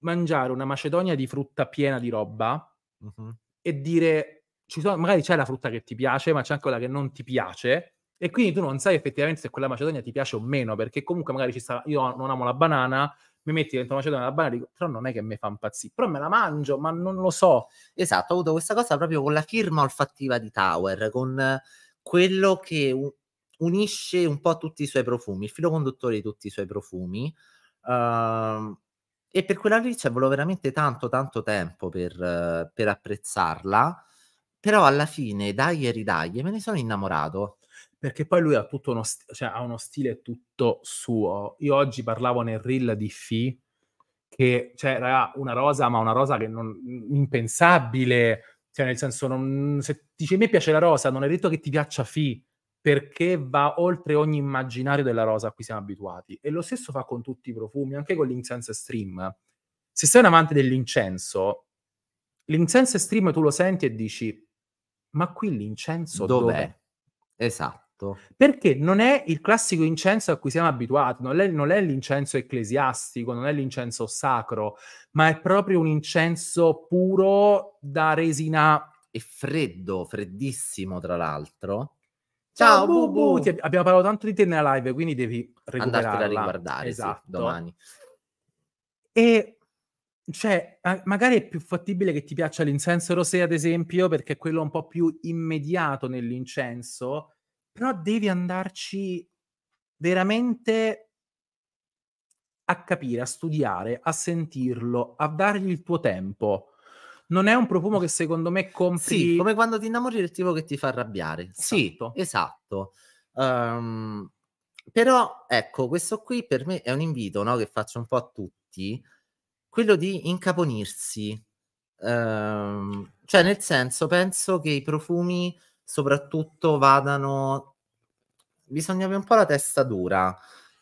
mangiare una macedonia di frutta piena di roba uh-huh. e dire, sono, magari c'è la frutta che ti piace, ma c'è anche quella che non ti piace, e quindi tu non sai effettivamente se quella macedonia ti piace o meno, perché comunque magari ci sta, io non amo la banana, mi metti dentro una macedonia la banana dico, però non è che mi fa impazzire, però me la mangio, ma non lo so. Esatto, ho avuto questa cosa proprio con la firma olfattiva di Tower, con quello che unisce un po' tutti i suoi profumi, il filo conduttore di tutti i suoi profumi. Uh, e per quella lì cioè, volevo veramente tanto tanto tempo per, eh, per apprezzarla però alla fine dai e ridagli me ne sono innamorato perché poi lui ha tutto uno, st- cioè, ha uno stile tutto suo io oggi parlavo nel reel di Fi che cioè raga, una rosa ma una rosa che non impensabile cioè nel senso non, se dice a me piace la rosa non è detto che ti piaccia Fi perché va oltre ogni immaginario della rosa a cui siamo abituati. E lo stesso fa con tutti i profumi, anche con l'incenso stream. Se sei un amante dell'incenso, l'incenso stream tu lo senti e dici, ma qui l'incenso dov'è? dov'è? Esatto. Perché non è il classico incenso a cui siamo abituati, non è, non è, l'incenso ecclesiastico, non è l'incenso sacro, ma è proprio un incenso puro da resina. E freddo, freddissimo tra l'altro. Ciao, Bubu! abbiamo parlato tanto di te nella live, quindi devi recuperarla. Andartela a riguardare, esatto. Sì, domani. E cioè, magari è più fattibile che ti piaccia l'incenso rosé, ad esempio, perché è quello un po' più immediato nell'incenso, però devi andarci veramente a capire, a studiare, a sentirlo, a dargli il tuo tempo non è un profumo che secondo me compri... Sì, come quando ti innamori del tipo che ti fa arrabbiare. Sì. Esatto. esatto. Um, però, ecco, questo qui per me è un invito no, che faccio un po' a tutti, quello di incaponirsi. Um, cioè, nel senso, penso che i profumi soprattutto vadano... Bisogna avere un po' la testa dura.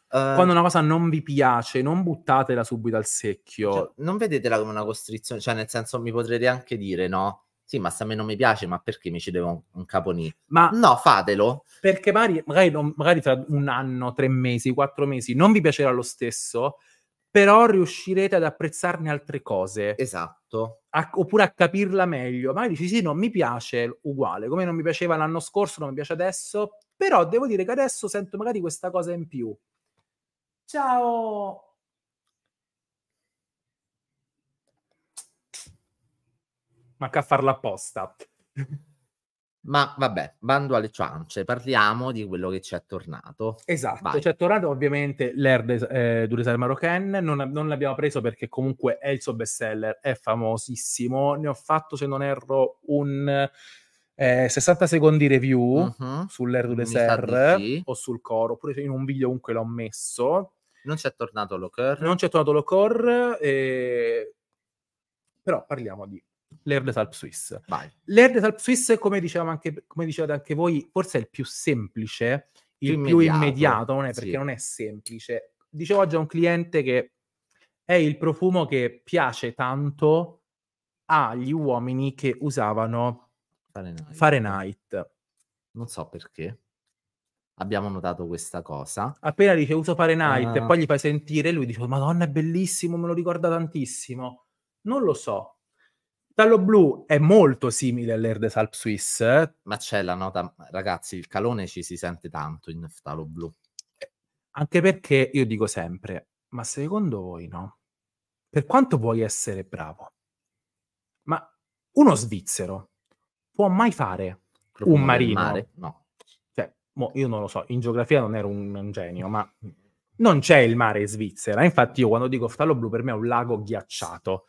Eh, Quando una cosa non vi piace, non buttatela subito al secchio. Cioè, non vedetela come una costrizione, cioè nel senso mi potrete anche dire, no? Sì, ma se a me non mi piace, ma perché mi ci devo un, un caponì? Ma no, fatelo. Perché magari, magari, non, magari tra un anno, tre mesi, quattro mesi, non vi piacerà lo stesso, però riuscirete ad apprezzarne altre cose. Esatto. A, oppure a capirla meglio. Magari dici sì, non mi piace uguale, come non mi piaceva l'anno scorso, non mi piace adesso, però devo dire che adesso sento magari questa cosa in più. Ciao! Manca a farla apposta. Ma vabbè, bando alle ciance, parliamo di quello che ci è tornato. Esatto, Vai. ci è tornato ovviamente l'Erd eh, Duresal Marocan, non, non, l'abbiamo preso perché comunque è il suo best seller, è famosissimo, ne ho fatto se non erro un eh, 60 secondi review uh-huh. Mhm. sull'Erd Duresal sì. o sul coro, oppure in un video comunque l'ho messo, non c'è tornato Locor. Non c'è tornato Locor, e... però parliamo di l'Air des Alpes Suisse. Vai. L'Air des Alpes Suisse, come, anche, come dicevate anche voi, forse è il più semplice, il immediato. più immediato, non è perché sì. non è semplice. Dicevo oggi a un cliente che è il profumo che piace tanto agli uomini che usavano Fahrenheit. Fahrenheit. Non so perché abbiamo notato questa cosa. Appena dice uso Fahrenheit uh... e eh. poi gli fai sentire, lui dice oh, Madonna è bellissimo, me lo ricorda tantissimo. Non lo so. Tallo blu è molto simile all'Erde Salp Suisse. Eh. Ma c'è la nota, ragazzi, il calone ci si sente tanto in Tallo blu. Anche perché io dico sempre, ma secondo voi no? Per quanto vuoi essere bravo, ma uno svizzero può mai fare Profumo un marino? No Boh, io non lo so, in geografia non ero un, un, genio, ma non c'è il mare in Svizzera. Infatti, io quando dico Ftallo Blu, per me è un lago ghiacciato.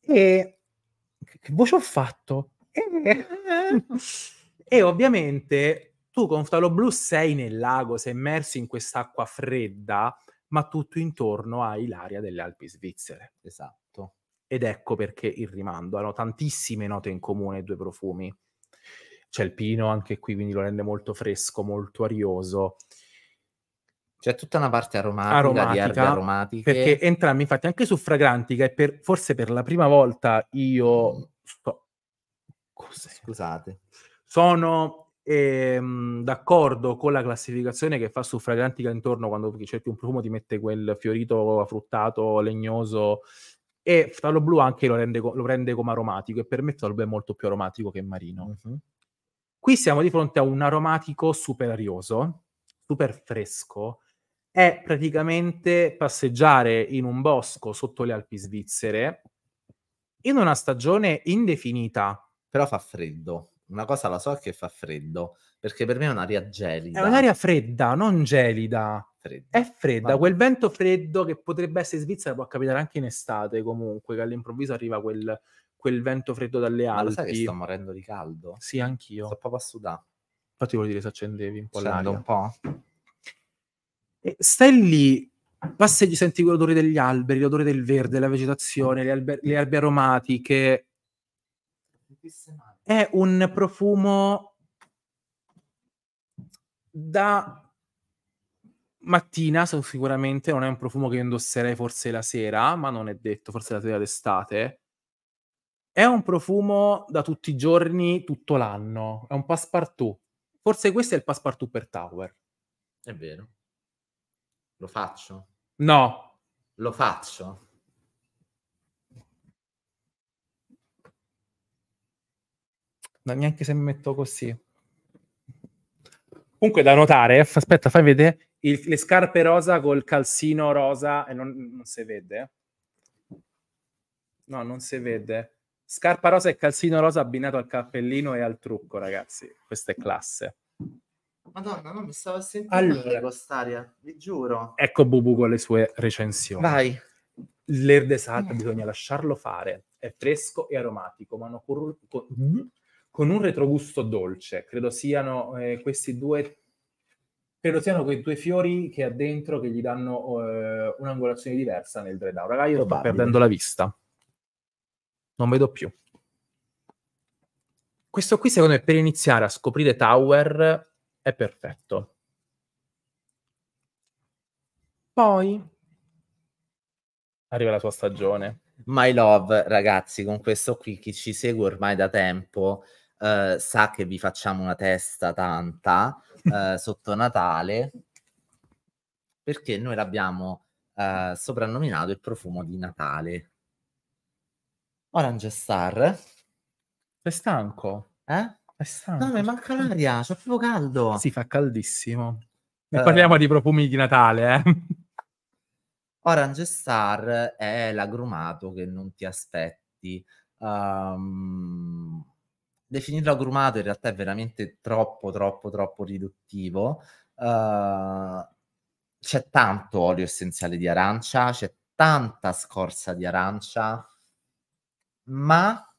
E che voce ho fatto? E, ovviamente tu con Ftallo Blu sei nel lago, sei immerso in quest'acqua fredda, ma tutto intorno hai l'aria delle Alpi svizzere. Esatto. Ed ecco perché il rimando. Hanno tantissime note in comune i due profumi c'è il pino anche qui, quindi lo rende molto fresco, molto arioso. C'è tutta una parte aromatica, aromatica di erbe aromatiche. Perché entrambi, infatti, anche su Fragrantica, e per, forse per la prima volta io... Mm. Sto... Cos'è? Scusate. Sono ehm, d'accordo con la classificazione che fa su Fragrantica intorno quando cerchi un profumo ti mette quel fiorito affruttato, legnoso e Ftallo Blu anche lo rende, lo rende, come aromatico e per me Ftallo Blu è molto più aromatico che Marino. Mm-hmm Qui siamo di fronte a un aromatico super arioso, super fresco, è praticamente passeggiare in un bosco sotto le Alpi svizzere in una stagione indefinita. Però fa freddo. Una cosa la so è che fa freddo, perché per me è un'aria gelida. È un'aria fredda, non gelida. Fredda. È fredda, Ma... quel vento freddo che potrebbe essere in Svizzera può capitare anche in estate comunque, che all'improvviso arriva quel, quel vento freddo dalle Alpi. Ma lo sai che sto morendo di caldo? Sì, anch'io. Sto proprio a sudare. Infatti volevo dire se accendevi un po' Accendo un po'. stai lì, passeggi, senti l'odore degli alberi, l'odore del verde, la vegetazione, le, alber- le erbe aromatiche. È un profumo da mattina sicuramente non è un profumo che indosserei forse la sera, ma non è detto, forse la sera d'estate. È un profumo da tutti i giorni, tutto l'anno. È un passepartout. Forse questo è il passepartout per Tower. È vero. Lo faccio? No. Lo faccio? Non neanche se mi metto così. Comunque da notare, aspetta, fai vedere, il, le scarpe rosa col calzino rosa e non, non si vede. No, non si vede. Scarpa rosa e calzino rosa abbinato al cappellino e al trucco, ragazzi. Questa è classe. Madonna, non mi stavo sentendo allora, quest'aria, vi giuro. Ecco Bubu con le sue recensioni. Vai. L'erdesat mm. bisogna lasciarlo fare. È fresco e aromatico, ma mm, con, un retrogusto dolce. Credo siano eh, questi due credo siano quei due fiori che ha dentro che gli danno eh, un'angolazione diversa nel Ragazzi, Io Probabile. sto perdendo la vista non vedo più. Questo qui, secondo me, per iniziare a scoprire Tower è perfetto. Poi arriva la sua stagione. My Love, ragazzi, con questo qui chi ci segue ormai da tempo eh, sa che vi facciamo una testa tanta eh, sotto Natale perché noi l'abbiamo eh, soprannominato il profumo di Natale. Orange Star. Sei stanco? Eh? È stanco. No, mi manca l'aria, c'è proprio caldo. Si fa caldissimo. Ne eh. parliamo di profumi di Natale, eh? Orange Star è l'agrumato che non ti aspetti. Um, definirlo agrumato in realtà è veramente troppo, troppo, troppo riduttivo. Uh, c'è tanto olio essenziale di arancia, c'è tanta scorza di arancia, ma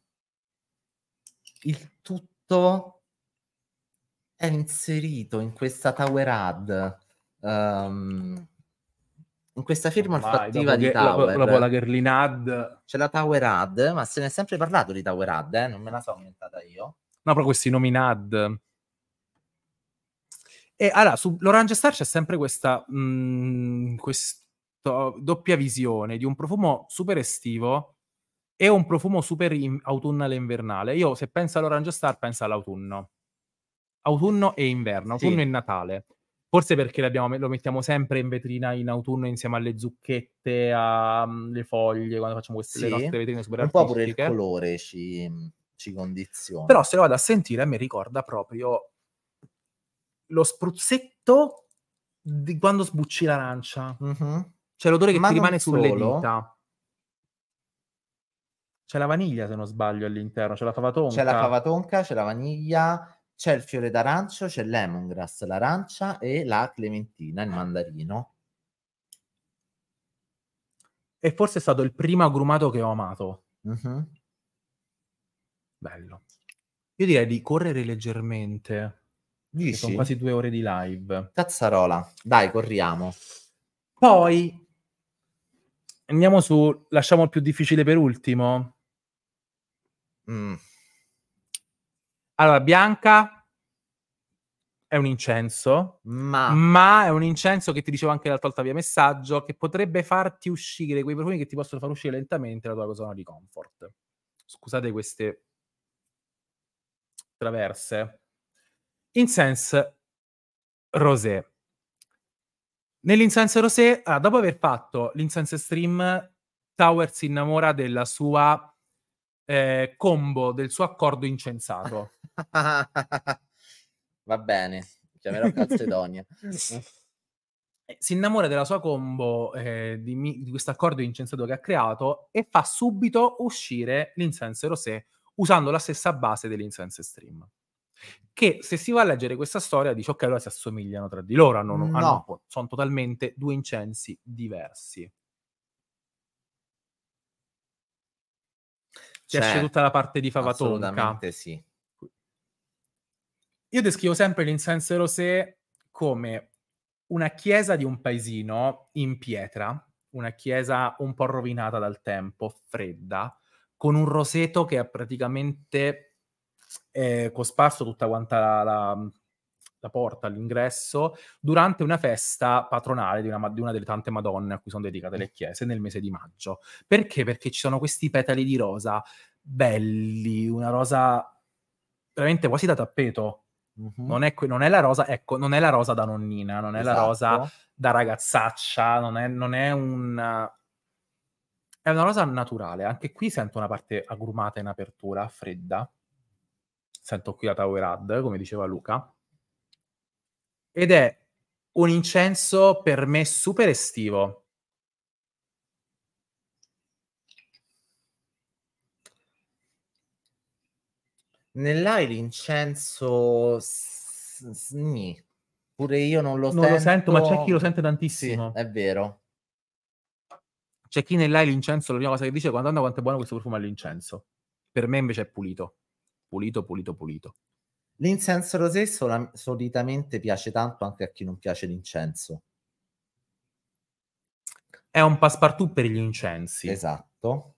il tutto è inserito in questa Tower Ad. Um, in questa firma olfattiva di Tower. Dopo la, la Gerlin Ad. C'è la Tower Ad, ma se ne è sempre parlato di Tower Ad, eh? non me la so inventata io. No, però questi nomi in Ad. E allora, su L'Orange Star c'è sempre questa mh, mm, doppia visione di un profumo super estivo è un profumo super in- autunnale e invernale. Io se penso all'Orange Star penso all'autunno. Autunno e inverno, autunno sì. e Natale. Forse perché lo mettiamo sempre in vetrina in autunno insieme alle zucchette, alle mm, foglie, quando facciamo queste sì. nostre vetrine super Un po' pure il colore ci, mm, ci condiziona. Però se lo vado a sentire mi ricorda proprio lo spruzzetto di quando sbucci l'arancia. Mm-hmm. C'è cioè, l'odore che Ma ti rimane solo. sulle dita c'è la vaniglia, se non sbaglio, all'interno. C'è la fava tonca. C'è la fava tonka, c'è la vaniglia, c'è il fiore d'arancio, c'è lemongrass, l'arancia e la clementina, il mandarino. E forse è stato il primo agrumato che ho amato. Mm-hmm. Bello. Io direi di correre leggermente. Dici? Sono quasi due ore di live. Cazzarola, dai, corriamo. Poi andiamo su, lasciamo il più difficile per ultimo. Mm. Allora, bianca è un incenso, ma... ma... è un incenso che ti dicevo anche l'altra volta via messaggio, che potrebbe farti uscire quei profumi che ti possono far uscire lentamente la tua zona di comfort. Scusate queste traverse. Incense rosé. Nell'incense rosé, ah, dopo aver fatto l'incense stream, Tower si innamora della sua eh, combo del suo accordo incensato. Va bene, chiamerò Calcedonia. Eh, si innamora della sua combo eh, di, di questo accordo incensato che ha creato e fa subito uscire l'incense rosé usando la stessa base dell'incense stream. Che se si va a leggere questa storia dice ok, allora si assomigliano tra di loro, hanno, no. hanno, sono totalmente due incensi diversi. c'è, esce cioè, tutta la parte di Favatonca. Assolutamente sì. Io descrivo sempre l'incense rosé come una chiesa di un paesino in pietra, una chiesa un po' rovinata dal tempo, fredda, con un roseto che è praticamente eh, cosparso tutta quanta la, la la porta all'ingresso durante una festa patronale di una, di una, delle tante madonne a cui sono dedicate le chiese nel mese di maggio. Perché? Perché ci sono questi petali di rosa belli, una rosa veramente quasi da tappeto. Mm-hmm. Non, è, non, è, la rosa, ecco, non è la rosa da nonnina, non è esatto. la rosa da ragazzaccia, non è, non è un è una rosa naturale. Anche qui sento una parte agrumata in apertura, fredda. Sento qui la Towerad, come diceva Luca ed è un incenso per me super estivo. Nell'hai l'incenso sni. Pure io non lo non sento. Non lo sento, ma c'è chi lo sente tantissimo. Sì, è vero. C'è chi nell'hai l'incenso, la prima cosa che dice, guarda quanto è buono questo profumo all'incenso. Per me invece è pulito. Pulito, pulito, pulito. L'incenso rosé sol- solitamente piace tanto anche a chi non piace l'incenso. È un passepartout per gli incensi. Esatto.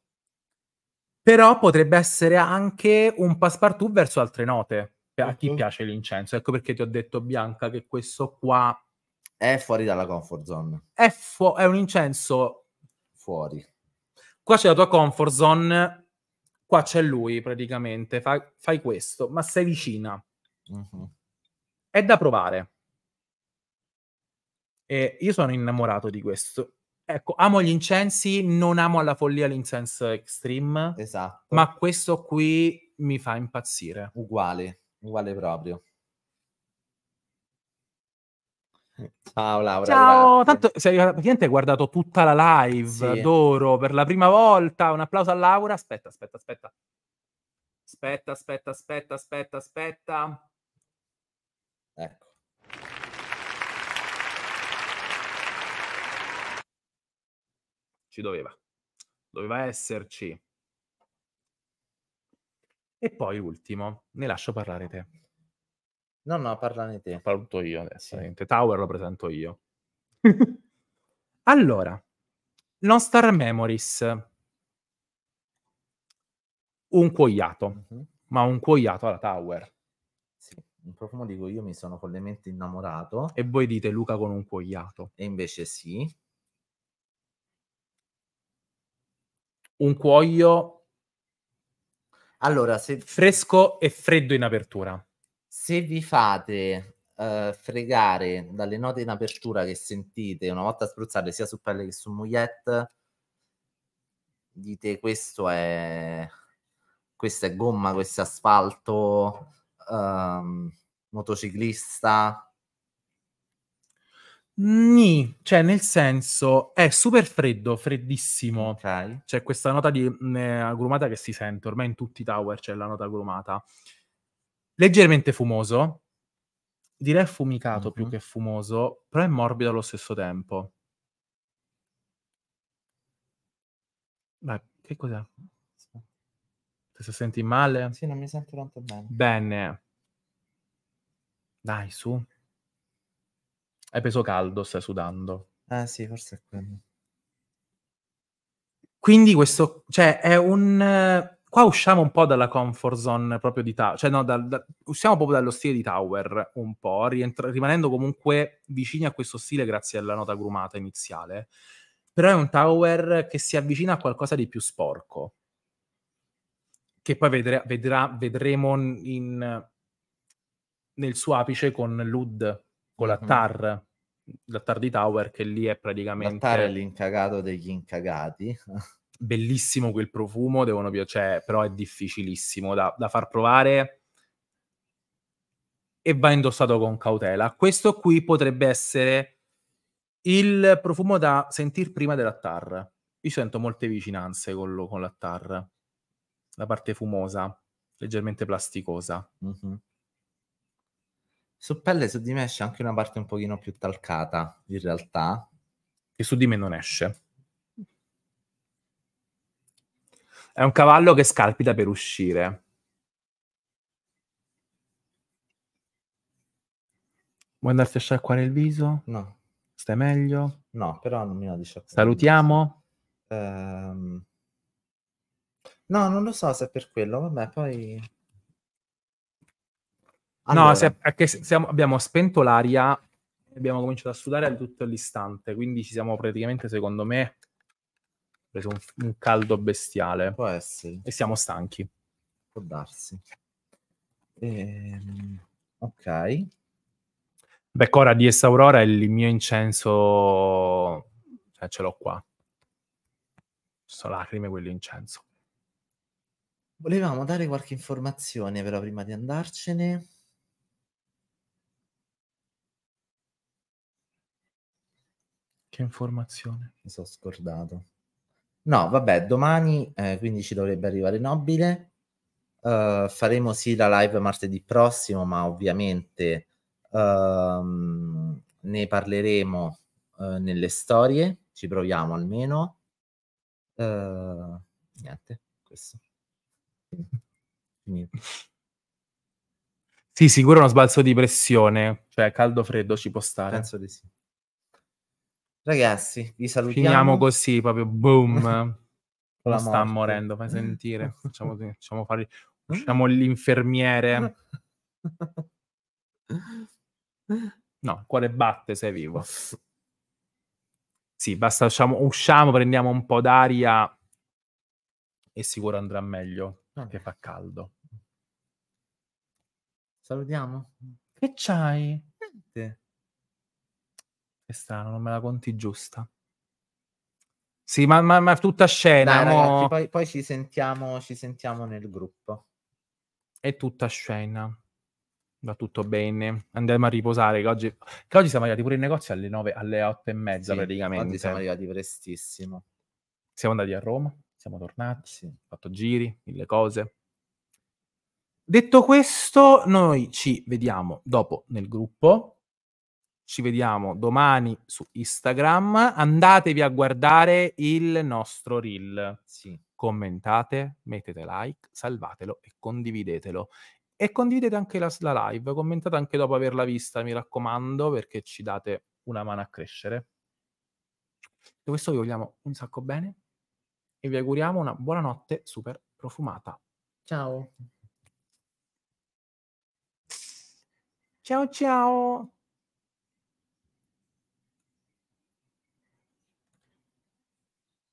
Però potrebbe essere anche un passepartout verso altre note, a chi uh-huh. piace l'incenso. Ecco perché ti ho detto, Bianca, che questo qua... È fuori dalla comfort zone. È, fu- è un incenso... Fuori. Qua c'è la tua comfort zone qua c'è lui praticamente, fa, fai questo, ma sei vicina. Mm-hmm. È da provare. E io sono innamorato di questo. Ecco, amo gli incensi, non amo alla follia l'incense extreme. Esatto. Ma questo qui mi fa impazzire. Uguale, uguale proprio. Ciao Laura. Ciao, grazie. tanto sei hai guardato tutta la live sì. d'oro per la prima volta. Un applauso a Laura. Aspetta, aspetta, aspetta. Aspetta, aspetta, aspetta, aspetta, aspetta. Ecco. Ci doveva. Doveva esserci. E poi ultimo, ne lascio parlare te. No, no, parlane te. Parlo io adesso. Sì. Tower lo presento io. allora, non Star Memories. Un cuoiato, mm-hmm. ma un cuoiato alla Tower un profumo di cui io mi sono follemente innamorato. E voi dite Luca con un cuoiato. E invece sì. Un cuoio allora, se... fresco e freddo in apertura. Se vi fate uh, fregare dalle note in apertura che sentite una volta spruzzate sia su pelle che su mugliette, dite questo è... questo è gomma, questo è asfalto, um, motociclista? Ni, cioè nel senso è super freddo, freddissimo. Okay. C'è questa nota di mh, mm, eh, agrumata che si sente, ormai in tutti i tower c'è la nota agrumata. Leggermente fumoso, direi affumicato uh-huh. più mhm. che fumoso, però è morbido allo stesso tempo. Beh, che cos'è? Ti se senti male? Sì, non mi sento tanto bene. Bene. Dai, su. Hai preso caldo, stai sudando. Ah, sì, forse è quello. Quindi questo, cioè, è un... Qua usciamo un po' dalla comfort zone proprio di Tower, cioè no, dal, da, usciamo proprio dallo stile di Tower un po', rientra- rimanendo comunque vicini a questo stile grazie alla nota grumata iniziale, però è un Tower che si avvicina a qualcosa di più sporco che poi vedrà, vedrà, vedremo in, nel suo apice con l'UD, con la TAR, mm. la TAR di Tower, che lì è praticamente... La è l'incagato degli incagati. Bellissimo quel profumo, devono piacere, cioè, però è difficilissimo da, da far provare e va indossato con cautela. Questo qui potrebbe essere il profumo da sentire prima della TAR. Io sento molte vicinanze con, lo, con la TAR la parte fumosa, leggermente plasticosa. Mm-hmm. Su pelle su di me esce anche una parte un pochino più talcata, in realtà. E su di me non esce. È un cavallo che scalpita per uscire. Vuoi andarti a sciacquare il viso? No. Stai meglio? No, però non mi ho disciacquato. Salutiamo. Ehm... No, non lo so se è per quello, vabbè, poi... Allora. No, se, perché siamo, abbiamo spento l'aria e abbiamo cominciato a sudare al tutto all'istante, quindi ci siamo praticamente, secondo me, preso un, un caldo bestiale. Può essere. E siamo stanchi. Può darsi. Ehm, ok. Cora di Essa Aurora è il mio incenso, cioè ce l'ho qua. Sono lacrime quell'incenso. Volevamo dare qualche informazione però prima di andarcene. Che informazione? Mi sono scordato. No, vabbè, domani eh, quindi ci dovrebbe arrivare Nobile. Uh, faremo sì la live martedì prossimo, ma ovviamente uh, ne parleremo uh, nelle storie. Ci proviamo almeno. Eh, niente, questo. Sì, sicuro uno sbalzo di pressione, cioè caldo-freddo ci può stare. Penso di sì. Ragazzi, vi salutiamo. Finiamo così, proprio boom. La sta morendo, fai mm. sentire. facciamo, facciamo fare... Usciamo mm. l'infermiere. No, il cuore batte, sei vivo. Sì, basta, usciamo, usciamo prendiamo un po' d'aria e sicuro andrà meglio che fa caldo. Salutiamo. Che c'hai? Niente. strano, non me la conti giusta. Sì, ma, ma, ma tutta scena. Dai, ragazzi, poi, poi ci, sentiamo, ci sentiamo nel gruppo. È tutta scena va tutto bene, andiamo a riposare. Che oggi, che oggi siamo arrivati pure in negozio alle 9, alle 8 e mezza sì, praticamente. Oggi siamo arrivati prestissimo. Siamo andati a Roma siamo tornati, sì, fatto giri, mille cose. Detto questo, noi ci vediamo dopo nel gruppo, ci vediamo domani su Instagram, andatevi a guardare il nostro reel. Sì. Commentate, mettete like, salvatelo e condividetelo e condividete anche la, la, live, commentate anche dopo averla vista, mi raccomando, perché ci date una mano a crescere. E questo vi vogliamo un sacco bene e vi auguriamo una buonanotte super profumata. Ciao. Ciao ciao.